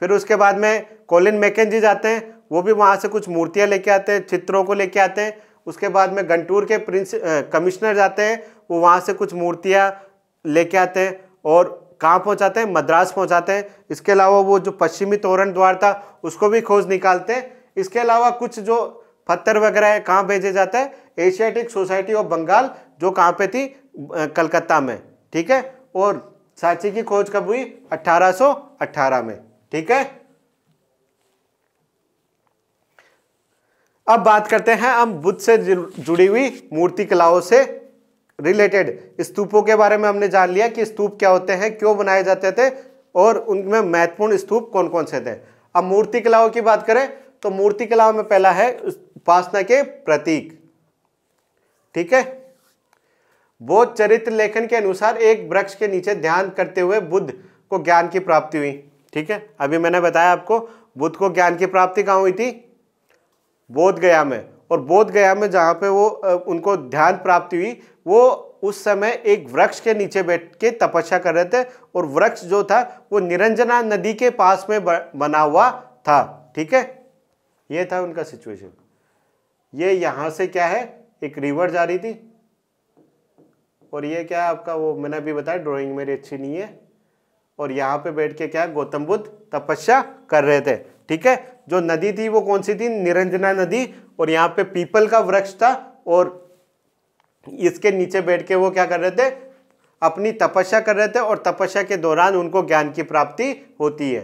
फिर उसके बाद में कॉलिन मैकेन जी जाते हैं वो भी वहाँ से कुछ मूर्तियाँ लेके आते हैं चित्रों को लेके आते हैं उसके बाद में गंटूर के प्रिंस कमिश्नर जाते हैं वो वहाँ से कुछ मूर्तियाँ लेके आते हैं और कहाँ पहुँचाते हैं मद्रास पहुँचाते हैं इसके अलावा वो जो पश्चिमी तोरण द्वार था उसको भी खोज निकालते हैं इसके अलावा कुछ जो पत्थर वगैरह है कहाँ भेजे जाते हैं एशियाटिक सोसाइटी ऑफ बंगाल जो कहाँ पे थी कलकत्ता में ठीक है और साची की खोज कब हुई 1818 में ठीक है अब बात करते हैं हम बुद्ध से जुड़ी हुई मूर्ति कलाओं से रिलेटेड स्तूपों के बारे में हमने जान लिया कि स्तूप क्या होते हैं क्यों बनाए जाते थे और उनमें महत्वपूर्ण स्तूप कौन कौन से थे अब मूर्ति कलाओं की बात करें तो मूर्ति कलाओं में पहला है उपासना के प्रतीक ठीक है बौद्ध चरित्र लेखन के अनुसार एक वृक्ष के नीचे ध्यान करते हुए बुद्ध को ज्ञान की प्राप्ति हुई ठीक है अभी मैंने बताया आपको बुद्ध को ज्ञान की प्राप्ति कहाँ हुई थी बोध गया में और बोध गया में जहाँ पे वो उनको ध्यान प्राप्ति हुई वो उस समय एक वृक्ष के नीचे बैठ के तपस्या कर रहे थे और वृक्ष जो था वो निरंजना नदी के पास में बना हुआ था ठीक है ये था उनका सिचुएशन ये यहाँ से क्या है एक रिवर जा रही थी और ये क्या आपका वो मैंने अभी बताया ड्राइंग मेरी अच्छी नहीं है और यहाँ पे बैठ के क्या गौतम बुद्ध तपस्या कर रहे थे ठीक है जो नदी थी वो कौन सी थी निरंजना नदी और यहाँ पे पीपल का वृक्ष था और इसके नीचे बैठ के वो क्या कर रहे थे अपनी तपस्या कर रहे थे और तपस्या के दौरान उनको ज्ञान की प्राप्ति होती है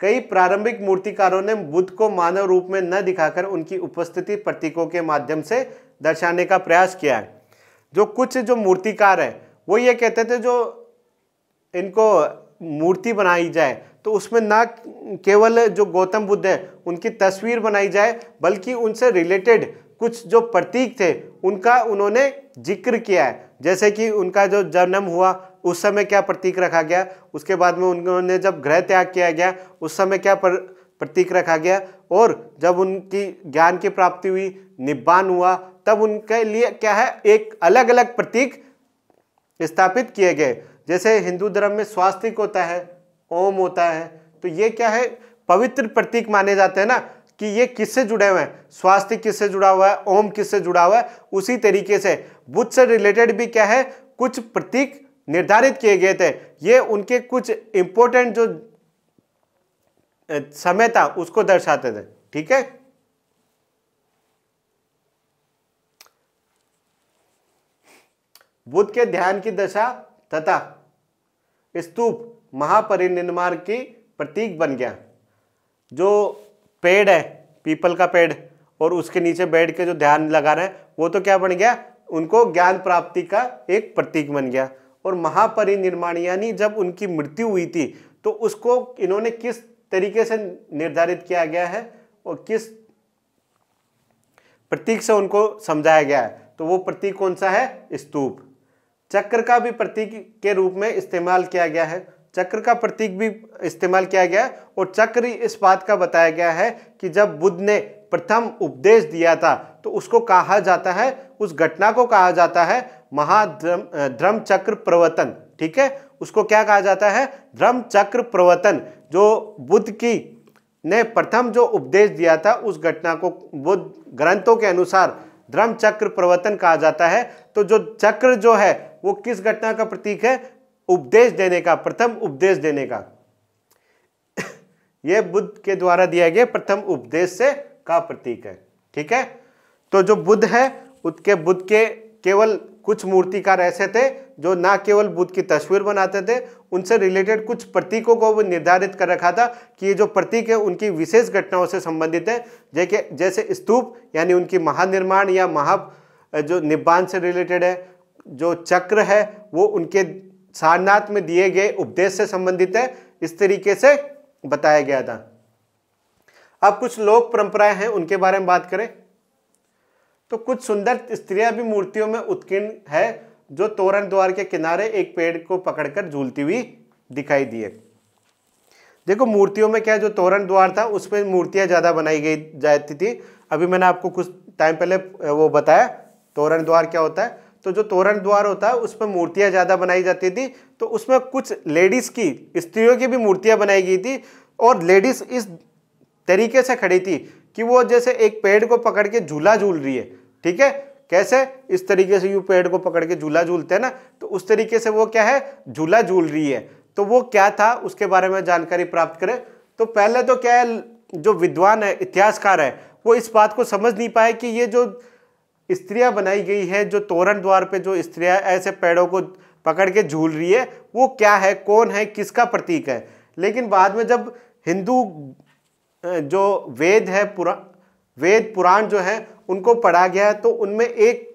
कई प्रारंभिक मूर्तिकारों ने बुद्ध को मानव रूप में न दिखाकर उनकी उपस्थिति प्रतीकों के माध्यम से दर्शाने का प्रयास किया है जो कुछ जो मूर्तिकार हैं वो ये कहते थे जो इनको मूर्ति बनाई जाए तो उसमें ना केवल जो गौतम बुद्ध हैं उनकी तस्वीर बनाई जाए बल्कि उनसे रिलेटेड कुछ जो प्रतीक थे उनका उन्होंने जिक्र किया है जैसे कि उनका जो जन्म हुआ उस समय क्या प्रतीक रखा गया उसके बाद में उन्होंने जब गृह त्याग किया गया उस समय क्या पर, प्रतीक रखा गया और जब उनकी ज्ञान की प्राप्ति हुई निब्बान हुआ तब उनके लिए क्या है एक अलग अलग प्रतीक स्थापित किए गए जैसे हिंदू धर्म में स्वास्तिक होता है ओम होता है तो ये क्या है पवित्र प्रतीक माने जाते हैं ना कि ये किससे जुड़े हुए हैं स्वास्थ्य किससे जुड़ा हुआ है ओम किससे जुड़ा हुआ है उसी तरीके से बुद्ध से रिलेटेड भी क्या है कुछ प्रतीक निर्धारित किए गए थे ये उनके कुछ इंपॉर्टेंट जो समय था उसको दर्शाते थे ठीक है बुद्ध के ध्यान की दशा तथा स्तूप महापरिनिर्माण की प्रतीक बन गया जो पेड़ है पीपल का पेड़ और उसके नीचे बैठ के जो ध्यान लगा रहे हैं वो तो क्या बन गया उनको ज्ञान प्राप्ति का एक प्रतीक बन गया और महापरिनिर्माण यानी जब उनकी मृत्यु हुई थी तो उसको इन्होंने किस तरीके से निर्धारित किया गया है और किस प्रतीक से उनको समझाया गया है तो वो प्रतीक कौन सा है स्तूप चक्र का भी प्रतीक के रूप में इस्तेमाल किया गया है चक्र का प्रतीक भी इस्तेमाल किया गया और चक्र इस बात का बताया गया है कि जब बुद्ध ने प्रथम उपदेश दिया था तो उसको कहा जाता है उस घटना को कहा जाता है महाध्रम ध्रम चक्र प्रवर्तन ठीक है उसको क्या कहा जाता है धर्म चक्र प्रवर्तन जो बुद्ध की ने प्रथम जो उपदेश दिया था उस घटना को बुद्ध ग्रंथों के अनुसार ध्रम चक्र प्रवर्तन कहा जाता है तो जो चक्र जो है वो किस घटना का प्रतीक है उपदेश देने का प्रथम उपदेश देने का यह बुद्ध के द्वारा दिया गया प्रथम उपदेश से का प्रतीक है ठीक है तो जो बुद्ध है उसके बुद्ध के केवल कुछ मूर्तिकार ऐसे थे जो ना केवल बुद्ध की तस्वीर बनाते थे उनसे रिलेटेड कुछ प्रतीकों को वो निर्धारित कर रखा था कि ये जो प्रतीक है उनकी विशेष घटनाओं से संबंधित है जैसे जैसे स्तूप यानी उनकी महानिर्माण या महा जो निब्बान से रिलेटेड है जो चक्र है वो उनके सारनाथ में दिए गए उपदेश से संबंधित है इस तरीके से बताया गया था अब कुछ लोक परंपराएं हैं उनके बारे में बात करें तो कुछ सुंदर स्त्रियां भी मूर्तियों में उत्कीर्ण है जो तोरण द्वार के किनारे एक पेड़ को पकड़कर झूलती हुई दिखाई दिए देखो मूर्तियों में क्या जो तोरण द्वार था उसमें मूर्तियां ज़्यादा बनाई गई जाती थी अभी मैंने आपको कुछ टाइम पहले वो बताया तोरण द्वार क्या होता है तो जो तोरण द्वार होता है उसमें मूर्तियाँ ज़्यादा बनाई जाती थी तो उसमें कुछ लेडीज़ की स्त्रियों की भी मूर्तियाँ बनाई गई थी और लेडीज़ इस तरीके से खड़ी थी कि वो जैसे एक पेड़ को पकड़ के झूला झूल रही है ठीक है कैसे इस तरीके से यू पेड़ को पकड़ के झूला झूलते हैं ना तो उस तरीके से वो क्या है झूला झूल रही है तो वो क्या था उसके बारे में जानकारी प्राप्त करें तो पहले तो क्या है जो विद्वान है इतिहासकार है वो इस बात को समझ नहीं पाए कि ये जो स्त्रियां बनाई गई हैं जो तोरण द्वार पे जो स्त्रियां ऐसे पेड़ों को पकड़ के झूल रही है वो क्या है कौन है किसका प्रतीक है लेकिन बाद में जब हिंदू जो वेद है पुरा वेद पुराण जो है उनको पढ़ा गया है तो उनमें एक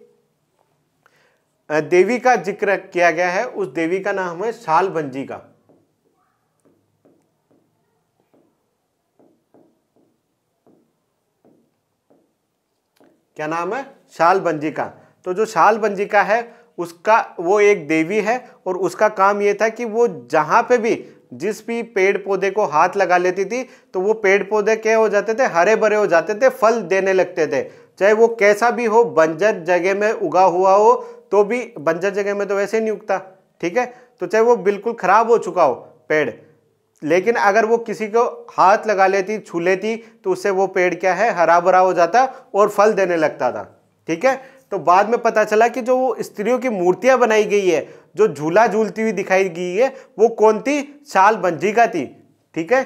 देवी का जिक्र किया गया है उस देवी का नाम है शालबंजी का क्या नाम है शाल बंजिका तो जो शाल बंजिका है उसका वो एक देवी है और उसका काम ये था कि वो जहाँ पे भी जिस भी पेड़ पौधे को हाथ लगा लेती थी तो वो पेड़ पौधे क्या हो जाते थे हरे भरे हो जाते थे फल देने लगते थे चाहे वो कैसा भी हो बंजर जगह में उगा हुआ हो तो भी बंजर जगह में तो वैसे नहीं उगता ठीक है तो चाहे वो बिल्कुल खराब हो चुका हो पेड़ लेकिन अगर वो किसी को हाथ लगा लेती छू लेती तो उससे वो पेड़ क्या है हरा भरा हो जाता और फल देने लगता था ठीक है तो बाद में पता चला कि जो स्त्रियों की मूर्तियां बनाई गई है जो झूला झूलती हुई दिखाई गई है वो कौन थी शाल का थी ठीक है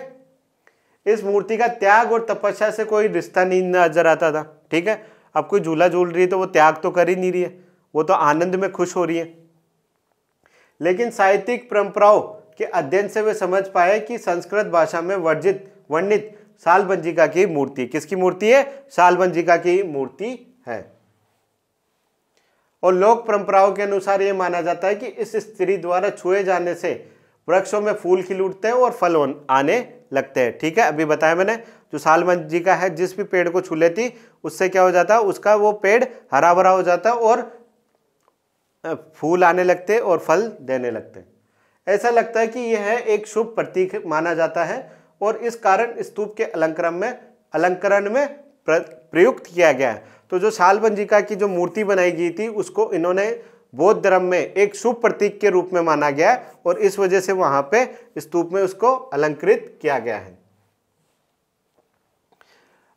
इस मूर्ति का त्याग और तपस्या से कोई रिश्ता नहीं नजर आता था ठीक है अब कोई झूला झूल रही है तो वो त्याग तो कर ही नहीं रही है वो तो आनंद में खुश हो रही है लेकिन साहित्यिक परंपराओं के अध्ययन से वे समझ पाए कि संस्कृत भाषा में वर्जित वर्णित सालबंजिका की मूर्ति किसकी मूर्ति है शालबंजिका की मूर्ति है और लोक परंपराओं के अनुसार ये माना जाता है कि इस स्त्री द्वारा छुए जाने से वृक्षों में फूल खिल उठते हैं और फल आने लगते हैं ठीक है अभी बताया मैंने जो सालमन जी का है जिस भी पेड़ को छू लेती उससे क्या हो जाता है उसका वो पेड़ हरा भरा हो जाता है और फूल आने लगते और फल देने लगते ऐसा लगता है कि यह है एक शुभ प्रतीक माना जाता है और इस कारण स्तूप के अलंकरण में अलंकरण में प्रयुक्त किया गया है तो जो साल जी का की जो मूर्ति बनाई गई थी उसको इन्होंने बौद्ध धर्म में एक शुभ प्रतीक के रूप में माना गया है और इस वजह से वहां पे स्तूप में उसको अलंकृत किया गया है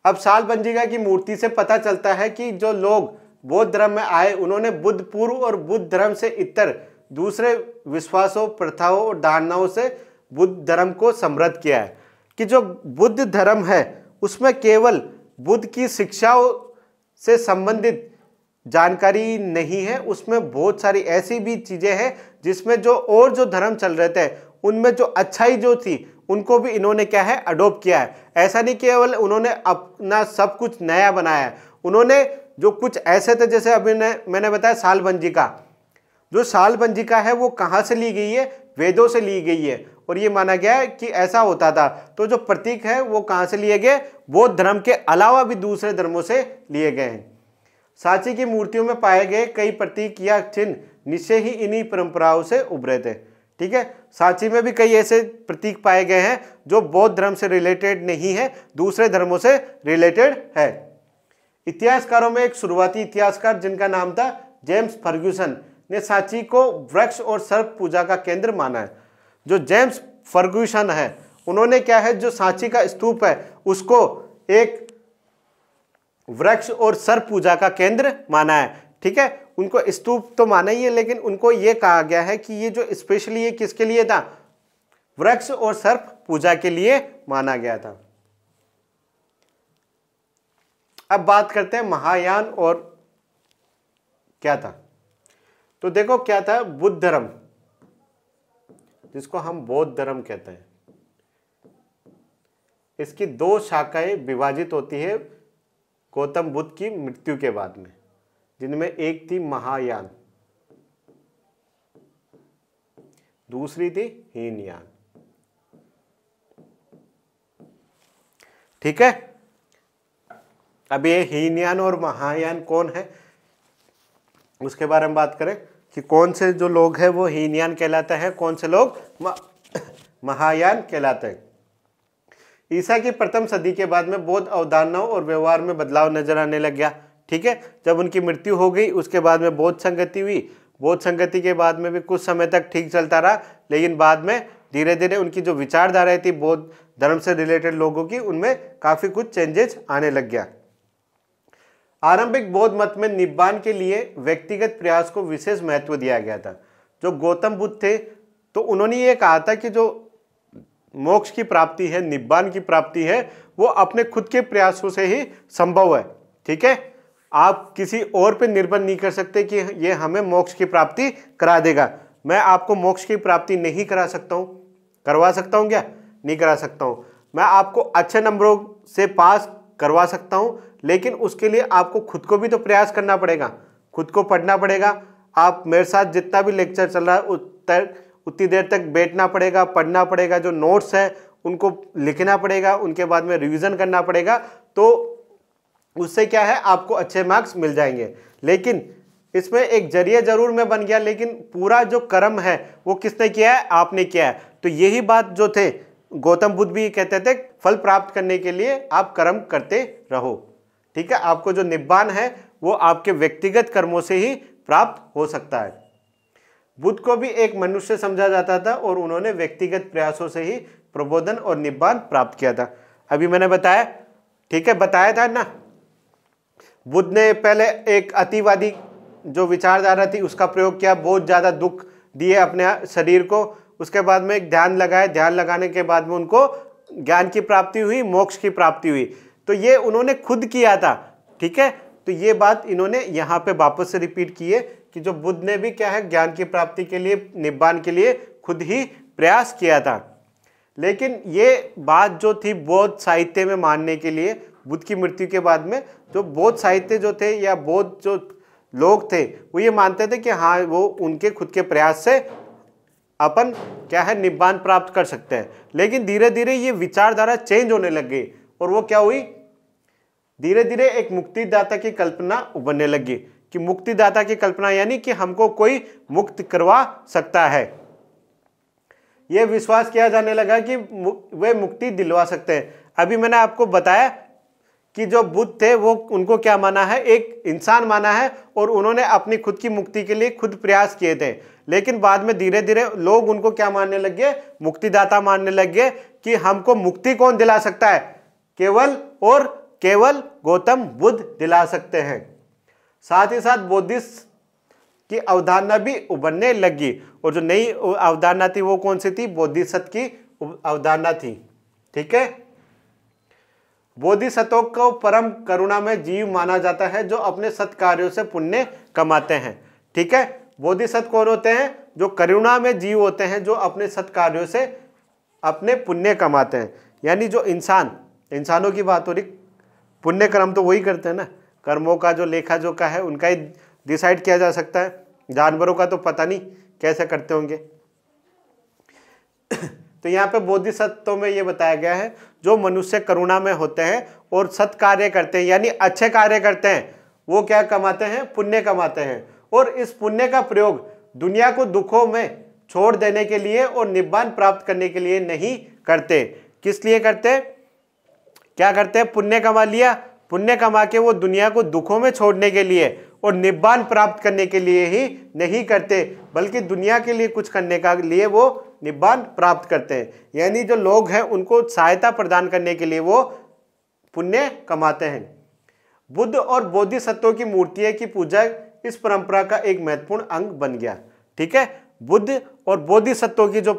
अब साल बंजिका की मूर्ति से पता चलता है कि जो लोग बौद्ध धर्म में आए उन्होंने बुद्ध पूर्व और बुद्ध धर्म से इतर दूसरे विश्वासों प्रथाओं और धारणाओं से बुद्ध धर्म को समृद्ध किया है कि जो बुद्ध धर्म है उसमें केवल बुद्ध की शिक्षाओं से संबंधित जानकारी नहीं है उसमें बहुत सारी ऐसी भी चीज़ें हैं जिसमें जो और जो धर्म चल रहे थे उनमें जो अच्छाई जो थी उनको भी इन्होंने क्या है अडोप्ट किया है ऐसा नहीं केवल उन्होंने अपना सब कुछ नया बनाया है उन्होंने जो कुछ ऐसे थे जैसे अभी ने, मैंने बताया सालबंजी का जो सालबंजी का है वो कहाँ से ली गई है वेदों से ली गई है और ये माना गया है कि ऐसा होता था तो जो प्रतीक है वो कहाँ से लिए गए बौद्ध धर्म के अलावा भी दूसरे धर्मों से लिए गए हैं सांची की मूर्तियों में पाए गए कई प्रतीक या चिन्ह निश्चय ही इन्हीं परंपराओं से उभरे थे ठीक है सांची में भी कई ऐसे प्रतीक पाए गए हैं जो बौद्ध धर्म से रिलेटेड नहीं है दूसरे धर्मों से रिलेटेड है इतिहासकारों में एक शुरुआती इतिहासकार जिनका नाम था जेम्स फर्ग्यूसन ने सांची को वृक्ष और सर्प पूजा का केंद्र माना है जो जेम्स फर्गूसन है उन्होंने क्या है जो सांची का स्तूप है उसको एक वृक्ष और सर्प पूजा का केंद्र माना है ठीक है उनको स्तूप तो माना ही है लेकिन उनको ये कहा गया है कि ये जो स्पेशली ये किसके लिए था वृक्ष और सर्प पूजा के लिए माना गया था अब बात करते हैं महायान और क्या था तो देखो क्या था बुद्ध धर्म जिसको हम बौद्ध धर्म कहते हैं इसकी दो शाखाएं विभाजित होती है गौतम बुद्ध की मृत्यु के बाद में जिनमें एक थी महायान दूसरी थी हीनयान ठीक है अब ये हीनयान और महायान कौन है उसके बारे में बात करें कि कौन से जो लोग हैं वो हीनयान कहलाते हैं कौन से लोग महायान कहलाते हैं ईसा की प्रथम सदी के बाद में बौद्ध अवधारणाओं और व्यवहार में बदलाव नजर आने लग गया ठीक है जब उनकी मृत्यु हो गई उसके बाद में बौद्ध संगति हुई बौद्ध संगति के बाद में भी कुछ समय तक ठीक चलता रहा लेकिन बाद में धीरे धीरे उनकी जो विचारधाराएं थी बौद्ध धर्म से रिलेटेड लोगों की उनमें काफ़ी कुछ चेंजेस आने लग गया आरंभिक बौद्ध मत में निब्बान के लिए व्यक्तिगत प्रयास को विशेष महत्व दिया गया था जो गौतम बुद्ध थे तो उन्होंने ये कहा था कि जो मोक्ष की प्राप्ति है निब्बान की प्राप्ति है वो अपने खुद के प्रयासों से ही संभव है ठीक है आप किसी और पे निर्भर नहीं कर सकते कि ये हमें मोक्ष की प्राप्ति करा देगा मैं आपको मोक्ष की प्राप्ति नहीं करा सकता हूँ करवा सकता हूँ क्या नहीं करा सकता हूँ मैं आपको अच्छे नंबरों से पास करवा सकता हूँ लेकिन उसके लिए आपको खुद को भी तो प्रयास करना पड़ेगा खुद को पढ़ना पड़ेगा आप मेरे साथ जितना भी लेक्चर चल रहा है उत्तर उतनी देर तक बैठना पड़ेगा पढ़ना पड़ेगा जो नोट्स है उनको लिखना पड़ेगा उनके बाद में रिवीजन करना पड़ेगा तो उससे क्या है आपको अच्छे मार्क्स मिल जाएंगे लेकिन इसमें एक जरिए जरूर मैं बन गया लेकिन पूरा जो कर्म है वो किसने किया है आपने किया है तो यही बात जो थे गौतम बुद्ध भी कहते थे फल प्राप्त करने के लिए आप कर्म करते रहो ठीक है आपको जो निब्बान है वो आपके व्यक्तिगत कर्मों से ही प्राप्त हो सकता है बुद्ध को भी एक मनुष्य समझा जाता था और उन्होंने व्यक्तिगत प्रयासों से ही प्रबोधन और निब्बान प्राप्त किया था अभी मैंने बताया ठीक है बताया था ना बुद्ध ने पहले एक अतिवादी जो विचारधारा थी उसका प्रयोग किया बहुत ज़्यादा दुख दिए अपने शरीर को उसके बाद में एक ध्यान लगाए ध्यान लगाने के बाद में उनको ज्ञान की प्राप्ति हुई मोक्ष की प्राप्ति हुई तो ये उन्होंने खुद किया था ठीक है तो ये बात इन्होंने यहाँ पे वापस से रिपीट की है कि जो बुद्ध ने भी क्या है ज्ञान की प्राप्ति के लिए निब्बान के लिए खुद ही प्रयास किया था लेकिन ये बात जो थी बौद्ध साहित्य में मानने के लिए बुद्ध की मृत्यु के बाद में जो बौद्ध साहित्य जो थे या बौद्ध जो लोग थे वो ये मानते थे कि हाँ वो उनके खुद के प्रयास से अपन क्या है निब्बान प्राप्त कर सकते हैं लेकिन धीरे धीरे ये विचारधारा चेंज होने लग गई और वो क्या हुई धीरे धीरे एक मुक्तिदाता की कल्पना उभरने लगी कि मुक्तिदाता की कल्पना यानी कि हमको कोई मुक्त करवा सकता है यह विश्वास किया जाने लगा कि वे मुक्ति दिलवा सकते हैं अभी मैंने आपको बताया कि जो बुद्ध थे वो उनको क्या माना है एक इंसान माना है और उन्होंने अपनी खुद की मुक्ति के लिए खुद प्रयास किए थे लेकिन बाद में धीरे धीरे लोग उनको क्या मानने लगे मुक्तिदाता मानने लगे कि हमको मुक्ति कौन दिला सकता है केवल और केवल गौतम बुद्ध दिला सकते हैं साथ ही साथ बोधिस की अवधारणा भी उभरने लगी और जो नई अवधारणा थी वो कौन सी थी बोधिसत्व की अवधारणा थी ठीक है बोधिसतों को परम करुणा में जीव माना जाता है जो अपने सत्कार्यों से पुण्य कमाते हैं ठीक है बोधिसत कौन होते हैं जो करुणा में जीव होते हैं जो अपने सत्कार्यों से अपने पुण्य कमाते हैं यानी जो इंसान इंसानों की बात हो रही पुण्य कर्म तो वही करते हैं ना कर्मों का जो लेखा जोखा है उनका ही डिसाइड किया जा सकता है जानवरों का तो पता नहीं कैसे करते होंगे [COUGHS] तो यहाँ पे बोधिसत्वों में ये बताया गया है जो मनुष्य करुणा में होते हैं और सत कार्य करते हैं यानी अच्छे कार्य करते हैं वो क्या कमाते हैं पुण्य कमाते हैं और इस पुण्य का प्रयोग दुनिया को दुखों में छोड़ देने के लिए और निब्बान प्राप्त करने के लिए नहीं करते किस लिए करते क्या करते हैं पुण्य कमा लिया पुण्य कमा के वो दुनिया को दुखों में छोड़ने के लिए और निब्बान प्राप्त करने के लिए ही नहीं करते बल्कि दुनिया के लिए कुछ करने का लिए वो निब्बान प्राप्त करते हैं यानी जो लोग हैं उनको सहायता प्रदान करने के लिए वो पुण्य कमाते हैं बुद्ध और बोधि बोधिसत्वों की मूर्तियों की पूजा इस परंपरा का एक महत्वपूर्ण अंग बन गया ठीक है बुद्ध और बोधिसत्वों की जो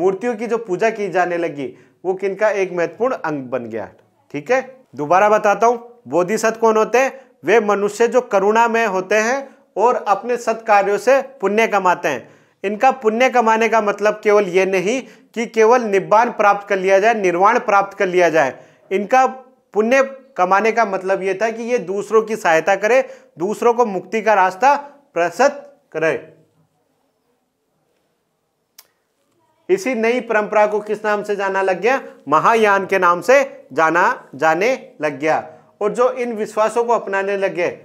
मूर्तियों की जो पूजा की जाने लगी वो किनका एक महत्वपूर्ण अंग बन गया ठीक है दोबारा बताता हूँ सत कौन होते हैं वे मनुष्य जो करुणा में होते हैं और अपने सत्कार्यों से पुण्य कमाते हैं इनका पुण्य कमाने का मतलब केवल ये नहीं कि केवल निब्बान प्राप्त कर लिया जाए निर्वाण प्राप्त कर लिया जाए इनका पुण्य कमाने का मतलब ये था कि ये दूसरों की सहायता करे दूसरों को मुक्ति का रास्ता प्रशस्त करे इसी नई परंपरा को किस नाम से जाना लग गया महायान के नाम से जाना जाने लग गया और जो इन विश्वासों को अपनाने लग गए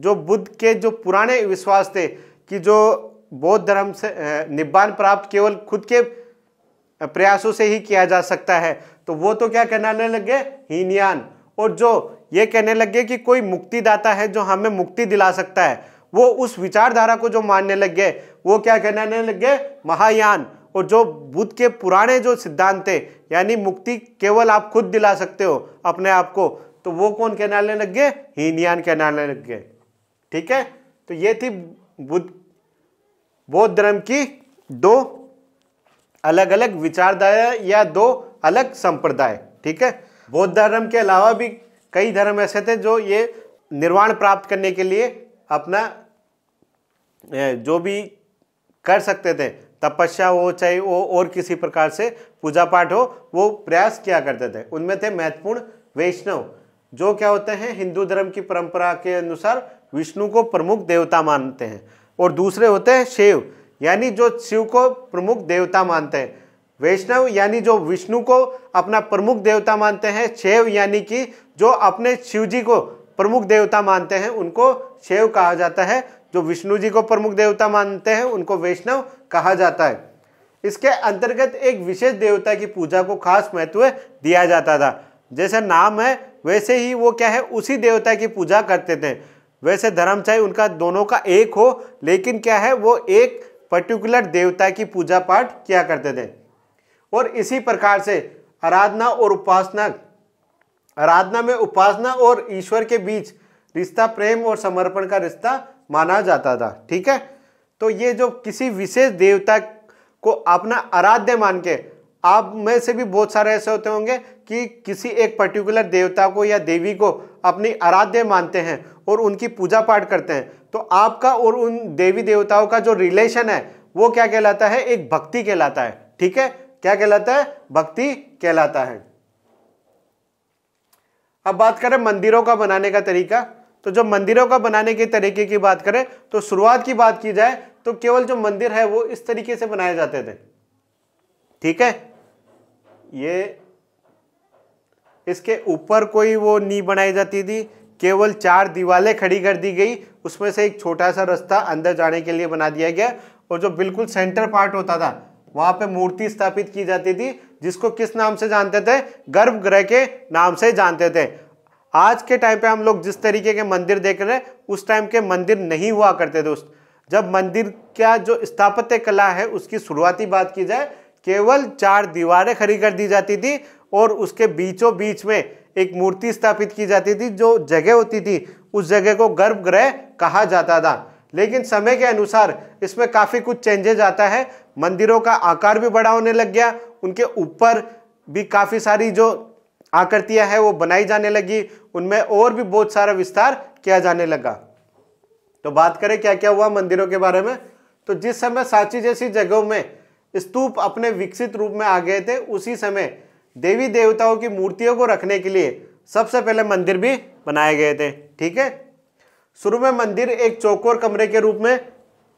जो बुद्ध के जो पुराने विश्वास थे कि जो बौद्ध धर्म से निब्बान प्राप्त केवल खुद के प्रयासों से ही किया जा सकता है तो वो तो क्या कहने लग गए हीनयान और जो ये कहने लग गए कि कोई मुक्तिदाता है जो हमें मुक्ति दिला सकता है वो उस विचारधारा को जो मानने लग गए वो क्या कहने लग गए महायान और जो बुद्ध के पुराने जो सिद्धांत थे यानी मुक्ति केवल आप खुद दिला सकते हो अपने आप को तो वो कौन कहलाने लग गए हीनयान कहलाने लग गए ठीक है तो ये थी बुद्ध बौद्ध धर्म की दो अलग अलग विचारधारा या दो अलग संप्रदाय ठीक है बौद्ध धर्म के अलावा भी कई धर्म ऐसे थे जो ये निर्वाण प्राप्त करने के लिए अपना जो भी कर सकते थे तपस्या हो चाहे वो और किसी प्रकार से पूजा पाठ हो वो प्रयास किया करते थे उनमें थे महत्वपूर्ण वैष्णव जो क्या होते हैं हिंदू धर्म की परंपरा के अनुसार विष्णु को प्रमुख देवता मानते हैं और दूसरे होते हैं शिव यानी जो शिव को प्रमुख देवता मानते हैं वैष्णव यानी जो विष्णु को अपना प्रमुख देवता मानते हैं शैव यानी कि जो अपने शिव जी को प्रमुख देवता मानते हैं उनको शैव कहा जाता है जो विष्णु जी को प्रमुख देवता मानते हैं उनको वैष्णव कहा जाता है इसके अंतर्गत एक विशेष देवता की पूजा को खास महत्व दिया जाता था जैसे नाम है वैसे ही वो क्या है उसी देवता की पूजा करते थे वैसे धर्म चाहे उनका दोनों का एक हो लेकिन क्या है वो एक पर्टिकुलर देवता की पूजा पाठ किया करते थे और इसी प्रकार से आराधना और उपासना आराधना में उपासना और ईश्वर के बीच रिश्ता प्रेम और समर्पण का रिश्ता माना जाता था ठीक है तो ये जो किसी विशेष देवता को अपना आराध्य मान के आप में से भी बहुत सारे ऐसे होते होंगे कि किसी एक पर्टिकुलर देवता को या देवी को अपनी आराध्य मानते हैं और उनकी पूजा पाठ करते हैं तो आपका और उन देवी देवताओं का जो रिलेशन है वो क्या कहलाता है एक भक्ति कहलाता है ठीक है क्या कहलाता है भक्ति कहलाता है अब बात करें मंदिरों का बनाने का तरीका तो जब मंदिरों का बनाने के तरीके की बात करें तो शुरुआत की बात की जाए तो केवल जो मंदिर है वो इस तरीके से बनाए जाते थे ठीक है ये इसके ऊपर कोई वो नी बनाई जाती थी केवल चार दीवालें खड़ी कर दी गई उसमें से एक छोटा सा रास्ता अंदर जाने के लिए बना दिया गया और जो बिल्कुल सेंटर पार्ट होता था वहां पे मूर्ति स्थापित की जाती थी जिसको किस नाम से जानते थे गर्भगृह के नाम से जानते थे आज के टाइम पे हम लोग जिस तरीके के मंदिर देख रहे हैं उस टाइम के मंदिर नहीं हुआ करते दोस्त जब मंदिर का जो स्थापत्य कला है उसकी शुरुआती बात की जाए केवल चार दीवारें खड़ी कर दी जाती थी और उसके बीचों बीच में एक मूर्ति स्थापित की जाती थी जो जगह होती थी उस जगह को गर्भगृह कहा जाता था लेकिन समय के अनुसार इसमें काफ़ी कुछ चेंजेज आता है मंदिरों का आकार भी बड़ा होने लग गया उनके ऊपर भी काफ़ी सारी जो आकृतियां हैं वो बनाई जाने लगी उनमें और भी बहुत सारा विस्तार किया जाने लगा तो बात करें क्या क्या हुआ मंदिरों के बारे में तो जिस समय सांची जैसी जगहों में स्तूप अपने विकसित रूप में आ गए थे उसी समय देवी देवताओं की मूर्तियों को रखने के लिए सबसे पहले मंदिर भी बनाए गए थे ठीक है शुरू में मंदिर एक चौकोर कमरे के रूप में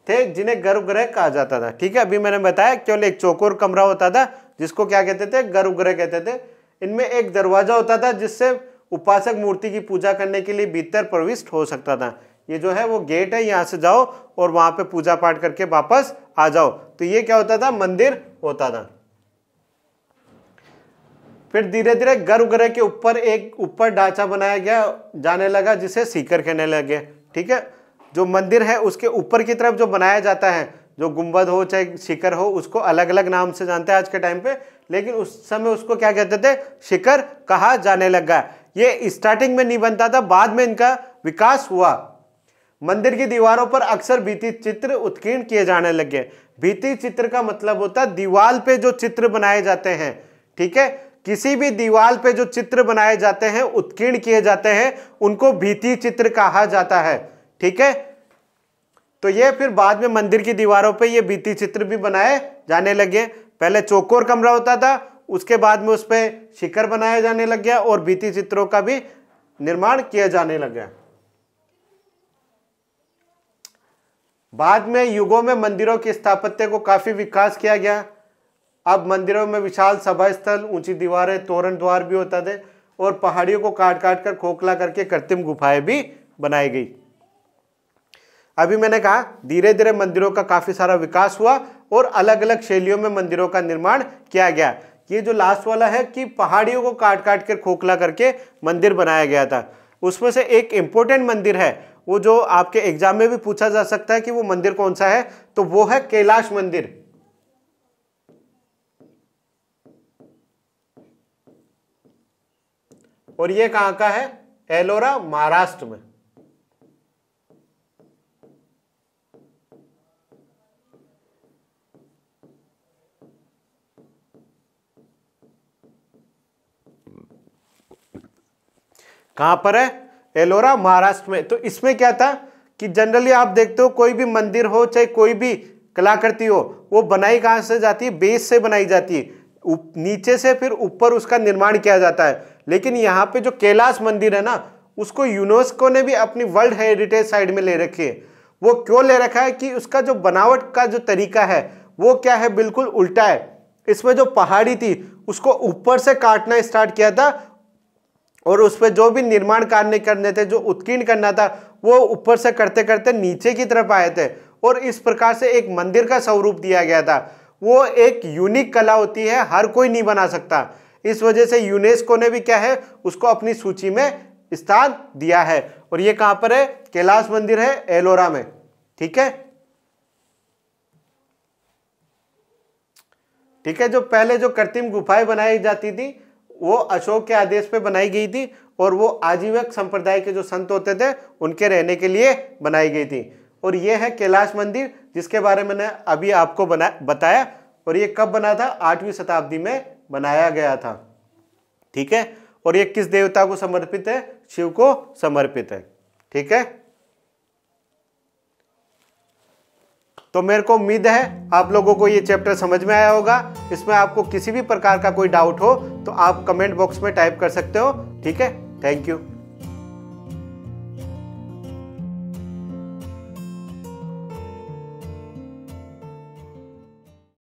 थे जिन्हें गर्भगृह कहा जाता था ठीक है अभी मैंने बताया केवल एक चौकोर कमरा होता था जिसको क्या कहते थे गर्भगृह कहते थे इनमें एक दरवाजा होता था जिससे उपासक मूर्ति की पूजा करने के लिए भीतर प्रविष्ट हो सकता था ये जो है वो गेट है यहाँ से जाओ और वहाँ पे पूजा पाठ करके वापस आ जाओ तो ये क्या होता था मंदिर होता था फिर धीरे धीरे गर्भगृह के ऊपर एक ऊपर ढांचा बनाया गया जाने लगा जिसे सीकर कहने लगे ठीक है जो मंदिर है उसके ऊपर की तरफ जो बनाया जाता है जो गुम्बद हो चाहे शिखर हो उसको अलग अलग नाम से जानते हैं आज के टाइम पे लेकिन उस समय उसको क्या कहते थे शिखर कहा जाने लगा ये स्टार्टिंग में नहीं बनता था बाद में इनका विकास हुआ मंदिर की दीवारों पर अक्सर भीति चित्र उत्कीर्ण किए जाने लगे भीति चित्र का मतलब होता है दीवार पे जो चित्र बनाए जाते हैं ठीक है किसी भी दीवार पे जो चित्र बनाए जाते हैं उत्कीर्ण किए जाते हैं उनको भीति चित्र कहा जाता है ठीक है तो ये फिर बाद में मंदिर की दीवारों पे ये बीती चित्र भी बनाए जाने लगे पहले चौकोर कमरा होता था उसके बाद में उस पर शिखर बनाया जाने लग गया और बीती चित्रों का भी निर्माण किया जाने लग गया बाद में युगों में मंदिरों के स्थापत्य को काफ़ी विकास किया गया अब मंदिरों में विशाल सभा स्थल ऊंची दीवारें तोरण द्वार भी होता थे और पहाड़ियों को काट काट कर खोखला करके कृत्रिम गुफाएं भी बनाई गई अभी मैंने कहा धीरे धीरे मंदिरों का काफ़ी सारा विकास हुआ और अलग अलग शैलियों में मंदिरों का निर्माण किया गया ये जो लास्ट वाला है कि पहाड़ियों को काट काट कर खोखला करके मंदिर बनाया गया था उसमें से एक इम्पोर्टेंट मंदिर है वो जो आपके एग्जाम में भी पूछा जा सकता है कि वो मंदिर कौन सा है तो वो है कैलाश मंदिर और ये कहां का है एलोरा महाराष्ट्र में कहां पर है एलोरा महाराष्ट्र में तो इसमें क्या था कि जनरली आप देखते हो कोई भी मंदिर हो चाहे कोई भी कलाकृति हो वो बनाई कहां से जाती है बेस से बनाई जाती है नीचे से फिर ऊपर उसका निर्माण किया जाता है लेकिन यहाँ पे जो कैलाश मंदिर है ना उसको यूनेस्को ने भी अपनी वर्ल्ड हेरिटेज साइड में ले रखी है वो क्यों ले रखा है कि उसका जो बनावट का जो तरीका है वो क्या है बिल्कुल उल्टा है इसमें जो पहाड़ी थी उसको ऊपर से काटना स्टार्ट किया था और उस पर जो भी निर्माण कार्य करने थे जो उत्कीर्ण करना था वो ऊपर से करते करते नीचे की तरफ आए थे और इस प्रकार से एक मंदिर का स्वरूप दिया गया था वो एक यूनिक कला होती है हर कोई नहीं बना सकता इस वजह से यूनेस्को ने भी क्या है उसको अपनी सूची में स्थान दिया है और ये कहाँ पर है कैलाश मंदिर है एलोरा में ठीक है ठीक है जो पहले जो कृत्रिम गुफाएं बनाई जाती थी वो अशोक के आदेश पे बनाई गई थी और वो आजीवक संप्रदाय के जो संत होते थे उनके रहने के लिए बनाई गई थी और ये है कैलाश मंदिर जिसके बारे में मैंने अभी आपको बना बताया और ये कब बना था आठवीं शताब्दी में बनाया गया था ठीक है और ये किस देवता को समर्पित है शिव को समर्पित है ठीक है तो मेरे को उम्मीद है आप लोगों को ये चैप्टर समझ में आया होगा इसमें आपको किसी भी प्रकार का कोई डाउट हो तो आप कमेंट बॉक्स में टाइप कर सकते हो ठीक है थैंक यू